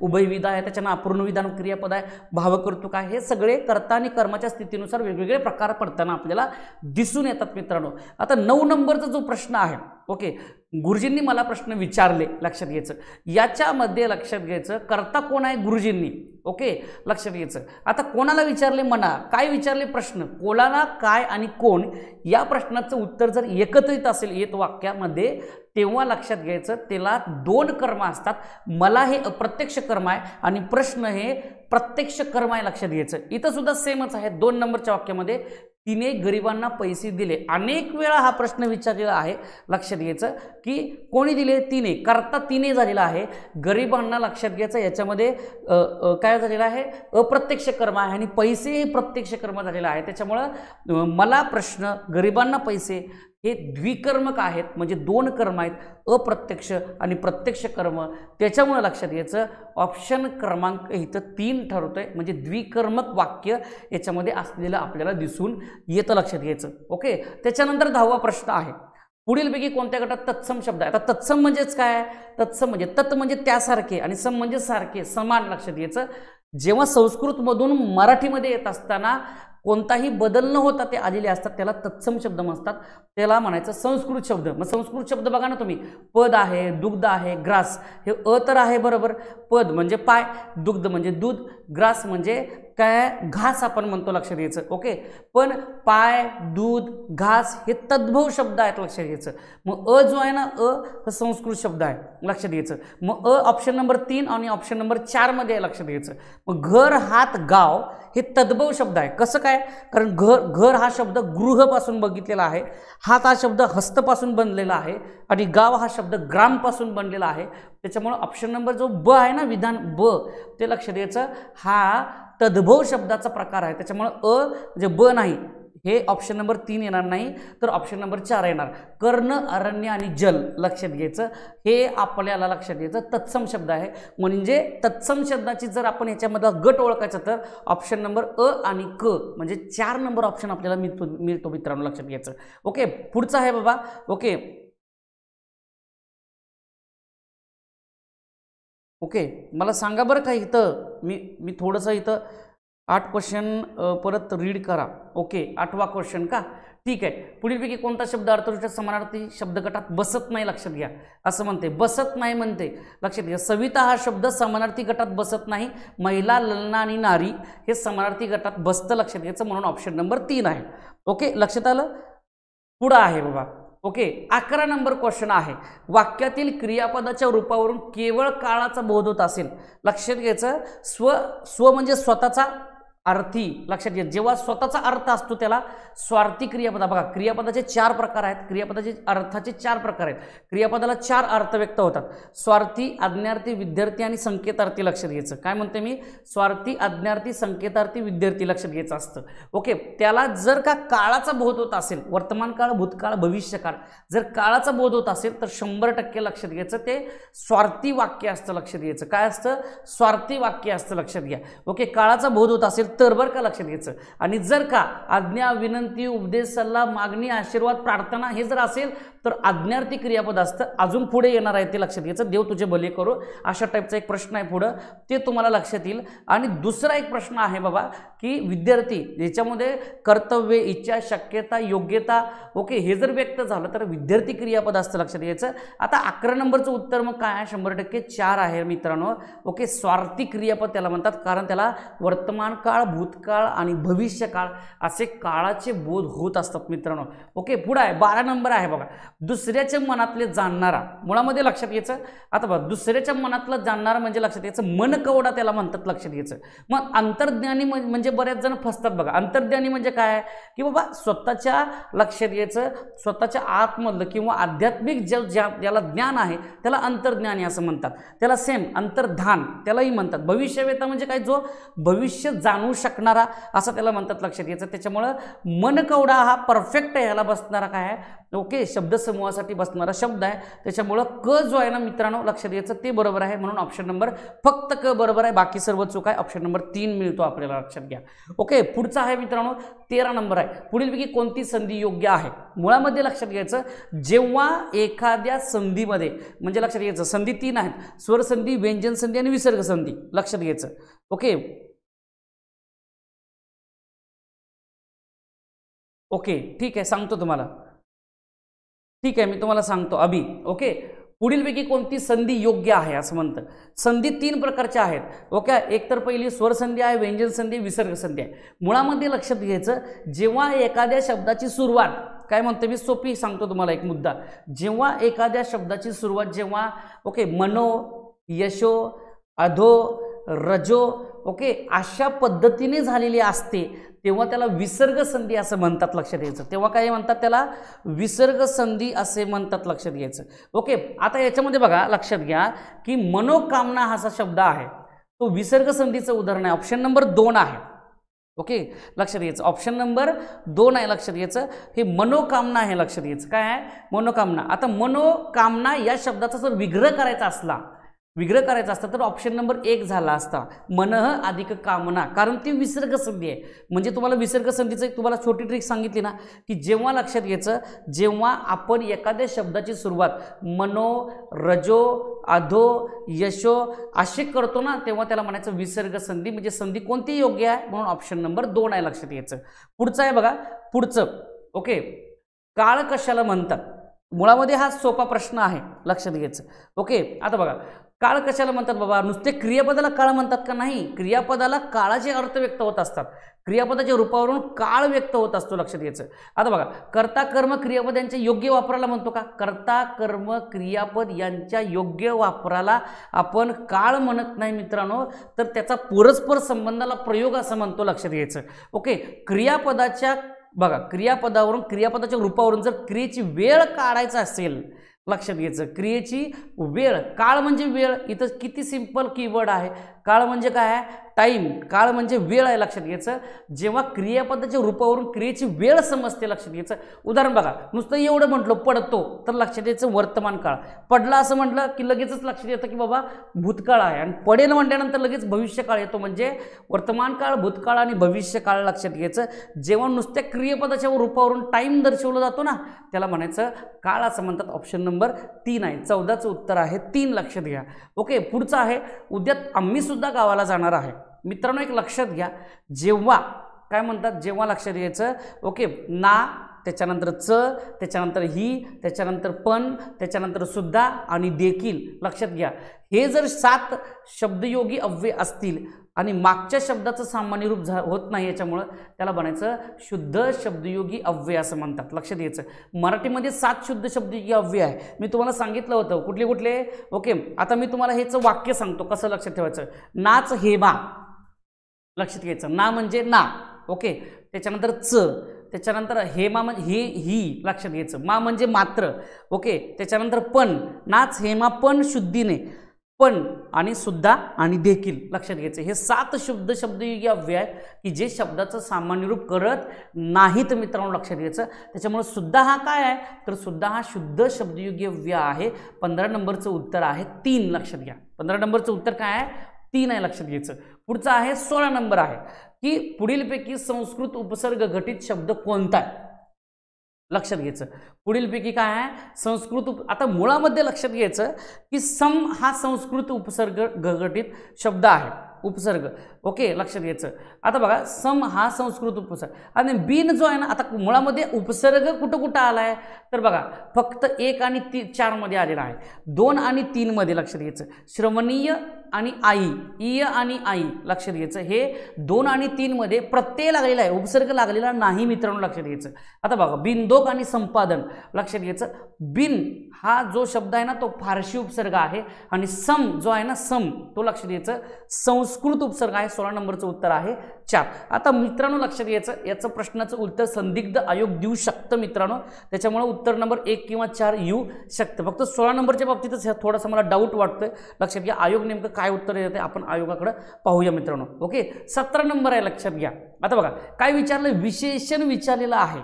उभयविधा आहे त्याच्यानं अपूर्णविधान क्रियापद आहे भावकर्तुक आहे हे सगळे कर्ता आणि कर्माच्या स्थितीनुसार वेगवेगळे प्रकार पडताना आपल्याला दिसून येतात मित्रांनो आता नऊ नंबरचा जो प्रश्न आहे ओके गुरुजींनी मला प्रश्न विचारले लक्षात घ्यायचं याच्यामध्ये लक्षात घ्यायचं करता कोण आहे गुरुजींनी ओके लक्षात घ्यायचं आता कोणाला विचारले म्हणा काय विचारले प्रश्न कोणाला काय आणि कोण या प्रश्नाचं उत्तर जर एकत्रित असेल येत वाक्यामध्ये तेव्हा लक्षात घ्यायचं त्याला दोन कर्म असतात मला हे अप्रत्यक्ष कर्म आहे आणि प्रश्न हे प्रत्यक्ष कर्म आहे लक्षात घ्यायचं इथं सुद्धा सेमच आहे दोन नंबरच्या वाक्यामध्ये तिने गरिबांना पैसे दिले अनेक वेळा हा प्रश्न विचारलेला आहे लक्षात घ्यायचं की कोणी दिले तिने करता तिने झालेला आहे गरिबांना लक्षात घ्यायचं याच्यामध्ये काय झालेलं आहे अप्रत्यक्ष कर्म आहे आणि पैसेही प्रत्यक्ष कर्म झालेलं आहे त्याच्यामुळं मला प्रश्न गरिबांना पैसे हे द्विकर्मक आहेत म्हणजे दोन कर्म आहेत अप्रत्यक्ष आणि प्रत्यक्ष कर्म त्याच्यामुळं लक्षात घ्यायचं ऑप्शन क्रमांक इथं तीन ठरवतो आहे म्हणजे द्विकर्मक वाक्य याच्यामध्ये असलेलं आपल्याला दिसून येतं लक्षात घ्यायचं ओके त्याच्यानंतर दहावा प्रश्न आहे पुढीलपैकी कोणत्या गटात तत्सम शब्द आहे आता तत्सम म्हणजेच काय तत्सम म्हणजे तत् म्हणजे त्यासारखे आणि सम म्हणजे सारखे समान लक्षात घ्यायचं जेव्हा संस्कृतमधून मराठीमध्ये येत असताना कोणताही बदल न होता ते आलेले असतात त्याला तत्सम शब्द म्हणतात त्याला म्हणायचं संस्कृत शब्द मग संस्कृत शब्द बघा ना तुम्ही पद आहे दुग्ध आहे ग्रास हे अ तर आहे बरोबर पद म्हणजे पाय दुग्ध म्हणजे दूध ग्रास म्हणजे काय घास आपण म्हणतो लक्ष द्यायचं ओके पण पाय दूध घास हे तद्भव शब्द आहेत लक्ष द्यायचं मग अ जो आहे ना अ हा संस्कृत शब्द आहे लक्ष द्यायचं मग अ ऑप्शन नंबर तीन आणि ऑप्शन नंबर चारमध्ये आहे लक्षात घ्यायचं मग घर हात गाव हे तद्भव शब्द आहे कसं काय कारण घर घर हा शब्द गृहपासून बघितलेला आहे हात हा शब्द हस्तपासून बनलेला आहे आणि गाव हा शब्द ग्रामपासून बनलेला आहे त्याच्यामुळं ऑप्शन नंबर जो ब आहे ना विधान ब ते लक्ष द्यायचं हा तद्भव शब्दाचा प्रकार आहे त्याच्यामुळं अ म्हणजे ब नाही हे ऑप्शन नंबर तीन येणार नाही तर ऑप्शन नंबर चार येणार कर्ण अरण्य आणि जल लक्षात घ्यायचं हे आपल्याला लक्षात घ्यायचं तत्सम शब्द आहे म्हणजे तत्सम शब्दाची जर आपण याच्यामधला गट ओळखायचा तर ऑप्शन नंबर अ आणि क म्हणजे चार नंबर ऑप्शन आपल्याला मिळतो मिळतो मित्रांनो लक्षात घ्यायचं ओके पुढचं आहे बाबा ओके ओके मला सांगा बरं का इथं मी मी थोडंसं इथं आठ क्वेश्चन परत रीड करा ओके आठवा क्वेश्चन का ठीक आहे पुढीलपैकी कोणता शब्द अर्थवृष्ट समानार्थी शब्द गटात बसत नाही लक्षात घ्या असं म्हणते बसत नाही म्हणते लक्षात घ्या सविता हा शब्द समानार्थी गटात बसत नाही महिला ललना आणि नारी हे समानार्थी गटात बसतं लक्षात घ्यायचं म्हणून ऑप्शन नंबर तीन आहे ओके लक्षात आलं पुढं आहे बाबा ओके अकरा नंबर क्वेश्चन आहे वाक्यातील क्रियापदाच्या रूपावरून केवळ काळाचा बोध होत असेल लक्षात घ्यायचं स्व स्व म्हणजे स्वतःचा अर्थी लक्षात घ्या जेव्हा स्वतःचा अर्थ असतो त्याला स्वार्थी क्रियापदा बघा क्रियापदाचे चार प्रकार आहेत क्रियापदाचे अर्थाचे चार प्रकार आहेत क्रियापदाला चार अर्थ व्यक्त होतात स्वार्थी अज्ञार्थी विद्यार्थी आणि संकेतार्थी लक्षात घ्यायचं काय म्हणते मी स्वार्थी अज्ञार्थी संकेतार्थी विद्यार्थी लक्षात घ्यायचं असतं ओके त्याला जर का काळाचा बोध होत असेल वर्तमान काळ भूतकाळ भविष्यकाळ जर काळाचा बोध होत असेल तर शंभर टक्के लक्षात घ्यायचं ते स्वार्थी वाक्य असतं लक्षात घ्यायचं काय असतं स्वार्थी वाक्य असतं लक्षात घ्या ओके काळाचा बोध होत असेल तर बरं का लक्षात घ्यायचं आणि जर का आज्ञा विनंती उपदेश सल्ला मागणी आशीर्वाद प्रार्थना हे जर असेल तर आज्ञार्थी क्रियापद असतं अजून पुढे येणार आहे ते लक्षात घ्यायचं देव तुझे भले करू अशा टाईपचा एक प्रश्न आहे पुढं ते तुम्हाला लक्षात येईल आणि दुसरा एक प्रश्न आहे बाबा की विद्यार्थी याच्यामध्ये कर्तव्य इच्छा शक्यता योग्यता ओके हे जर व्यक्त झालं तर विद्यार्थी क्रियापद असतं लक्षात घ्यायचं आता अकरा नंबरचं उत्तर मग काय आहे शंभर टक्के चार आहे मित्रांनो ओके स्वार्थी क्रियापद त्याला म्हणतात कारण त्याला वर्तमान काळ भूतकाळ आणि भविष्यकाळ असे काळाचे बोध होत असतात मित्रांनो ओके पुढं आहे बारा नंबर आहे बघा दुसऱ्याच्या मनातले जाणणारा मुळामध्ये लक्षात यायचं आता बघा दुसऱ्याच्या मनातलं जाणणारा म्हणजे लक्षात यायचं मनकवडा त्याला म्हणतात लक्षात घ्यायचं मग अंतर्ज्ञानी म्हणजे बऱ्याच जण फसतात बघा अंतर्ज्ञानी म्हणजे काय की बाबा स्वतःच्या लक्षात यायचं स्वतःच्या आतमधलं किंवा आध्यात्मिक ज्या ज्या ज्याला ज्ञान आहे त्याला अंतर्ज्ञानी असं म्हणतात त्याला सेम अंतर्धान त्यालाही म्हणतात भविष्यवेता म्हणजे काय जो भविष्य जाणू शकणारा असं त्याला म्हणतात लक्षात यायचं त्याच्यामुळं मनकवडा हा परफेक्ट ह्याला बसणारा काय आहे ओके शब्दसमूहासाठी बसणारा शब्द आहे त्याच्यामुळं क जो आहे ना मित्रांनो लक्षात घ्यायचं ते बरोबर आहे म्हणून ऑप्शन नंबर फक्त क बरोबर आहे बाकी सर्व चूक आहे ऑप्शन नंबर तीन मिळतो आपल्याला लक्षात घ्या ओके पुढचा आहे मित्रांनो तेरा नंबर आहे पुढीलपैकी कोणती संधी योग्य आहे मुळामध्ये लक्षात घ्यायचं जेव्हा एखाद्या संधीमध्ये म्हणजे लक्षात घ्यायचं संधी तीन आहेत स्वरसंधी व्यंजन संधी आणि विसर्ग संधी लक्षात घ्यायचं ओके ओके ठीक आहे सांगतो तुम्हाला ठीक आहे मी तुम्हाला सांगतो अभि ओके पुढीलपैकी कोणती संधी योग्य आहे असं म्हणतं संधी तीन प्रकारच्या आहेत ओके एकतर पहिली स्वरसंधी आहे व्यंजन संधी विसर्ग संधी आहे मुळामध्ये लक्षात घ्यायचं जेव्हा एखाद्या शब्दाची सुरुवात काय म्हणतो मी सोपी सांगतो तुम्हाला एक मुद्दा जेव्हा एखाद्या शब्दाची सुरुवात जेव्हा ओके मनो यशो अधो रजो ओके अशा पद्धतीने झालेली असते तेव्हा त्याला विसर्ग संधी असं म्हणतात लक्षात घ्यायचं तेव्हा काय म्हणतात त्याला विसर्ग संधी असे म्हणतात लक्षात घ्यायचं ओके आता याच्यामध्ये बघा लक्षात घ्या की मनोकामना हा असा शब्द आहे तो विसर्ग संधीचं उदाहरण आहे ऑप्शन नंबर दोन आहे ओके लक्षात घ्यायचं ऑप्शन नंबर दोन आहे लक्षात घ्यायचं हे मनोकामना आहे लक्षात घ्यायचं काय आहे मनोकामना आता मनोकामना या शब्दाचा जर विग्रह करायचा असला विग्रह करायचा असता तर ऑप्शन नंबर एक झाला असता मनह अधिक कामना कारण ती विसर्ग संधी आहे म्हणजे तुम्हाला विसर्ग संधीचं एक तुम्हाला छोटी ट्रिक सांगितली ना की जेव्हा लक्षात घ्यायचं जेव्हा आपण एखाद्या शब्दाची सुरुवात मनो रजो अधो यशो असे करतो ना तेव्हा त्याला म्हणायचं विसर्ग संधी म्हणजे संधी कोणती योग्य आहे म्हणून ऑप्शन नंबर दोन आहे लक्षात घ्यायचं पुढचं आहे बघा पुढचं ओके काळ कशाला म्हणतात मुळामध्ये हा सोपा प्रश्न आहे लक्षात घ्यायचं ओके आता बघा काळ कशाला म्हणतात बाबा नुसते क्रियापदाला काळ म्हणतात का नाही क्रियापदाला काळाचे अर्थ व्यक्त होत असतात क्रियापदाच्या रूपावरून काळ व्यक्त होत असतो लक्षात घ्यायचं आता बघा कर्ता कर्म क्रियापद यांच्या योग्य वापराला म्हणतो का कर्ता कर्म क्रियापद यांच्या योग्य वापराला आपण काळ म्हणत नाही मित्रांनो तर त्याचा परस्पर संबंधाला प्रयोग असं म्हणतो लक्षात घ्यायचं ओके क्रियापदाच्या बघा क्रियापदावरून क्रियापदाच्या रूपावरून जर क्रियेची वेळ काढायचा असेल लक्षात घ्यायचं क्रियेची वेळ काळ म्हणजे वेळ इथं किती सिंपल कीवर्ड आहे काळ म्हणजे काय आहे टाईम काळ म्हणजे वेळ आहे लक्षात घ्यायचं जेव्हा क्रियापदाच्या रूपावरून क्रियेची वेळ समजते लक्षात घ्यायचं उदाहरण बघा नुसतं एवढं म्हटलं पडतो तर लक्षात घ्यायचं वर्तमान काळ पडला असं म्हटलं की लगेचच लक्षात येतं की बाबा भूतकाळ आहे आणि पडेल म्हटल्यानंतर लगेच भविष्यकाळ येतो म्हणजे वर्तमान काळ भूतकाळ आणि भविष्यकाळ लक्षात घ्यायचं जेव्हा नुसत्या क्रियापदाच्या रूपावरून टाईम दर्शवला जातो ना त्याला म्हणायचं काळ असं म्हणतात ऑप्शन नंबर तीन आहे चौदाचं उत्तर आहे तीन लक्षात घ्या ओके पुढचं आहे उद्या आम्हीसुद्धा गावाला जाणार आहे मित्रांनो एक लक्षात घ्या जेव्हा काय म्हणतात जेव्हा लक्षात घ्यायचं ओके ना त्याच्यानंतर च त्याच्यानंतर ही त्याच्यानंतर पण त्याच्यानंतर सुद्धा आणि देखील लक्षात घ्या हे जर सात शब्दयोगी अव्यय असतील आणि मागच्या शब्दाचं सामान्य रूप झा होत नाही याच्यामुळं त्याला बनायचं शुद्ध शब्दयोगी अव्यय असं म्हणतात लक्षात घ्यायचं मराठीमध्ये सात शुद्ध शब्दयोगी अव्यय आहे मी तुम्हाला सांगितलं होतं कुठले कुठले ओके आता मी तुम्हाला हेचं वाक्य सांगतो कसं लक्षात ठेवायचं नाच हे बा लक्षात घ्यायचं ना म्हणजे ना ओके त्याच्यानंतर च त्याच्यानंतर हे मा म्हणजे हे ही लक्षात घ्यायचं मा म्हणजे मात्र ओके त्याच्यानंतर पण नाच हेमा पण शुद्धीने पण आणि सुद्धा आणि देखील लक्षात घ्यायचं हे सात शब्द शब्दयुगी अव्यय आहे की जे शब्दाचं सामान्य रूप करत नाहीत मित्रांनो लक्षात घ्यायचं त्याच्यामुळे सुद्धा हा काय आहे तर सुद्धा हा शुद्ध शब्दयुगी अव्यय आहे पंधरा नंबरचं उत्तर आहे तीन लक्षात घ्या पंधरा नंबरचं उत्तर काय आहे तीन आहे लक्षात घ्यायचं पुढचा आहे सोळा नंबर आहे की पुढीलपैकी संस्कृत उपसर्ग घटित शब्द कोणता आहे लक्षात घ्यायचं पुढीलपैकी काय आहे संस्कृत उप आता मुळामध्ये लक्षात घ्यायचं की सम हा संस्कृत उपसर्ग घटित शब्द आहे उपसर्ग ओके लक्षात घ्यायचं आता बघा सम हा संस्कृत उपसर्ग आणि बिन जो आहे ना आता मुळामध्ये उपसर्ग कुठं कुठं आला आहे तर बघा फक्त एक आणि ती चारमध्ये आलेला आहे दोन आणि तीनमध्ये लक्षात घ्यायचं श्रवणीय आणि आई इय आणि आई लक्षात घ्यायचं हे दोन आणि तीनमध्ये प्रत्यय लागलेला आहे उपसर्ग लागलेला नाही मित्रांनो लक्षात घ्यायचं आता बघा बिनदोक आणि संपादन लक्षात घ्यायचं बिन हा जो शब्द आहे ना तो फारशी उपसर्ग आहे आणि सम जो आहे ना सम तो लक्षात घ्यायचं संस संस्कृत उपसर्ग आहे सोळा नंबरचं उत्तर आहे चार आता मित्रांनो लक्षात घ्यायचं याचं प्रश्नाचं उत्तर संदिग्ध आयोग देऊ शकतं मित्रांनो त्याच्यामुळे उत्तर नंबर एक किंवा चार येऊ शकतं फक्त सोळा नंबरच्या बाबतीतच थोडासा मला डाऊट वाटतोय लक्षात घ्या आयोग नेमकं काय उत्तर येते आपण आयोगाकडे पाहूया मित्रांनो ओके सतरा नंबर आहे लक्षात घ्या आता बघा काय विचारलं विशेषण विचारलेलं आहे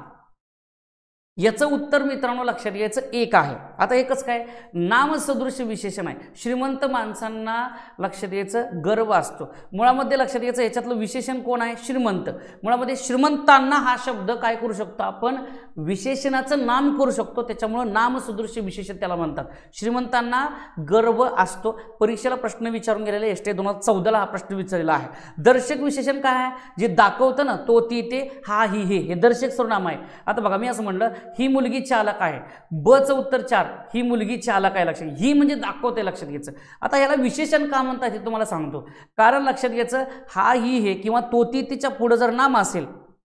याचं उत्तर मित्रांनो लक्षात घ्यायचं एक आहे आता एकच काय नामसदृश विशेषण आहे श्रीमंत माणसांना लक्ष द्यायचं गर्व असतो मुळामध्ये लक्षात यायचं याच्यातलं विशेषण कोण आहे श्रीमंत मुळामध्ये श्रीमंतांना हा शब्द काय करू शकतो आपण विशेषणाचं नाम करू शकतो त्याच्यामुळं नामसदृश्य विशेषण त्याला म्हणतात श्रीमंतांना गर्व असतो परीक्षेला प्रश्न विचारून गेलेले एस टी दोन हजार चौदाला हा प्रश्न विचारलेला आहे दर्शक विशेषण काय आहे जे दाखवतं ना तो ती ते हा ही हे हे दर्शक सर्वनाम आहे आता बघा मी असं म्हणलं ही मुलगी चालक आहे बचं उत्तर चार ही मुलगी चालक आहे लक्षात ही म्हणजे दाखवते लक्षात घ्यायचं आता याला विशेषण का म्हणतात हे तुम्हाला सांगतो कारण लक्षात घ्यायचं हा ही हे किंवा तो ती तिच्या पुढं जर नाम असेल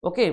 ओके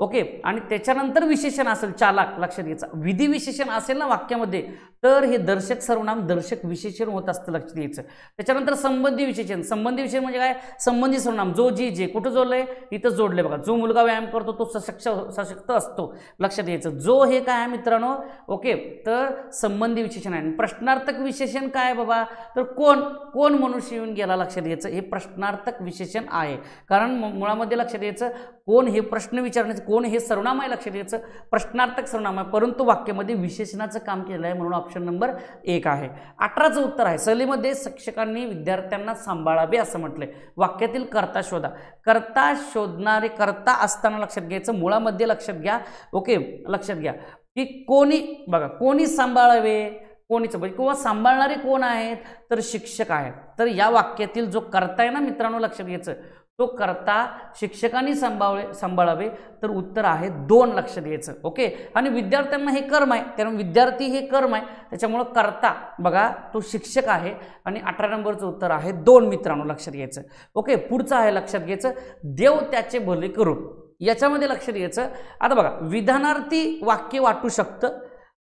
ओके आणि त्याच्यानंतर विशेषण असेल चालाक लक्षात घ्यायचा विशेषण असेल ना वाक्यामध्ये तर हे दर्शक सर्वनाम दर्शक विशेषण होत असतं लक्षात द्यायचं त्याच्यानंतर संबंधी विशेषण संबंधी विशेषण म्हणजे काय संबंधी सर्वनाम जो जी जे कुठं जोडलंय इथं जोडले बघा जो मुलगा व्यायाम करतो तो सशक्त सशक्त असतो लक्षात घ्यायचं जो हे काय आहे मित्रांनो ओके तर संबंधी विशेषण आहे प्रश्नार्थक विशेषण काय बाबा तर कोण कोण मनुष्य येऊन गेला लक्षात द्यायचं हे प्रश्नार्थक विशेषण आहे कारण मुळामध्ये लक्षात घ्यायचं कोण हे प्रश्न विचारण्याचं कोण हे सर्वनाम आहे लक्षात द्यायचं प्रश्नार्थक सर्वनाम आहे परंतु वाक्यामध्ये विशेषणाचं काम केलं आहे म्हणून ऑप्शन नंबर एक आहे अठराचं उत्तर आहे सहलीमध्ये शिक्षकांनी विद्यार्थ्यांना सांभाळावे असं म्हटलंय वाक्यातील कर्ता शोधा कर्ता शोधणारे कर्ता असताना लक्षात घ्यायचं मुळामध्ये लक्षात घ्या ओके लक्षात घ्या की कोणी बघा कोणी सांभाळावे कोणीचं म्हणजे किंवा सांभाळणारे कोण आहेत तर शिक्षक आहेत तर या वाक्यातील जो कर्ता आहे ना मित्रांनो लक्षात घ्यायचं तो करता शिक्षकांनी सांभाळ सांभाळावे तर उत्तर आहे दोन लक्ष द्यायचं ओके आणि विद्यार्थ्यांना हे कर्म आहे कारण विद्यार्थी हे कर्म आहे त्याच्यामुळं करता बघा तो शिक्षक आहे आणि अठरा नंबरचं उत्तर आहे दोन मित्रांनो लक्षात घ्यायचं ओके पुढचं आहे लक्षात घ्यायचं देव त्याचे भले करू याच्यामध्ये लक्ष द्यायचं आता बघा विधानार्थी वाक्य वाटू शकतं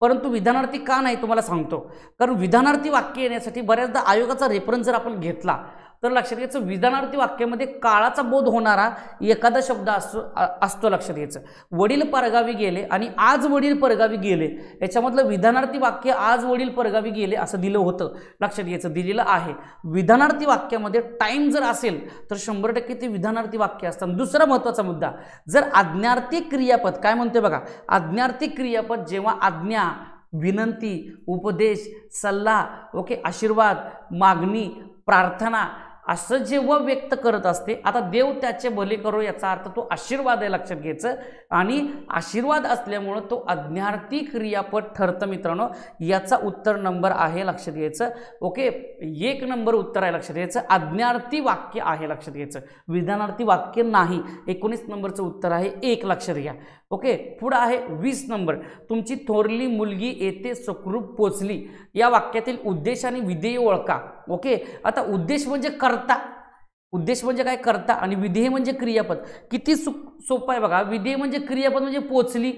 परंतु विधानार्थी का नाही तुम्हाला सांगतो कारण विधानार्थी वाक्य येण्यासाठी बऱ्याचदा आयोगाचा रेफरन्स जर आपण घेतला तर लक्षात घ्यायचं विधानार्थी वाक्यामध्ये काळाचा बोध होणारा एखादा शब्द असतो असतो लक्षात घ्यायचं वडील परगावी गेले आणि आज वडील परगावी गेले याच्यामधलं विधानार्थी वाक्य आज वडील परगावी गेले असं दिलं होतं लक्षात घ्यायचं दिलेलं आहे विधानार्थी वाक्यामध्ये टाईम जर असेल तर शंभर टक्के ते विधानार्थी वाक्य असतात दुसरा महत्त्वाचा मुद्दा जर आज्ञार्थी क्रियापद काय म्हणते बघा आज्ञार्थी क्रियापद जेव्हा आज्ञा विनंती उपदेश सल्ला ओके आशीर्वाद मागणी प्रार्थना असं जेव्हा व्यक्त करत असते आता देव त्याचे भले करो याचा अर्थ तो आशीर्वाद आहे लक्षात घ्यायचं आणि आशीर्वाद असल्यामुळं तो अज्ञार्थी क्रियापद ठरतं मित्रांनो याचा उत्तर नंबर आहे लक्षात घ्यायचं ओके एक नंबर उत्तर आहे लक्षात घ्यायचं अज्ञार्थी वाक्य आहे लक्षात घ्यायचं विधानार्थी वाक्य नाही एकोणीस नंबरचं उत्तर आहे एक लक्षात घ्या ओके पुढं आहे वीस नंबर तुमची थोरली मुलगी येथे सुखरूप पोचली या वाक्यातील उद्देश आणि विधेय ओळखा ओके आता उद्देश म्हणजे करता उद्देश म्हणजे काय करता आणि विधेय म्हणजे क्रियापद किती सु सोपं आहे बघा विधेय म्हणजे क्रियापद म्हणजे पोचली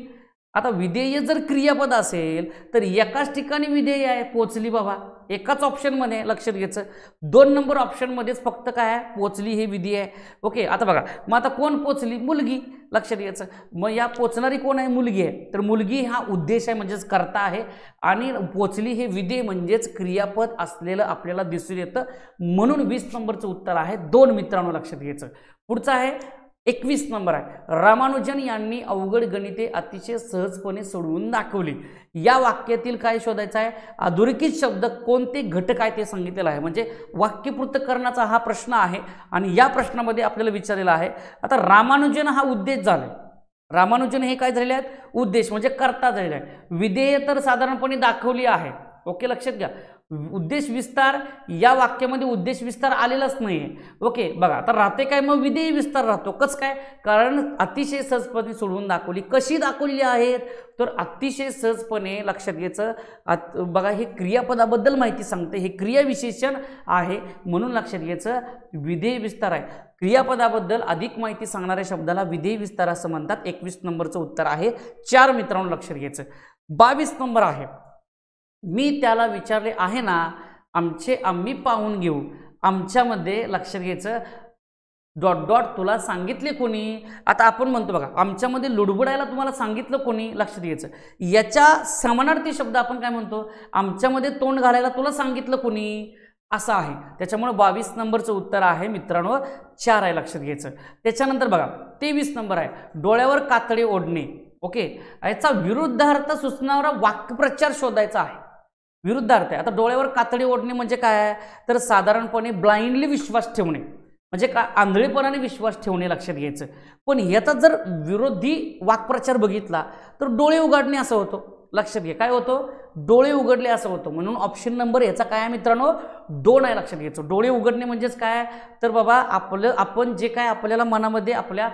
आता विधेय जर क्रियापद असेल तर एकाच ठिकाणी विधेय आहे पोचली बाबा एकाच ऑप्शनमध्ये लक्षात घ्यायचं दोन नंबर ऑप्शनमध्येच फक्त काय आहे पोचली हे विधी आहे ओके आता बघा मग आता कोण पोचली मुलगी लक्षात घ्यायचं मग या पोचणारी कोण आहे मुलगी आहे तर मुलगी हा उद्देश आहे म्हणजेच करता आहे आणि पोचली हे विधेय म्हणजेच क्रियापद असलेलं आपल्याला दिसून येतं म्हणून वीस नंबरचं उत्तर आहे दोन मित्रांनो लक्षात घ्यायचं पुढचं आहे एकवीस नंबर आहे रामानुजन यांनी अवघड गणिते अतिशय सहजपणे सोडवून दाखवली या वाक्यातील काय शोधायचं आहे अधोरेखित शब्द कोणते घटक आहे ते सांगितलेलं आहे म्हणजे वाक्यपूर्त करण्याचा हा प्रश्न आहे आणि या प्रश्नामध्ये आपल्याला विचारलेला आहे आता रामानुजन हा उद्देश झाला रामानुजन हे काय झालेले आहेत उद्देश म्हणजे करता झालेला आहे विधेय तर साधारणपणे दाखवली आहे ओके लक्षात घ्या उद्देश विस्तार या वाक्यामध्ये उद्देश विस्तार आलेलाच नाही आहे ओके बघा आता राहते काय मग विधेय विस्तार राहतो कसं काय कारण अतिशय सहजपणे सोडवून दाखवली कशी दाखवली आहेत तर अतिशय सहजपणे लक्षात घ्यायचं आत बघा हे क्रियापदाबद्दल माहिती सांगते हे क्रियाविशेषण आहे म्हणून लक्षात घ्यायचं विधेय विस्तार आहे क्रियापदाबद्दल अधिक माहिती सांगणाऱ्या शब्दाला विधेय विस्तार असं म्हणतात एकवीस नंबरचं उत्तर आहे चार मित्रांनो लक्षात घ्यायचं बावीस नंबर आहे मी त्याला विचारले आहे ना आमचे आम्ही पाहून घेऊ आमच्यामध्ये लक्ष घ्यायचं डॉट डॉट तुला सांगितले कोणी आता आपण म्हणतो बघा आमच्यामध्ये लुडबुडायला तुम्हाला सांगितलं कोणी लक्ष द्यायचं याच्या समानार्थी शब्द आपण काय म्हणतो आमच्यामध्ये तोंड घालायला तुला सांगितलं कोणी असं आहे त्याच्यामुळे बावीस नंबरचं उत्तर आहे मित्रांनो चार आहे लक्षात घ्यायचं त्याच्यानंतर बघा तेवीस नंबर आहे डोळ्यावर कातडी ओढणे ओके याचा विरुद्धार्थ सुचणारा वाक्यप्रचार शोधायचा आहे विरुद्धार्थ आहे आता डोळ्यावर कातडी ओढणे म्हणजे काय आहे तर साधारणपणे ब्लाइंडली विश्वास ठेवणे म्हणजे का आंधळेपणाने विश्वास ठेवणे लक्षात घ्यायचं पण याचा जर विरोधी वाक्प्रचार बघितला तर डोळे उघडणे असं होतं लक्षात घ्या काय होतं डोळे उघडले असं होतं म्हणून ऑप्शन नंबर याचा काय आहे मित्रांनो दोन आहे लक्षात घ्यायचं डोळे उघडणे म्हणजेच काय तर बाबा आपलं आपण जे काय आपल्याला मनामध्ये आपल्या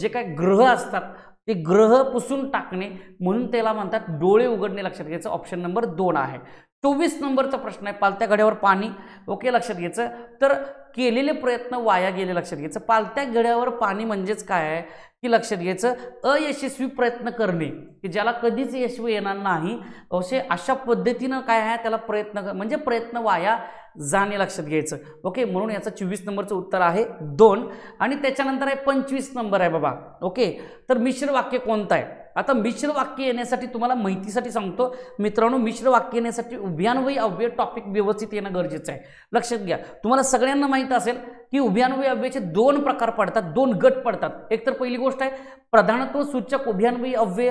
जे काय ग्रह असतात ते ग्रह पुसून टाकणे म्हणून त्याला म्हणतात डोळे उघडणे लक्षात घ्यायचं ऑप्शन नंबर दोन आहे चोवीस नंबरचा प्रश्न आहे पालत्या घड्यावर पाणी ओके लक्षात घ्यायचं तर केलेले प्रयत्न वाया गेले लक्षात घ्यायचं पालत्या घड्यावर पाणी म्हणजेच काय आहे की लक्षात घ्यायचं अयशस्वी प्रयत्न करणे की ज्याला कधीच यशस्वी येणार नाही असे अशा पद्धतीनं काय आहे त्याला प्रयत्न म्हणजे प्रयत्न वाया जाणे लक्षात घ्यायचं ओके म्हणून याचं चोवीस नंबरचं उत्तर आहे दोन आणि त्याच्यानंतर आहे पंचवीस नंबर आहे बाबा ओके तर मिश्र वाक्य कोणतं आहे आता मिश्र वाक्य येण्यासाठी तुम्हाला माहितीसाठी सांगतो मित्रांनो मिश्र वाक्य येण्यासाठी उभ्यान्वयी अव्यय टॉपिक व्यवस्थित येणं गरजेचं आहे लक्षात घ्या तुम्हाला सगळ्यांना माहीत असेल की उभ्यान्वयी अव्ययचे दोन प्रकार पडतात दोन गट पडतात एक तर पहिली गोष्ट आहे प्रधानत्व सूचक उभ्यान्वयी अव्यय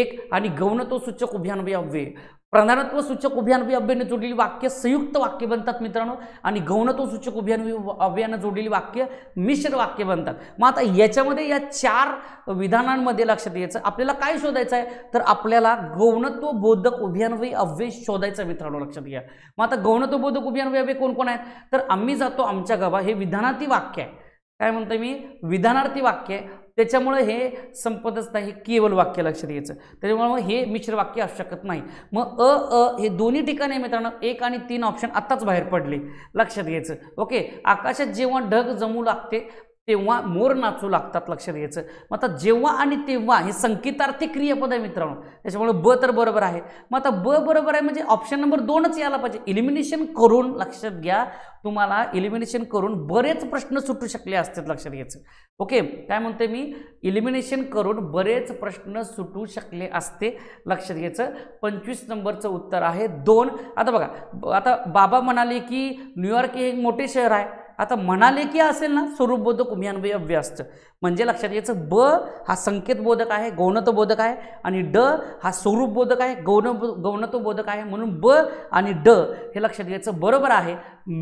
एक आणि गौणत्व सूचक उभ्यान्वयी अव्यय प्रधानत्व सूचक अभियान अभ्याने जोडलेली वाक्य संयुक्त वाक्य बनतात मित्रांनो आणि गौणत्व सूचक अभियान अभियानं जोडलेली वाक्य मिश्र वाक्य बनतात मग आता याच्यामध्ये या चार विधानांमध्ये लक्षात यायचं आपल्याला काय शोधायचं आहे तर आपल्याला गौणत्व बोधक उभयान्वयी अव्यय शोधायचा मित्रांनो लक्षात घ्या मग आता गौणत्व बोधक अभियानवी अव्यय कोण कोण आहेत तर आम्ही जातो आमच्या गावा हे विधानार्थी वाक्य आहे काय म्हणतो मी विधानार्थी वाक्य आहे त्याच्यामुळं हे संपतच नाही हे केवळ वाक्य लक्षात घ्यायचं त्याच्यामुळं हे मिश्र वाक्य असू शकत नाही मग अ अ हे दोन्ही ठिकाणी मित्रांनो एक आणि तीन ऑप्शन आत्ताच बाहेर पडले लक्षात घ्यायचं ओके आकाशात जेव्हा ढग जमू लागते तेव्हा मोर नाचू लागतात लक्षात द्यायचं मग आता जेव्हा आणि तेव्हा हे संकेतार्थी क्रियापद आहे मित्रांनो त्याच्यामुळे ब तर बरोबर आहे मग आता ब बरोबर आहे म्हणजे ऑप्शन नंबर दोनच यायला पाहिजे इलिमिनेशन करून लक्षात घ्या तुम्हाला इलिमिनेशन करून बरेच प्रश्न सुटू शकले असतात लक्षात घ्यायचं ओके काय म्हणते मी इलिमिनेशन करून बरेच प्रश्न सुटू शकले असते लक्षात घ्यायचं पंचवीस नंबरचं उत्तर आहे दोन आता बघा आता बाबा म्हणाले की न्यूयॉर्क हे एक मोठे शहर आहे आता म्हणाले की असेल ना स्वरूपबोधक उमियान्वय व्यस्त म्हणजे लक्षात घ्यायचं ब हा संकेतबोधक आहे गौणत्वबोधक आहे आणि ड हा स्वरूपबोधक आहे गौण गौणत्वबोधक आहे म्हणून ब आणि ड हे लक्षात घ्यायचं बरोबर आहे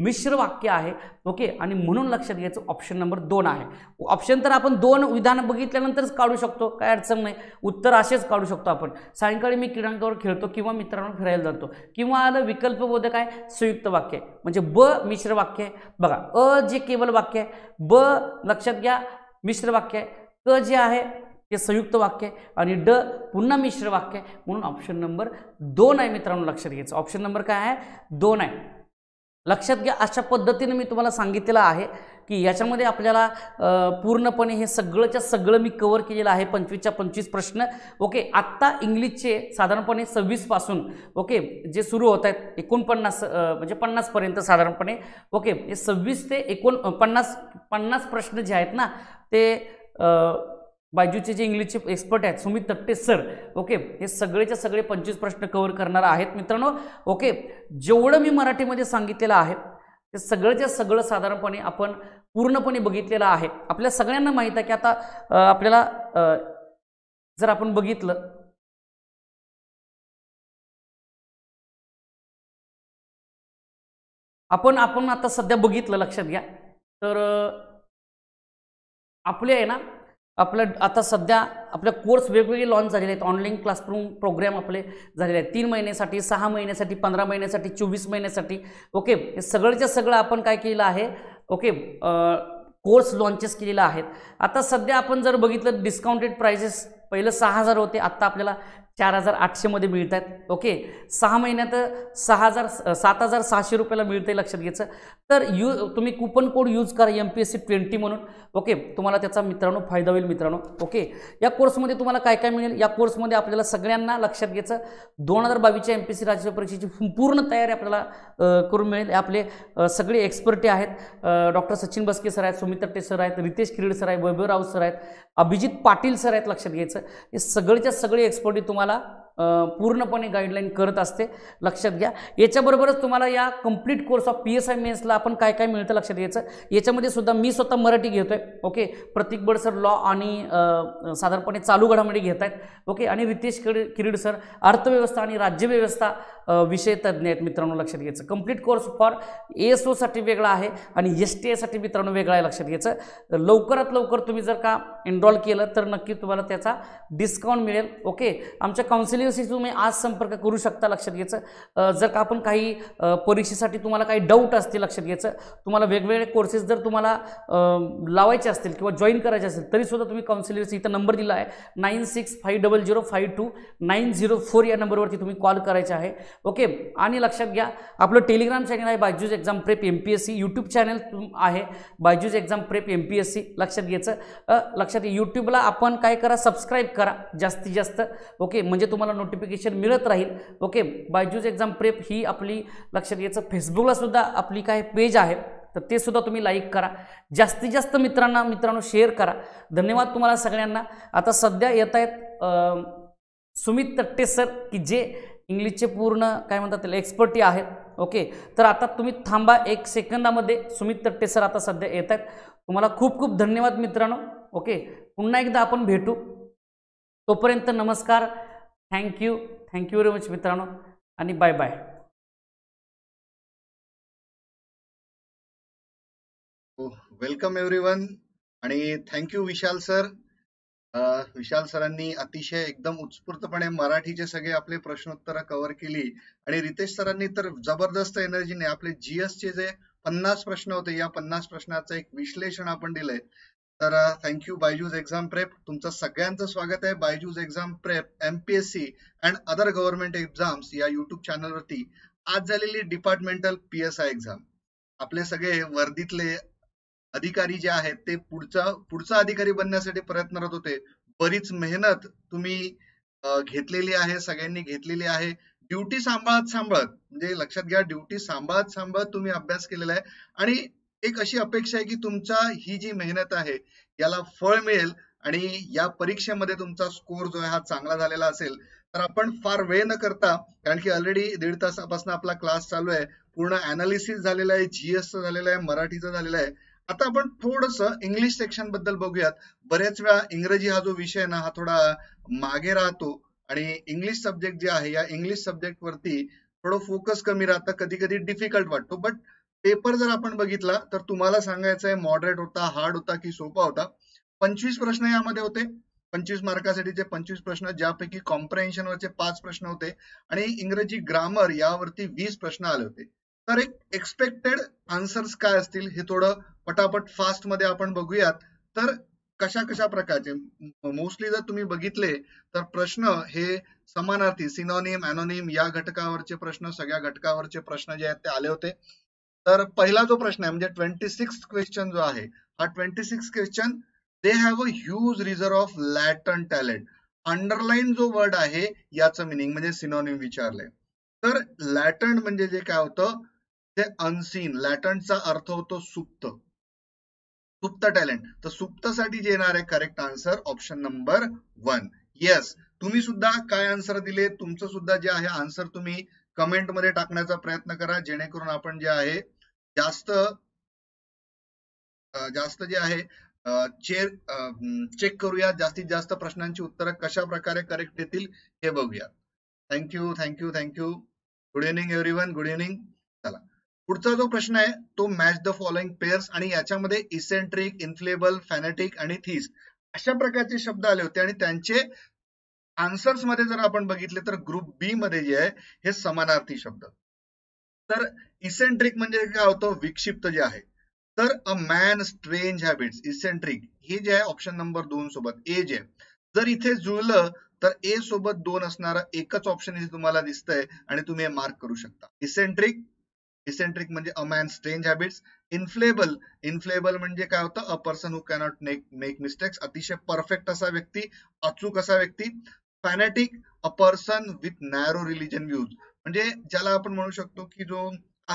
मिश्र वाक्य आहे ओके आणि म्हणून लक्षात घ्यायचं ऑप्शन नंबर दोन आहे ऑप्शन तर आपण दोन विधानं बघितल्यानंतरच काढू शकतो काय अडचण नाही उत्तर असेच काढू शकतो आपण सायंकाळी मी क्रीडांकावर खेळतो किंवा मित्रांवर फिरायला जातो किंवा आलं विकल्पबोधक आहे संयुक्त वाक्य म्हणजे ब मिश्र वाक्य आहे बघा अ जे केवल वाक्य आहे ब लक्षात घ्या मिश्र वाक्य आहे क जे आहे ते संयुक्त वाक्य आहे आणि ड पुन्हा मिश्र वाक्य आहे म्हणून ऑप्शन नंबर दोन आहे मित्रांनो लक्षात घ्यायचं ऑप्शन नंबर काय आहे दोन आहे लक्षात घ्या अशा पद्धतीने मी तुम्हाला सांगितलेलं आहे की याच्यामध्ये आपल्याला पूर्णपणे हे सगळंच्या सगळं मी कवर केलेलं आहे पंचवीसच्या पंचवीस प्रश्न ओके आत्ता इंग्लिशचे साधारणपणे सव्वीसपासून ओके जे सुरू होत आहेत एकोणपन्नास म्हणजे पन्नासपर्यंत साधारणपणे ओके हे सव्वीस ते एकोण पन्नास पन्नास प्रश्न जे आहेत ना ते बाजूचे जे इंग्लिशचे एक्सपर्ट आहेत सुमित तट्टे सर ओके हे सगळेच्या सगळे पंचवीस प्रश्न कवर करणार आहेत मित्रांनो ओके जेवढं मी मराठीमध्ये सांगितलेलं आहे ते सगळंच्या सगळं साधारणपणे आपण पूर्णपणे बघितलेलं आहे आपल्या सगळ्यांना माहीत आहे की आता आपल्याला जर आपण बघितलं आपण आपण आता सध्या बघितलं लक्षात घ्या तर आपले आहे ना आपलं आता सध्या आपले कोर्स वेगवेगळे लॉन्च झालेले आहेत ऑनलाईन क्लासरूम प्रोग्राम आपले झालेले आहेत तीन महिन्यासाठी सहा महिन्यासाठी पंधरा महिन्यासाठी चोवीस महिन्यासाठी ओके हे सगळंचं सगळं आपण काय केलं आहे ओके कोर्स लॉन्चेस केलेला आहेत आता सध्या आपण जर बघितलं डिस्काउंटेड प्राइसेस पहिलं सहा हजार होते आत्ता आपल्याला चार हजार आठशेमध्ये मिळत आहेत ओके सहा महिन्यात सहा हजार सात हजार सहाशे रुपयाला मिळते लक्षात घ्यायचं तर यू तुम्ही कुपन कोड यूज करा M P S C twenty म्हणून ओके तुम्हाला त्याचा मित्रांनो फायदा होईल मित्रांनो ओके या कोर्समध्ये तुम्हाला काय काय मिळेल या कोर्समध्ये आपल्याला सगळ्यांना लक्षात घ्यायचं दोन हजार बावीसच्या एम पी एस सी राज्य परीक्षेची पूर्ण तयारी आपल्याला करून मिळेल आपले सगळे एक्सपर्टे आहेत डॉक्टर सचिन बस्के सर आहेत सुमित सर आहेत रितेश किरीड सर आहेत वैभव राव सर आहेत अभिजित पाटील सर आहेत लक्षात घ्यायचं हे सगळच्या सगळे एक्सपर्टी तुम्हाला पूर्णपणे गाईडलाईन करत असते लक्षात घ्या याच्याबरोबरच तुम्हाला या complete course of P S I मेन्सला आपण काय काय मिळतं लक्षात घ्यायचं याच्यामध्ये सुद्धा मी स्वतः मराठी घेतो आहे okay Prateek Bad sir law आणि साधारणपणे चालू घडामोडी घेत आहेत ओके आणि रितेश किरीड सर अर्थव्यवस्था आणि राज्यव्यवस्था विषय तज्ज्ञ आहेत मित्रांनो लक्षात घ्यायचं कम्प्लीट कोर्स फॉर एस ओसाठी वेगळा आहे आणि एस टी एसाठी मित्रांनो वेगळा आहे लक्षात घ्यायचं लवकरात लवकर तुम्ही जर का एनरॉल केलं तर नक्की तुम्हाला त्याचा डिस्काउंट मिळेल ओके आमच्या काउन्सिल कौन्सिलिंगशी तुम्ही आज संपर्क करू शकता लक्षात घ्यायचं जर का आपण काही परीक्षेसाठी तुम्हाला काही डाऊट असतील लक्षात घ्यायचं तुम्हाला वेगवेगळे कोर्सेस जर तुम्हाला लावायचे असतील किंवा जॉईन करायचे असतील तरीसुद्धा तुम्ही काउन्सिलिंगचा इथं नंबर दिला आहे nine six five double zero five two nine zero four या नंबरवरती तुम्ही कॉल करायचा आहे ओके आणि लक्षात घ्या आपलं टेलिग्राम चॅनल आहे BYJU'S exam prep M P S C YouTube channel आहे BYJU'S exam prep M P S C लक्षात घ्यायचं लक्षात यूट्यूबला आपण काय करा सबस्क्राईब करा जास्तीत जास्त ओके म्हणजे तुम्हाला नोटिफिकेशन मिळत राहील ओके बायजूज एक्झाम प्रेप ही आपली लक्षात याचं फेसबुकला सुद्धा आपली काय पेज आहे तर ते सुद्धा तुम्ही लाईक करा जास्तीत जास्त मित्रांना मित्रांनो शेअर करा धन्यवाद तुम्हाला सगळ्यांना आता सध्या येत आहेत सुमित तट्टे सर की जे इंग्लिशचे पूर्ण काय म्हणतात त्याला एक्सपर्टी आहेत ओके तर आता तुम्ही थांबा एक सेकंदामध्ये सुमित तट्टे सर आता सध्या येत आहेत तुम्हाला खूप खूप धन्यवाद मित्रांनो ओके पुन्हा एकदा आपण भेटू तोपर्यंत नमस्कार थँक्यू थँक्यू व्हेरी मच मित्रांनो आणि बाय बाय वेलकम एव्हरीवन आणि थँक्यू विशाल सर विशाल सरांनी अतिशय एकदम उत्स्फूर्तपणे मराठीचे सगळे आपले प्रश्नोत्तर कव्हर केली आणि रितेश सरांनी तर जबरदस्त एनर्जीने आपले जीएसचे जे पन्नास प्रश्न होते या पन्नास प्रश्नाचं एक विश्लेषण आपण दिलंय तर थँक्यू बायजूज एक्झाम प्रेप तुमचं सगळ्यांचं स्वागत आहे BYJU'S exam prep M P S C and other government exams या युट्यूब चॅनलवरती आज झालेली departmental P S I exam आपले सगळे वर्दीतले अधिकारी जे आहेत ते पुढचा पुढचा अधिकारी बनण्यासाठी प्रयत्नरत होते बरीच मेहनत तुम्ही घेतलेली आहे सगळ्यांनी घेतलेली आहे ड्युटी सांभाळत सांभाळत म्हणजे लक्षात घ्या ड्युटी सांभाळत सांभाळत तुम्ही अभ्यास केलेला आहे आणि एक अशी अपेक्षा आहे की तुमचा ही जी मेहनत आहे याला फळ मिळेल आणि या परीक्षेमध्ये तुमचा स्कोर जो आहे हा चांगला झालेला असेल तर आपण फार वेळ न करता कारण की ऑलरेडी दीड तासापासून आपला क्लास चालू आहे पूर्ण अनालिसिस झालेला आहे जीएसचं झालेलं आहे मराठीचं झालेलं आहे आता आपण थोडस इंग्लिश सेक्शन बद्दल बघूयात बऱ्याच वेळा इंग्रजी हा जो विषय ना हा थोडा मागे राहतो आणि इंग्लिश सब्जेक्ट जे आहे या इंग्लिश सब्जेक्ट वरती थोडं फोकस कमी राहतं कधी कधी डिफिकल्ट वाटतो बट पेपर जर आपण बघितला तर तुम्हाला सांगायचं आहे मॉडरेट होता हार्ड होता की सोपा होता पंचवीस प्रश्न यामध्ये होते पंचवीस मार्कासाठीचे पंचवीस प्रश्न ज्यापैकी कॉम्प्रेन्शन वरचे पाच प्रश्न होते आणि इंग्रजी ग्रामर यावरती वीस प्रश्न आले होते तर एक एक्सपेक्टेड आन्सर्स काय असतील हे थोडं पटापट फास्ट मध्ये आपण बघूयात तर कशा कशा प्रकारचे मोस्टली जर तुम्ही बघितले तर प्रश्न हे समानार्थी सिनॉनिम अनोनिम या घटकावरचे प्रश्न सगळ्या घटकावरचे प्रश्न जे आहेत ते आले होते तर पहिला जो प्रश्न आहे म्हणजे ट्वेंटी सिक्स क्वेश्चन जो आहे हा twenty six question they have a huge reserve of latent talent underline जो वर्ड आहे याचं मिनिंग म्हणजे सिनोनिम विचारले तर लॅटन म्हणजे जे काय होतं ते अनसीन लॅटनचा अर्थ होतो सुप्त सुप्त टॅलेंट तर सुप्तसाठी जे येणार आहे correct answer option number one yes तुम्ही सुद्धा काय आन्सर दिले तुमचं सुद्धा जे आहे आन्सर तुम्ही कमेंट मध्ये टाकण्याचा प्रयत्न करा जेणेकरून आपण जे आहे जास्त जास्त जे आहे चेक चेक करूया जास्तीत जास्त प्रश्नांची उत्तरं कशा प्रकारे करेक्ट येतील हे बघूया thank you thank you thank you good evening everyone good evening चला पुढचा जो प्रश्न आहे तो मॅच द फॉलोइंग पेअर्स आणि याच्यामध्ये इसेंट्रिक इन्फ्लेबल फॅनेटिक आणि थीस अशा प्रकारचे शब्द आले होते आणि त्यांचे आन्सर्स मध्ये जर आपण बघितले तर ग्रुप बी मध्ये जे आहे हे समानार्थी शब्द तर इसेंट्रिक म्हणजे काय होतं विक्षिप्त जे आहे तर a man strange habits eccentric हे जे आहे ऑप्शन नंबर दोन सोबत ए जे जर इथे जुळलं तर ए सोबत दोन असणारा एकच ऑप्शन इथे तुम्हाला दिसतंय आणि तुम्ही हे मार्क करू शकता इसेंट्रिक इसेंट्रिक म्हणजे अ स्ट्रेंज हॅबिट्स इन्फ्लेबल इन्फ्लेबल म्हणजे काय होतं a person who cannot make make mistakes अतिशय परफेक्ट असा व्यक्ती अचूक असा व्यक्ती fanatic a person with narrow religion views म्हणजे ज्याला आपण म्हणू शकतो की जो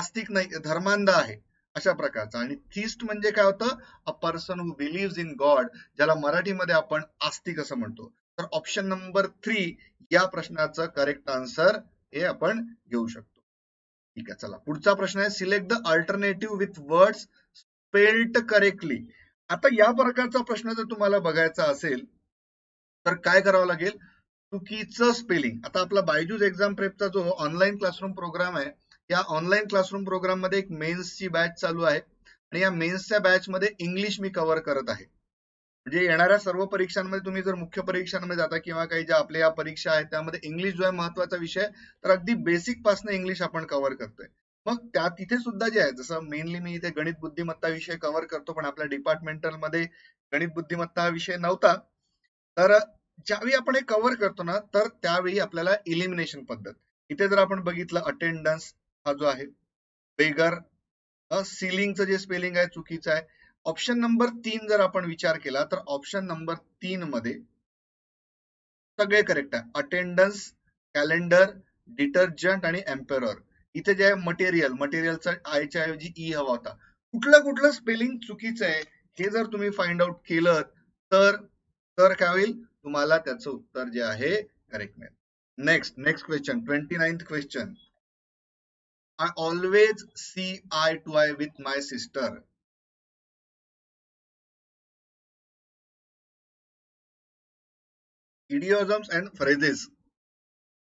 आस्तिक नाही धर्मांध आहे अशा प्रकारचा आणि थिस्ट म्हणजे काय होतं a person who believe in God ज्याला मराठीमध्ये आपण आस्तिक असं म्हणतो तर ऑप्शन नंबर थ्री या प्रश्नाचं करेक्ट आन्सर हे आपण घेऊ शकतो ठीक आहे चला पुढचा प्रश्न आहे select the alternative with words spelt correctly आता या प्रकारचा प्रश्न जर तुम्हाला बघायचा असेल तर काय करावं लागेल चुकीचं स्पेलिंग आता आपला बायजूज एक्झाम प्रेपचा जो ऑनलाईन क्लासरूम प्रोग्राम आहे या ऑनलाईन क्लासरूम प्रोग्राम मध्ये एक मेन्सची बॅच चालू आहे आणि या मेन्सच्या बॅच मध्ये इंग्लिश मी कव्हर करत आहे म्हणजे येणाऱ्या सर्व परीक्षांमध्ये तुम्ही जर मुख्य परीक्षांमध्ये जाता किंवा काही ज्या आपल्या या परीक्षा आहेत त्यामध्ये इंग्लिश जो आहे महत्वाचा विषय तर अगदी बेसिक पासून इंग्लिश आपण कव्हर करतोय मग त्या तिथे सुद्धा जे आहे जसं मेनली मी इथे गणित बुद्धिमत्ता विषय कव्हर करतो पण आपल्या डिपार्टमेंटल मध्ये गणित बुद्धिमत्ता विषय नव्हता तर ज्यावेळी आपण हे कव्हर करतो ना तर त्यावेळी आपल्याला इलिमिनेशन पद्धत इथे जर आपण बघितलं अटेंडन्स हा जो आहे बेगर सिलिंगचं जे स्पेलिंग आहे चुकीचं आहे ऑप्शन नंबर तीन जर आपण विचार केला तर ऑप्शन नंबर तीन मध्ये सगळे करेक्ट आहे अटेंडन्स कॅलेंडर डिटर्जंट आणि एम्पेरर इथे जे आहे मटेरियल मटेरियलचा आयच्या ऐवजी ई हवा होता कुठलं कुठलं स्पेलिंग चुकीचं आहे हे जर तुम्ही फाइंड आउट केलं तर तर काय होईल तुम्हाला त्याचं उत्तर जे आहे करेक्ट मिळेल next next question twenty ninth question I always see eye to eye with my sister idioms and phrases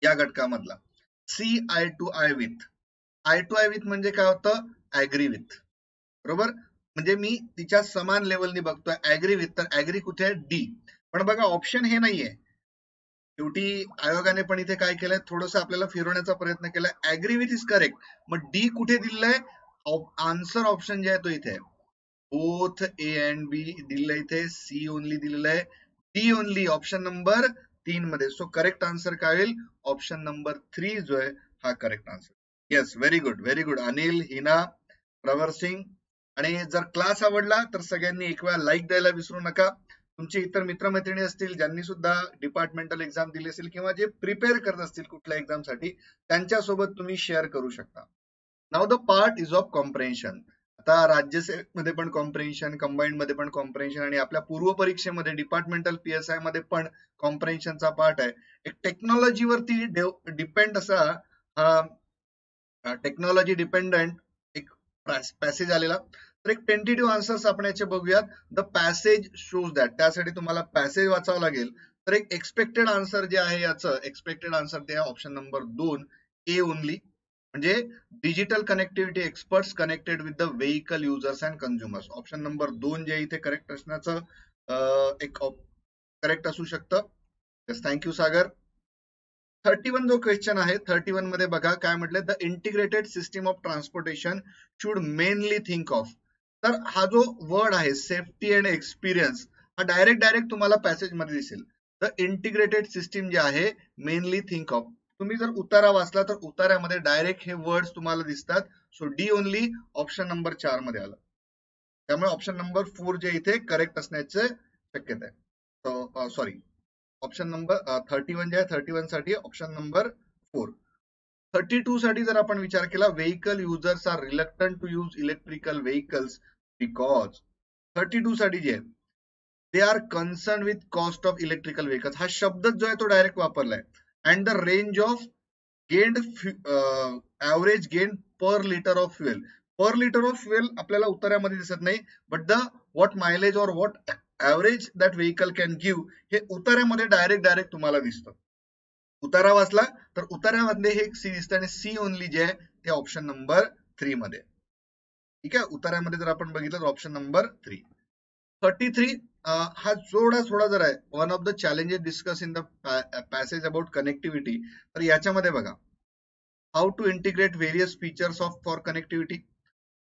या घटकामधला see eye to eye with eye to eye with म्हणजे काय होतं ऍग्री विथ बरोबर म्हणजे मी तिच्या समान लेवलनी बघतोय अॅग्री विथ तर अॅग्री कुठे आहे डी पण बघा ऑप्शन हे नाहीये शेवटी आयोगाने पण इथे काय केलंय थोडस आपल्याला फिरवण्याचा प्रयत्न केला ऍग्री विथ इज करेक्ट मग डी कुठे दिलंय आन्सर ऑप्शन जे आहे तो इथे बोथ ए अँड बी दिलेलं इथे सी ओनली दिलेलं आहे डी ओनली ऑप्शन नंबर तीन मध्ये सो करेक्ट आन्सर काय होईल ऑप्शन नंबर थ्री जो आहे हा correct answer yes very good very good Anil Hina Pravar Singh आणि जर क्लास आवडला तर सगळ्यांनी एक वेळा लाईक द्यायला विसरू नका तुमचे इतर मैत्रिणी असतील ज्यांनी सुद्धा डिपार्टमेंटल एक्झाम दिली असेल किंवा जे प्रिपेअर करत असतील कुठल्या एक्झामसाठी त्यांच्यासोबत तुम्ही शेअर करू शकता नाव the part is of comprehension आता मध्ये पण कॉम्प्रेन्शन कंबाईंड मध्ये पण कॉम्प्रेन्शन आणि आपल्या पूर्व परीक्षेमध्ये डिपार्टमेंटल पीएसआय मध्ये पण कॉम्प्रेन्शनचा पार्ट आहे एक टेक्नॉलॉजीवरती डिपेंड असा टेक्नॉलॉजी डिपेंडंट एक पॅसेज आलेला तर एक टेंटेटिव्ह आन्सर्स आपण याचे बघूयात द पॅसेज शोज दॅट त्यासाठी तुम्हाला पॅसेज वाचावं लागेल तर एक एक्सपेक्टेड आन्सर जे आहे याचं एक्सपेक्टेड आन्सर ते ऑप्शन नंबर दोन ए ओनली म्हणजे digital connectivity expert connected with the vehicle users and consumers option number दोन जे इथे करेक्ट असण्याचं एक करेक्ट असू शकतं थँक्यू सागर थर्टी वन जो क्वेश्चन आहे थर्टी वन मध्ये बघा काय म्हटलं the integrated system of transportation should mainly think of तर हा जो वर्ड आहे सेफ्टी अँड एक्सपिरियन्स हा डायरेक्ट डायरेक्ट तुम्हाला पॅसेज मध्ये दिसेल द इंटिग्रेटेड सिस्टीम जे आहे मेनली थिंक ऑफ तुम्ही जर उतारा वाचला तर उतार्यामध्ये डायरेक्ट हे वर्ड तुम्हाला दिसतात so D only option number चार मध्ये आला त्यामुळे ऑप्शन नंबर फोर जे इथे करेक्ट असण्याचे शक्यता आहे sorry option number thirty one जे आहे थर्टी वन साठी option number four thirty two साठी जर आपण विचार केला vehicle users are reluctant to use electrical vehicles because thirty two साठी जे आहे they are concern with cost of electrical vehicles हा शब्दच जो आहे तो डायरेक्ट वापरलाय and the range of gained uh, average gain per liter of fuel. Per litre of fuel आपल्याला उत्तरामध्ये दिसत नाही but the what mileage or what average that vehicle can give हे उत्तरामध्ये डायरेक्ट डायरेक्ट तुम्हाला दिसतं उतारा वाचला तर उतार्यामध्ये हे सी दिसतं आणि सी ओनली जे आहे ते ऑप्शन नंबर थ्री मध्ये ठीक आहे उतार्यामध्ये जर आपण बघितलं तर option number three thirty three हा जोडा थोडा जर आहे one of the challenges discuss in the passage about connectivity तर याच्यामध्ये बघा how to integrate various features of for connectivity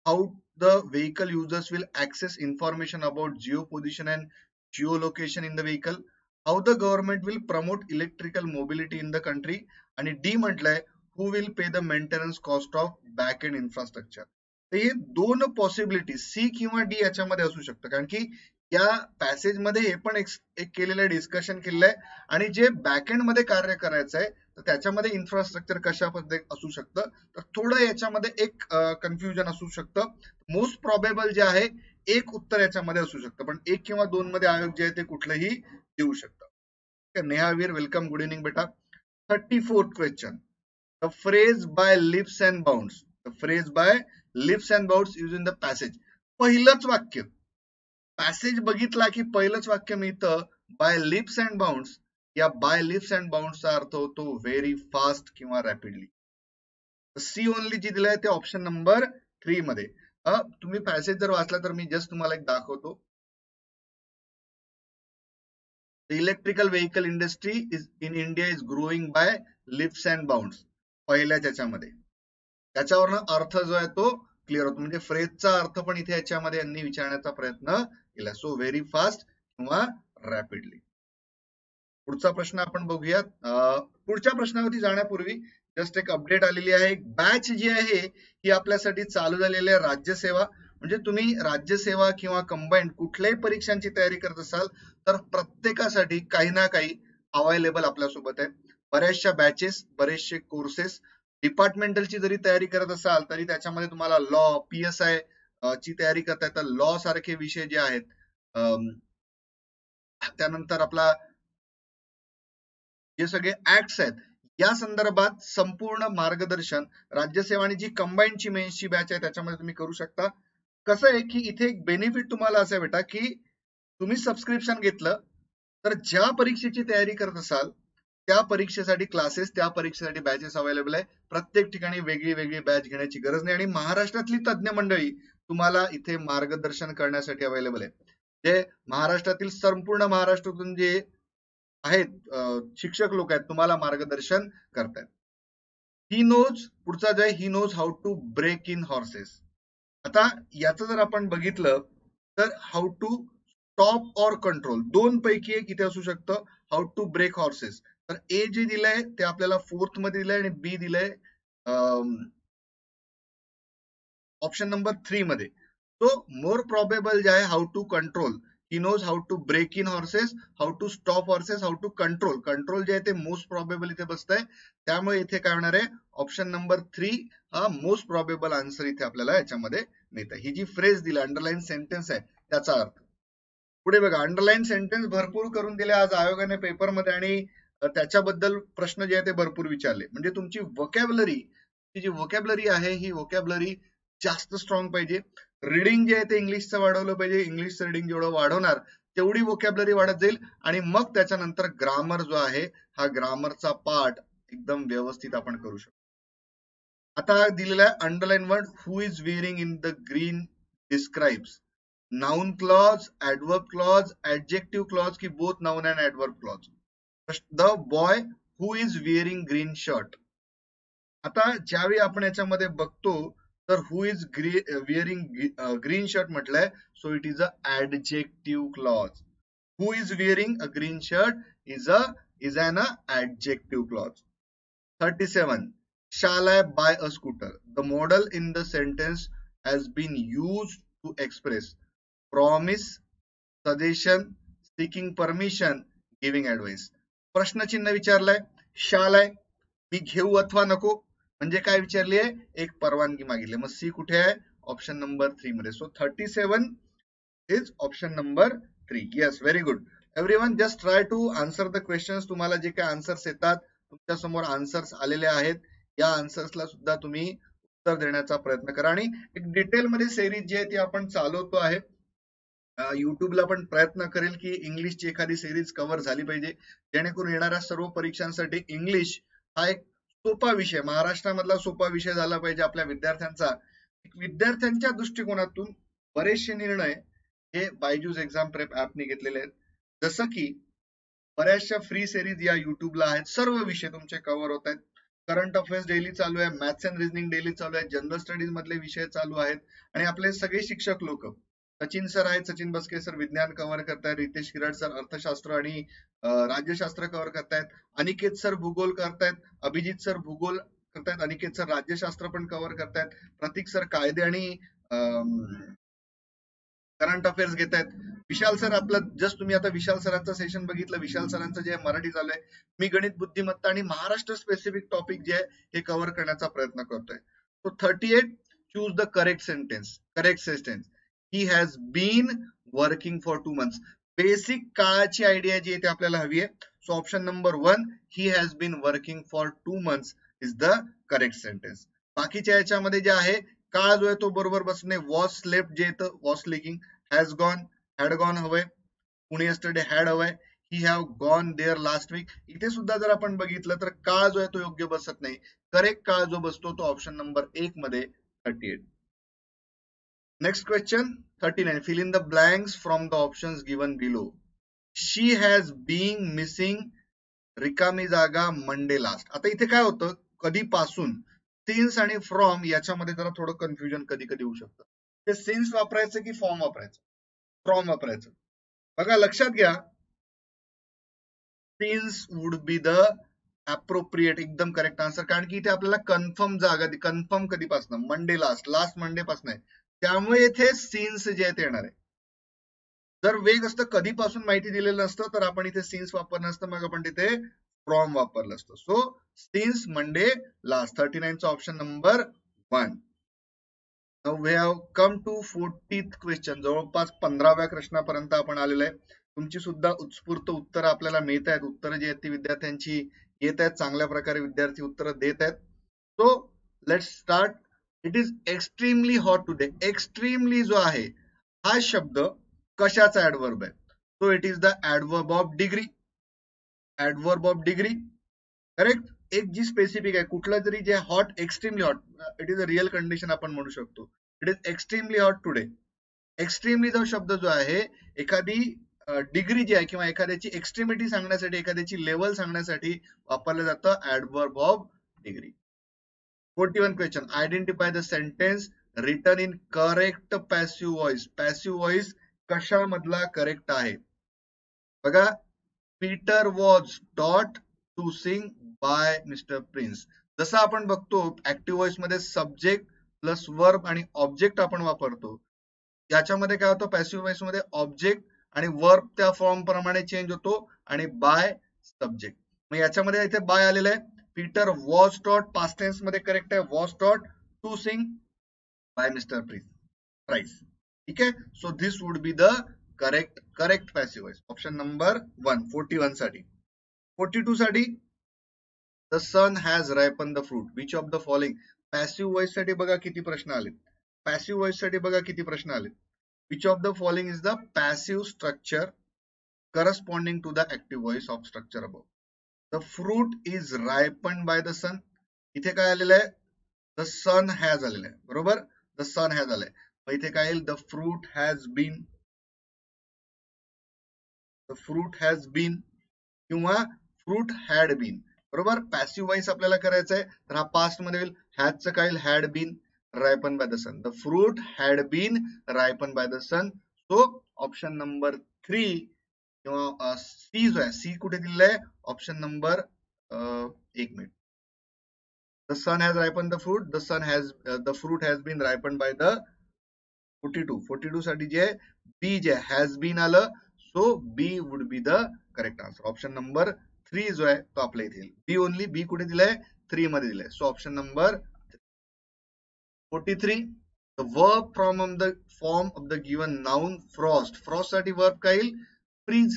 how the vehicle users will access information about geo position and geo location in the vehicle how the government will promote electrical mobility in the country आणि डी म्हटलंय who will pay the maintenance cost of back end infrastructure तर हे दोन पॉसिबिलिटी सी किंवा डी याच्यामध्ये असू शकतं कारण की या पॅसेज मध्ये हे पण एक केलेलं डिस्कशन केलेलं आहे आणि जे बॅकएंड मध्ये कार्य करायचं आहे तर त्याच्यामध्ये इन्फ्रास्ट्रक्चर कशा पद्धती असू शकतं तर थोडं याच्यामध्ये एक कन्फ्युजन असू शकतं मोस्ट प्रॉबेबल जे आहे एक उत्तर याच्यामध्ये असू शकतं पण एक किंवा दोन मध्ये आयोग जे आहे ते कुठलंही देऊ शकतं नेहावीर वेलकम गुड इव्हनिंग बेटा thirty fourth question the phrase by leaps and bounds the phrase by leaps and bounds use in the passage पहिलंच वाक्य पॅसेज बघितला की पहिलंच वाक्य मिळतं बाय लिप्स अँड बाउंड्स या बाय लिप्स अँड बाउंडचा अर्थ होतो व्हेरी फास्ट किंवा रॅपिडली सी ओनली जी दिलाय ते ऑप्शन नंबर थ्री मध्ये तुम्ही पॅसेज जर वाचला तर मी जस्ट तुम्हाला एक दाखवतो electrical vehicle industry is in India is growing by leaps and bound पहिल्या त्याच्यामध्ये त्याच्यावरनं अर्थ जो आहे तो क्लिअर होतो म्हणजे फ्रेजचा अर्थ पण इथे याच्यामध्ये यांनी विचारण्याचा प्रयत्न केला सो व्हेरी फास्ट किंवा रॅपिडली पुढचा प्रश्न आपण बघूयात पुढच्या प्रश्नावरती जाण्यापूर्वी जस्ट एक अपडेट आलेली आहे बॅच जी आहे ही आपल्यासाठी चालू झालेली आहे राज्यसेवा म्हणजे तुम्ही राज्यसेवा किंवा कंबाईंड कुठल्याही परीक्षांची तयारी करत असाल तर प्रत्येकासाठी काही ना काही अवेलेबल आपल्यासोबत आहे बऱ्याचशा बॅचेस बरेचसे कोर्सेस डिपार्टमेंटलची जरी तयारी करत असाल तरी त्याच्यामध्ये तुम्हाला लॉ पी एस आय ची तयारी करताय तर लॉ सारखे विषय जे आहेत त्यानंतर आपला जे सगळे ऍक्ट्स आहेत या संदर्भात संपूर्ण मार्गदर्शन राज्यसेवा आणि जी कंबाईंड ची मेन्सची बॅच आहे त्याच्यामध्ये तुम्ही करू शकता कसं आहे की इथे एक बेनिफिट तुम्हाला असं भेटा की तुम्ही सबस्क्रिप्शन घेतलं तर ज्या परीक्षेची तयारी करत असाल त्या परीक्षेसाठी क्लासेस त्या परीक्षेसाठी बॅचेस अवेलेबल आहे प्रत्येक ठिकाणी वेगळी वेगळी बॅच घेण्याची गरज नाही आणि महाराष्ट्रातली तज्ज्ञ मंडळी तुम्हाला इथे मार्गदर्शन करण्यासाठी अवेलेबल आहे जे महाराष्ट्रातील संपूर्ण महाराष्ट्रातून जे आहेत शिक्षक लोक आहेत तुम्हाला मार्गदर्शन करतायत ही नोज पुढचा जे he knows how to break in horses आता याचं जर आपण बघितलं तर how to stop or control दोन पैकी एक इथे असू शकतं हाऊ टू ब्रेक हॉर्सेस तर ए जे दिलंय ते आपल्याला फोर्थ मध्ये दिलंय आणि बी दिलंय ऑप्शन नंबर थ्री मध्ये तो मोर प्रॉबेबल जे आहे how to control he knows how to break in horses how to stop horses how to control control जे आहे ते मोस्ट प्रॉबेबल इथे बसतंय त्यामुळे इथे काय होणार आहे ऑप्शन नंबर थ्री हा मोस्ट प्रॉबेबल आन्सर इथे आपल्याला याच्यामध्ये मिळतं ही जी फ्रेज दिली अंडरलाईन सेंटेन्स आहे त्याचा अर्थ पुढे बघा अंडरलाईन सेंटेन्स भरपूर करून दिले आज आयोगाने पेपरमध्ये आणि त्याच्याबद्दल प्रश्न जे आहे ते भरपूर विचारले म्हणजे तुमची वकॅबलरी जी वकॅबलरी आहे ही वकॅबलरी जास्त स्ट्रॉंग पाहिजे रिडिंग जे आहे ते इंग्लिशचं वाढवलं पाहिजे इंग्लिशचं रिडिंग जेवढं वाढवणार तेवढी वोकॅबलरी वाढत जाईल आणि मग त्याच्यानंतर ग्रामर जो आहे हा ग्रामरचा पार्ट एकदम व्यवस्थित आपण करू शकतो आता दिलेला आहे underline word who is wearing in the green describes noun clause adverb clause adjective clause की both noun and adverb clause the boy who is wearing green shirt आता ज्यावेळी आपण याच्यामध्ये बघतो तर who is uh, uh, green wearing green shirt म्हटलंय so it is a adjective clause who is wearing a green shirt is a is a adjective clause thirty seven shall I buy a scooter? The modal in the sentence has been used to express promise, suggestion, seeking permission, giving advice. प्रश्नचिन्ह विचारलाय शाल आहे मी घेऊ अथवा नको म्हणजे काय विचारली आहे एक परवानगी मागितली मग सी कुठे आहे ऑप्शन नंबर थ्री मध्ये so thirty seven is option number three yes very good every one just try to answer the question तुम्हाला जे काही आन्सर्स येतात तुमच्या समोर आन्सर्स आलेले आहेत या आन्सर्सला सुद्धा तुम्ही उत्तर देण्याचा प्रयत्न करा आणि एक डिटेलमध्ये सेरीज जी आहे ती आपण चालवतो आहे युट्यूबला पण प्रयत्न करेल की इंग्लिशची एखादी सिरीज कव्हर झाली पाहिजे जेणेकरून येणाऱ्या सर्व परीक्षांसाठी इंग्लिश हा एक सोपा विषय महाराष्ट्रामधला सोपा विषय झाला पाहिजे आपल्या विद्यार्थ्यांचा विद्यार्थ्यांच्या दृष्टिकोनातून बरेचसे निर्णय हे बायजूज एक्झाम प्रेप ऍपने घेतलेले आहेत जसं की बऱ्याचशा फ्री सिरीज या युट्यूबला आहेत सर्व विषय तुमचे कव्हर होत आहेत करंट अफेअर्स डेली चालू आहे मॅथ्स अँड रिजनिंग डेली चालू आहे जनरल स्टडीज मधले विषय चालू आहेत आणि आपले सगळे शिक्षक लोक सचिन सर आहेत सचिन बसके सर विज्ञान कव्हर करतायत रितेश किरड सर अर्थशास्त्र आणि राज्यशास्त्र कव्हर करतायत अनिकेत सर भूगोल करतायत अभिजित सर भूगोल करतायत अनिकेत सर राज्यशास्त्र पण कव्हर करतायत प्रतीक सर कायदे आणि करंट अफेअर्स घेत आहेत विशाल सर आपलं जस्ट तुम्ही आता विशाल सरांचं सेशन बघितलं विशाल सरांचं जे मराठी झालंय मी गणित बुद्धिमत्ता आणि महाराष्ट्र स्पेसिफिक टॉपिक जे आहे हे कव्हर करण्याचा प्रयत्न करतोय so thirty eight choose the correct sentence correct sentence he has been working for two months basic काळाची आयडिया जी आहे ती आपल्याला हवी आहे so option number one he has been working for two months is the correct sentence बाकीच्या याच्यामध्ये जे आहे काळ जो आहे तो बरोबर बसणे वॉस लेफ्ट जे येतं was leaking has gone had gone हवंय पुणे यस्टरडे हॅड हवंय he have gone there last week इथे सुद्धा जर आपण बघितलं तर काळ जो आहे तो योग्य बसत नाही करेक्ट काळ जो बसतो तो ऑप्शन नंबर एक मध्ये thirty eight next question 39. Fill in the blanks from the options given below. She has been missing रिकामी जागा मंडे लास्ट आता इथे काय होतं कधीपासून सिन्स आणि फ्रॉम याच्यामध्ये जरा थोडं कन्फ्युजन कधी कधी होऊ शकतं ते सिन्स वापरायचं की फॉर्म वापरायचं फ्रॉम वापरायचं बघा लक्षात घ्या since would be the appropriate एकदम करेक्ट आन्सर कारण की इथे आपल्याला कन्फर्म जागा कन्फर्म कधीपासून मंडे लास्ट लास्ट मंडे पासून आहे त्यामुळे इथे सीन्स जे आहेत येणार आहे जर वेग असतं कधीपासून माहिती दिलेलं नसतं तर आपण इथे सीन्स वापरलं असतं मग आपण तिथे फ्रॉम वापरलं असतं so since Monday last thirty नाईनचा option number one we have come to fortieth question जवळपास पंधराव्या प्रश्नापर्यंत आपण आलेलो आहे तुमची सुद्धा उत्स्फूर्त उत्तर आपल्याला मिळत आहेत उत्तरं जी आहेत ती विद्यार्थ्यांची येत आहेत चांगल्या प्रकारे विद्यार्थी उत्तरं देत आहेत so let start it is extremely hot today extremely जो आहे हा शब्द कशाचा ऍडवर्ब आहे so it is the adverb of degree adverb of degree correct एक जी स्पेसिफिक आहे कुठलं तरी जे hot extremely hot it is a real condition आपण म्हणू शकतो it is extremely hot today extremely जो शब्द जो आहे एखादी डिग्री जी आहे किंवा एखाद्याची एक्स्ट्रीमिटी सांगण्यासाठी एखाद्याची लेवल सांगण्यासाठी वापरलं जातं adverb of degree 41 question the the sentence in correct correct voice voice passive कशा मधला करेक्ट आहे बघा Peter was taught to sing by mister Prince जसं आपण बघतो ऍक्टिव्ह वॉइस मध्ये सब्जेक्ट प्लस वर्ब आणि ऑब्जेक्ट आपण वापरतो याच्यामध्ये काय होतं पॅसिव्ह वॉइस मध्ये ऑब्जेक्ट आणि वर्ब त्या फॉर्म प्रमाणे चेंज होतो आणि बाय सब्जेक्ट मग याच्यामध्ये इथे बाय आलेलं आहे पीटर वॉज डॉट पास्टेन्स मध्ये करेक्ट आहे was taught to sing by mister Price Price ठीक आहे so this would be the correct correct passive option number one forty साठी फोर्टी टू साठी the sun has ripen the fruit which of the following passive voice साठी बघा किती प्रश्न आले पॅसिव्ह वॉइस साठी बघा किती प्रश्न आले which of the following is the passive structure corresponding to the active voice of structure about the fruit is ripen by the sun इथे काय आलेलं आहे द सन हॅज आलेलं आहे बरोबर द सन हॅज आलंय इथे काय येईल the fruit has been the fruit has been किंवा फ्रूट हॅड बीन बरोबर पॅसिव्ह वाईस आपल्याला करायचं आहे तर हा पास्ट मध्ये येईल हॅजच काय had been ripen by the sun the fruit had been ripen by the sun so option number three किंवा सी जो आहे सी कुठे दिलेला ऑप्शन नंबर एक minute the sun has ripen the fruit the sun has the fruit has been ripen by the forty two forty two साठी जे बी जे हॅज बीन आलं so B would be the correct answer option number three जो आहे तो आपल्या इथे बी ओनली बी कुठे दिलाय थ्री मध्ये दिलाय so option number forty three the verb from the form of the given noun frost frost साठी वर्ब काय येईल फ्रीज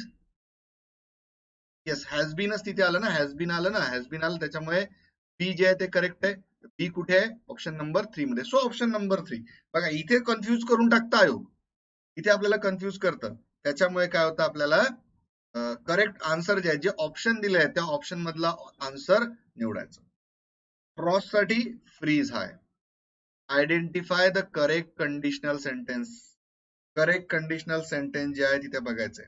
येस हॅज बीनच तिथे आलं ना हॅज बीन आलं ना हॅज बीन आलं त्याच्यामुळे बी जे आहे ते करेक्ट आहे बी कुठे आहे ऑप्शन नंबर थ्री मध्ये सो ऑप्शन नंबर थ्री बघा इथे कन्फ्युज करून टाकता आयोग इथे आपल्याला कन्फ्युज करत त्याच्यामुळे काय होतं आपल्याला करेक्ट आन्सर जे आहे जे ऑप्शन दिले आहे त्या ऑप्शन मधला आन्सर निवडायचं क्रॉस साठी फ्रीज हाय identify the correct conditional sentence correct conditional sentence जे आहे तिथे बघायचंय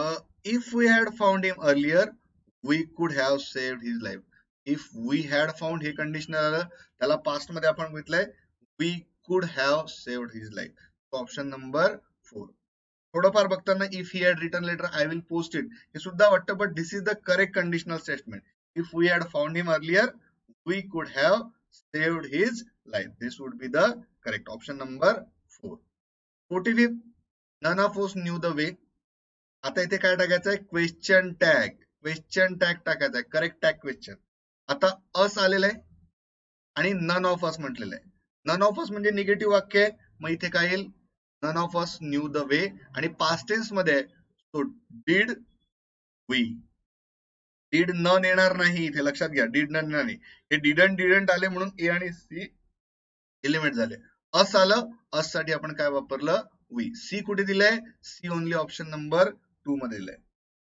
Uh, if we had found him earlier, we could have saved his life. If we had found he conditional त्याला past मध्ये आपण घेतलंय we could have saved his life. So option number four. थोडंफार बघताना if he had written later, I will post it. हे सुद्धा वाटतं but this is the correct conditional statement. If we had found him earlier, we could have saved his life. This would be the correct option number four. 45th, none of us knew the way आता इथे काय टाकायचंय आहे क्वेश्चन टॅग क्वेश्चन टॅग टाकायचा आहे करेक्ट टॅग क्वेश्चन आता अस आलेलं आहे आणि नन ऑफ अस म्हटलेलं आहे नन ऑफ अस म्हणजे निगेटिव्ह वाक्य आहे मग इथे काय येईल none of us knew the way आणि टेन्स मध्ये so did we did none येणार नाही इथे लक्षात घ्या डीड नन नाही हे डिडन डिडंट आले म्हणून ए आणि सी एलिमेंट झाले अस आलं अस साठी आपण काय वापरलं वी सी कुठे दिलंय C only option number two मध्ये दिलंय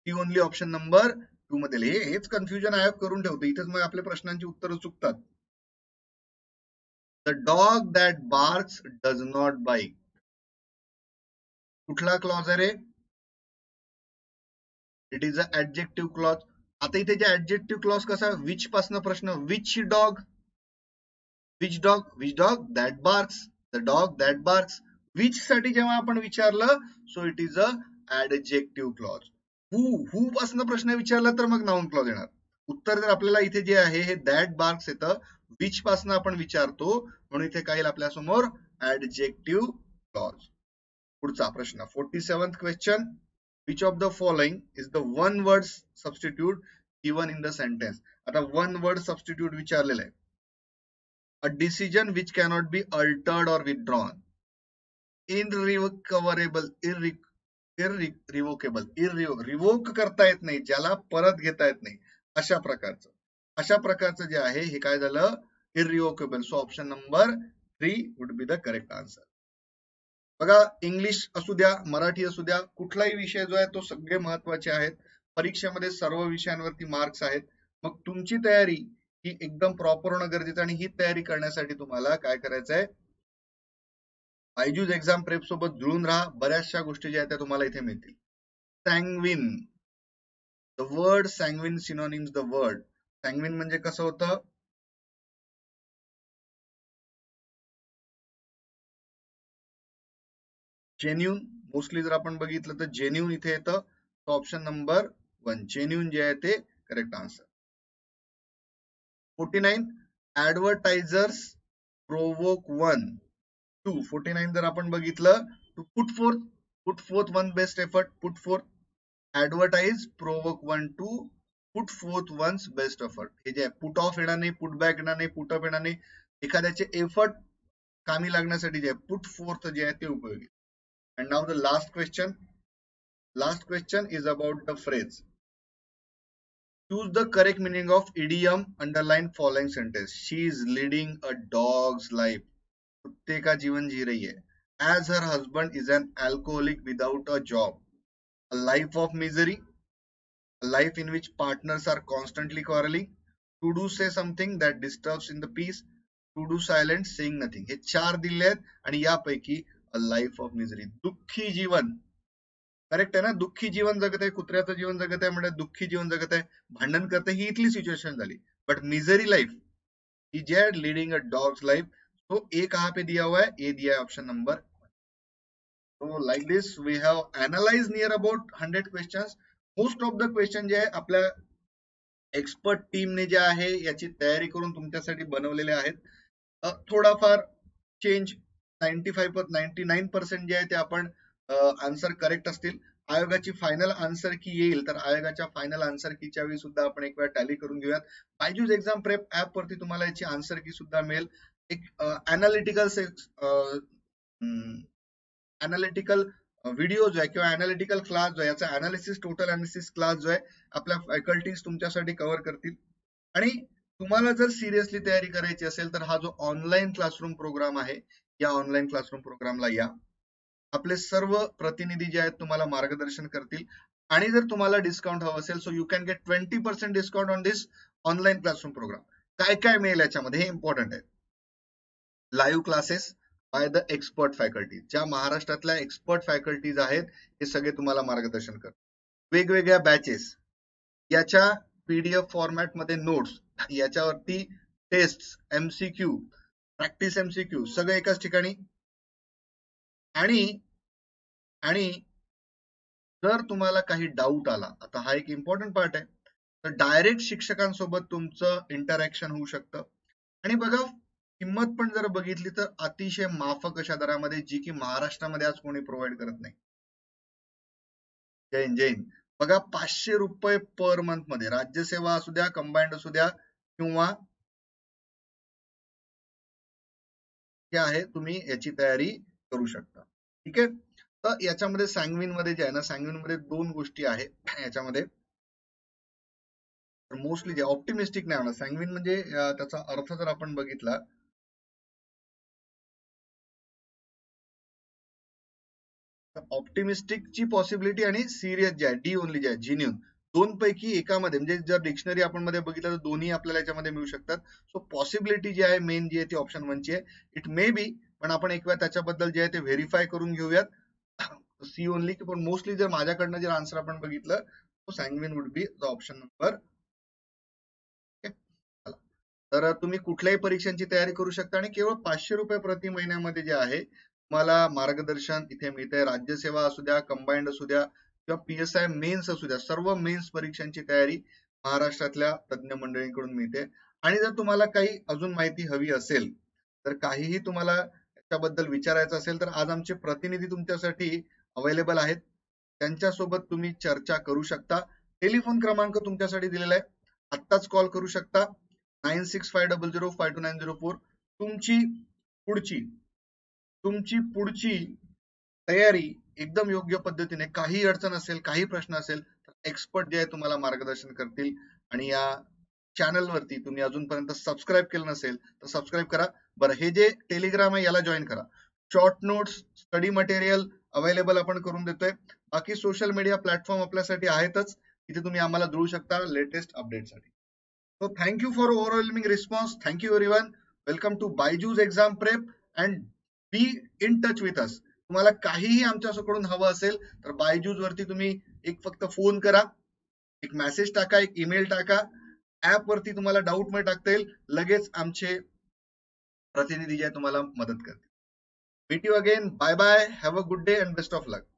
he only option number two मध्ये दिले हेच कन्फ्युजन आयोग करून ठेवतो इथेच मग आपल्या प्रश्नांची उत्तरं चुकतात the dog that barks does not bite कुठला क्लॉज आहे रे इट इज अ क्लॉज आता इथे जे ऍडजेक्टिव्ह क्लॉज कसा विच पासन प्रश्न which dog which dog which dog that barks the dog that barks which साठी जेव्हा आपण विचारलं so it is a adjective clause who who पासून प्रश्न विचारला तर मग नाउन क्लॉज येणार उत्तर जर आपल्याला इथे जे आहे हे दॅट मार्क्स येतं विच पासून आपण विचारतो म्हणून इथे काही आपल्या समोर ऍडजेक्टिव्ह क्लॉज पुढचा प्रश्न forty seventh question which of the following is the one word substitute given in the sentence आता वन वर्ड सबस्टिट्यूट विचारलेलं आहे a decision which cannot be altered or withdrawn irrecoverable revocable irrevoke revoke करता येत नाही ज्याला परत घेता येत नाही अशा प्रकारचं अशा प्रकारचं जे आहे हे काय झालं irrevocable so option number three would be the correct answer बघा इंग्लिश असू द्या मराठी असू द्या कुठलाही विषय जो आहे तो सगळे महत्वाचे आहेत परीक्षेमध्ये सर्व विषयांवरती मार्क्स आहेत मग तुमची तयारी ही एकदम प्रॉपर होणं गरजेचं आणि ही तयारी करण्यासाठी तुम्हाला काय करायचंय बायजूज एक्झाम प्रेप सोबत जुळून राहा बऱ्याचशा गोष्टी ज्या आहेत त्या तुम्हाला इथे मिळतील sanguine the word sanguine synonyms the word sanguine म्हणजे कसं होतं जेन्युन मोस्टली जर आपण बघितलं तर जेन्युन इथे येतं ऑप्शन नंबर वन जेन्युन जे आहे ते correct answer forty nine advertisers provoke one to forty nine जर आपण बघितलं to put forth put forth one best effort put forth advertise provoke one to put forth one's best effort हे जे पुट ऑफ येणार नाही पुट बॅक येणार नाही पुट अप येणार नाही एखाद्याचे एफर्ट कामी लागण्यासाठी जे आहे पुट फोर्थ जे आहे ते उपयोगी and now the last question last question is about the phrase choose the correct meaning of idiom underline following sentence she is leading a dog's life कुत्ते का जीवन जी रही है as her husband is an alcoholic without a job a life of misery life in which partners are constantly quarrelling to do say something that disturb in the peace to do do silent nothing हे चार दिल्ले आहेत आणि यापैकी अ लाईफ ऑफ मिझरी दुःखी जीवन करेक्ट आहे ना दुःखी जीवन जगत आहे कुत्र्याचं जीवन जगत आहे म्हणजे दुःखी जीवन जगत आहे भांडण करते ही इथली सिच्युएशन झाली but misery life is leading a dog's life तो ए कहां पे दिया हुआ है ए दिया है ऑप्शन नंबर तो like this we have analyse near about hundred question most of the question जे आहे आपल्या एक्सपर्ट टीम ने जे आहे याची तयारी करून तुमच्यासाठी बनवलेले आहेत थोडाफार change ninety five ninety nine percent जे आहे ते आपण आंसर करेक्ट असतील आयोगाची फायनल आन्सर की येईल तर आयोगाच्या फायनल आन्सर कीच्या वेळी सुद्धा आपण एक वेळा टॅली करून घेऊयात बायजूज एक्झाम प्रेप ऍप वरती तुम्हाला याची आन्सर की सुद्धा मिळेल एक अनालिटिकल से अनालिटिकल व्हिडिओ जो आहे किंवा अनालिटिकल क्लास जो आहे याचा अनालिसिस टोटल अनालिसिस क्लास जो आहे आपल्या फॅकल्टीज तुमच्यासाठी कव्हर करतील आणि तुम्हाला जर सिरियसली तयारी करायची असेल तर हा जो ऑनलाईन क्लासरूम प्रोग्राम आहे या ऑनलाईन क्लासरूम प्रोग्रामला या आपले सर्व प्रतिनिधी जे आहेत तुम्हाला मार्गदर्शन करतील आणि जर तुम्हाला डिस्काउंट हवं असेल so you can get twenty percent discount on this online classroom program काय काय मिळेल याच्यामध्ये हे इम्पॉर्टंट आहे live classes by the expert faculty ज्या महाराष्ट्रातल्या एक्सपर्ट फॅकल्टीज आहेत हे सगळे तुम्हाला मार्गदर्शन कर वेगवेगळ्या बॅचेस याच्या पीडीएफ फॉर्मॅटमध्ये मध्ये नोट्स याच्यावरती टेस्ट एमसीक्यू प्रॅक्टिस एमसीक्यू सगळं एकाच ठिकाणी आणि आणि जर तुम्हाला काही डाऊट आला आता हा एक इम्पॉर्टंट पार्ट आहे तर डायरेक्ट शिक्षकांसोबत तुमचं इंटरॅक्शन होऊ शकतं आणि बघा किंमत पण जर बघितली तर अतिशय माफक अशा दरामध्ये जी की महाराष्ट्रामध्ये आज कोणी प्रोव्हाइड करत नाही जैन जैन बघा पाचशे रुपये पर मंथ मध्ये राज्यसेवा असू द्या कंबाईंड असू द्या किंवा आहे तुम्ही याची तयारी करू शकता ठीक आहे तर याच्यामध्ये सांगवीन मध्ये जे आहे ना सांगवीन मध्ये दोन गोष्टी आहेत याच्यामध्ये मोस्टली जे ऑप्टिमिस्टिक नाही होणार सांगवीन म्हणजे त्याचा अर्थ जर आपण बघितला ऑप्टिमिस्टिक ची पॉसिबिलिटी आणि सिरियस जी आहे डी ओनली जे आहे जिन्यून दोन पैकी एकामध्ये म्हणजे जर डिक्शनरी आपण मध्ये बघितलं तर दोन्ही आपल्याला याच्यामध्ये मिळू शकतात सो पॉसिबिलिटी जी आहे मेन जी आहे ती ऑप्शन वन ची आहे इट मे बी पण आपण एक वेळा त्याच्याबद्दल जे आहे ते व्हेरीफाय करून घेऊयात सी ओनली की पण मोस्टली जर माझ्याकडनं जर आन्सर आपण बघितलं तो sanguine would be the option number तर तुम्ही कुठल्याही परीक्षांची तयारी करू शकता आणि केवळ पाचशे रुपये प्रति महिन्यामध्ये जे आहे तुम्हाला मार्गदर्शन इथे मिळते राज्यसेवा असू द्या कंबाईंड असू द्या किंवा पी मेन्स असू द्या सर्व मेन्स परीक्षांची तयारी महाराष्ट्रातल्या तज्ज्ञ मंडळींकडून मिळते आणि जर तुम्हाला काही अजून माहिती हवी असेल तर काहीही तुम्हाला त्याबद्दल विचारायचं असेल तर आज आमचे प्रतिनिधी तुमच्यासाठी अवेलेबल आहेत त्यांच्यासोबत तुम्ही चर्चा करू शकता टेलिफोन क्रमांक तुमच्यासाठी दिलेला आहे आत्ताच कॉल करू शकता nine six five double zero five two nine zero four तुमची पुढची तुमची पुढची तयारी एकदम योग्य पद्धतीने काही अडचण असेल काही प्रश्न असेल तर एक्सपर्ट जे आहे तुम्हाला मार्गदर्शन करतील आणि या चॅनल वरती तुम्ही अजूनपर्यंत सबस्क्राईब केलं नसेल तर सबस्क्राईब करा बरं हे जे टेलिग्राम आहे याला जॉईन करा short notes study material available आपण करून देतोय बाकी सोशल मीडिया प्लॅटफॉर्म आपल्यासाठी आहेतच तिथे तुम्ही आम्हाला जुळू शकता लेटेस्ट अपडेटसाठी so thank you for overwhelming response thank you every one welcome to Byju's exam prep and be in touch with us तुम्हाला काहीही आमच्याकडून हवं असेल तर बायजूज वरती तुम्ही एक फक्त फोन करा एक मेसेज टाका एक ईमेल टाका ऍप वरती तुम्हाला डाऊट मध्ये टाकता येईल लगेच आमचे प्रतिनिधी जे तुम्हाला मदत करतील be you again bye bye have a good day and best of luck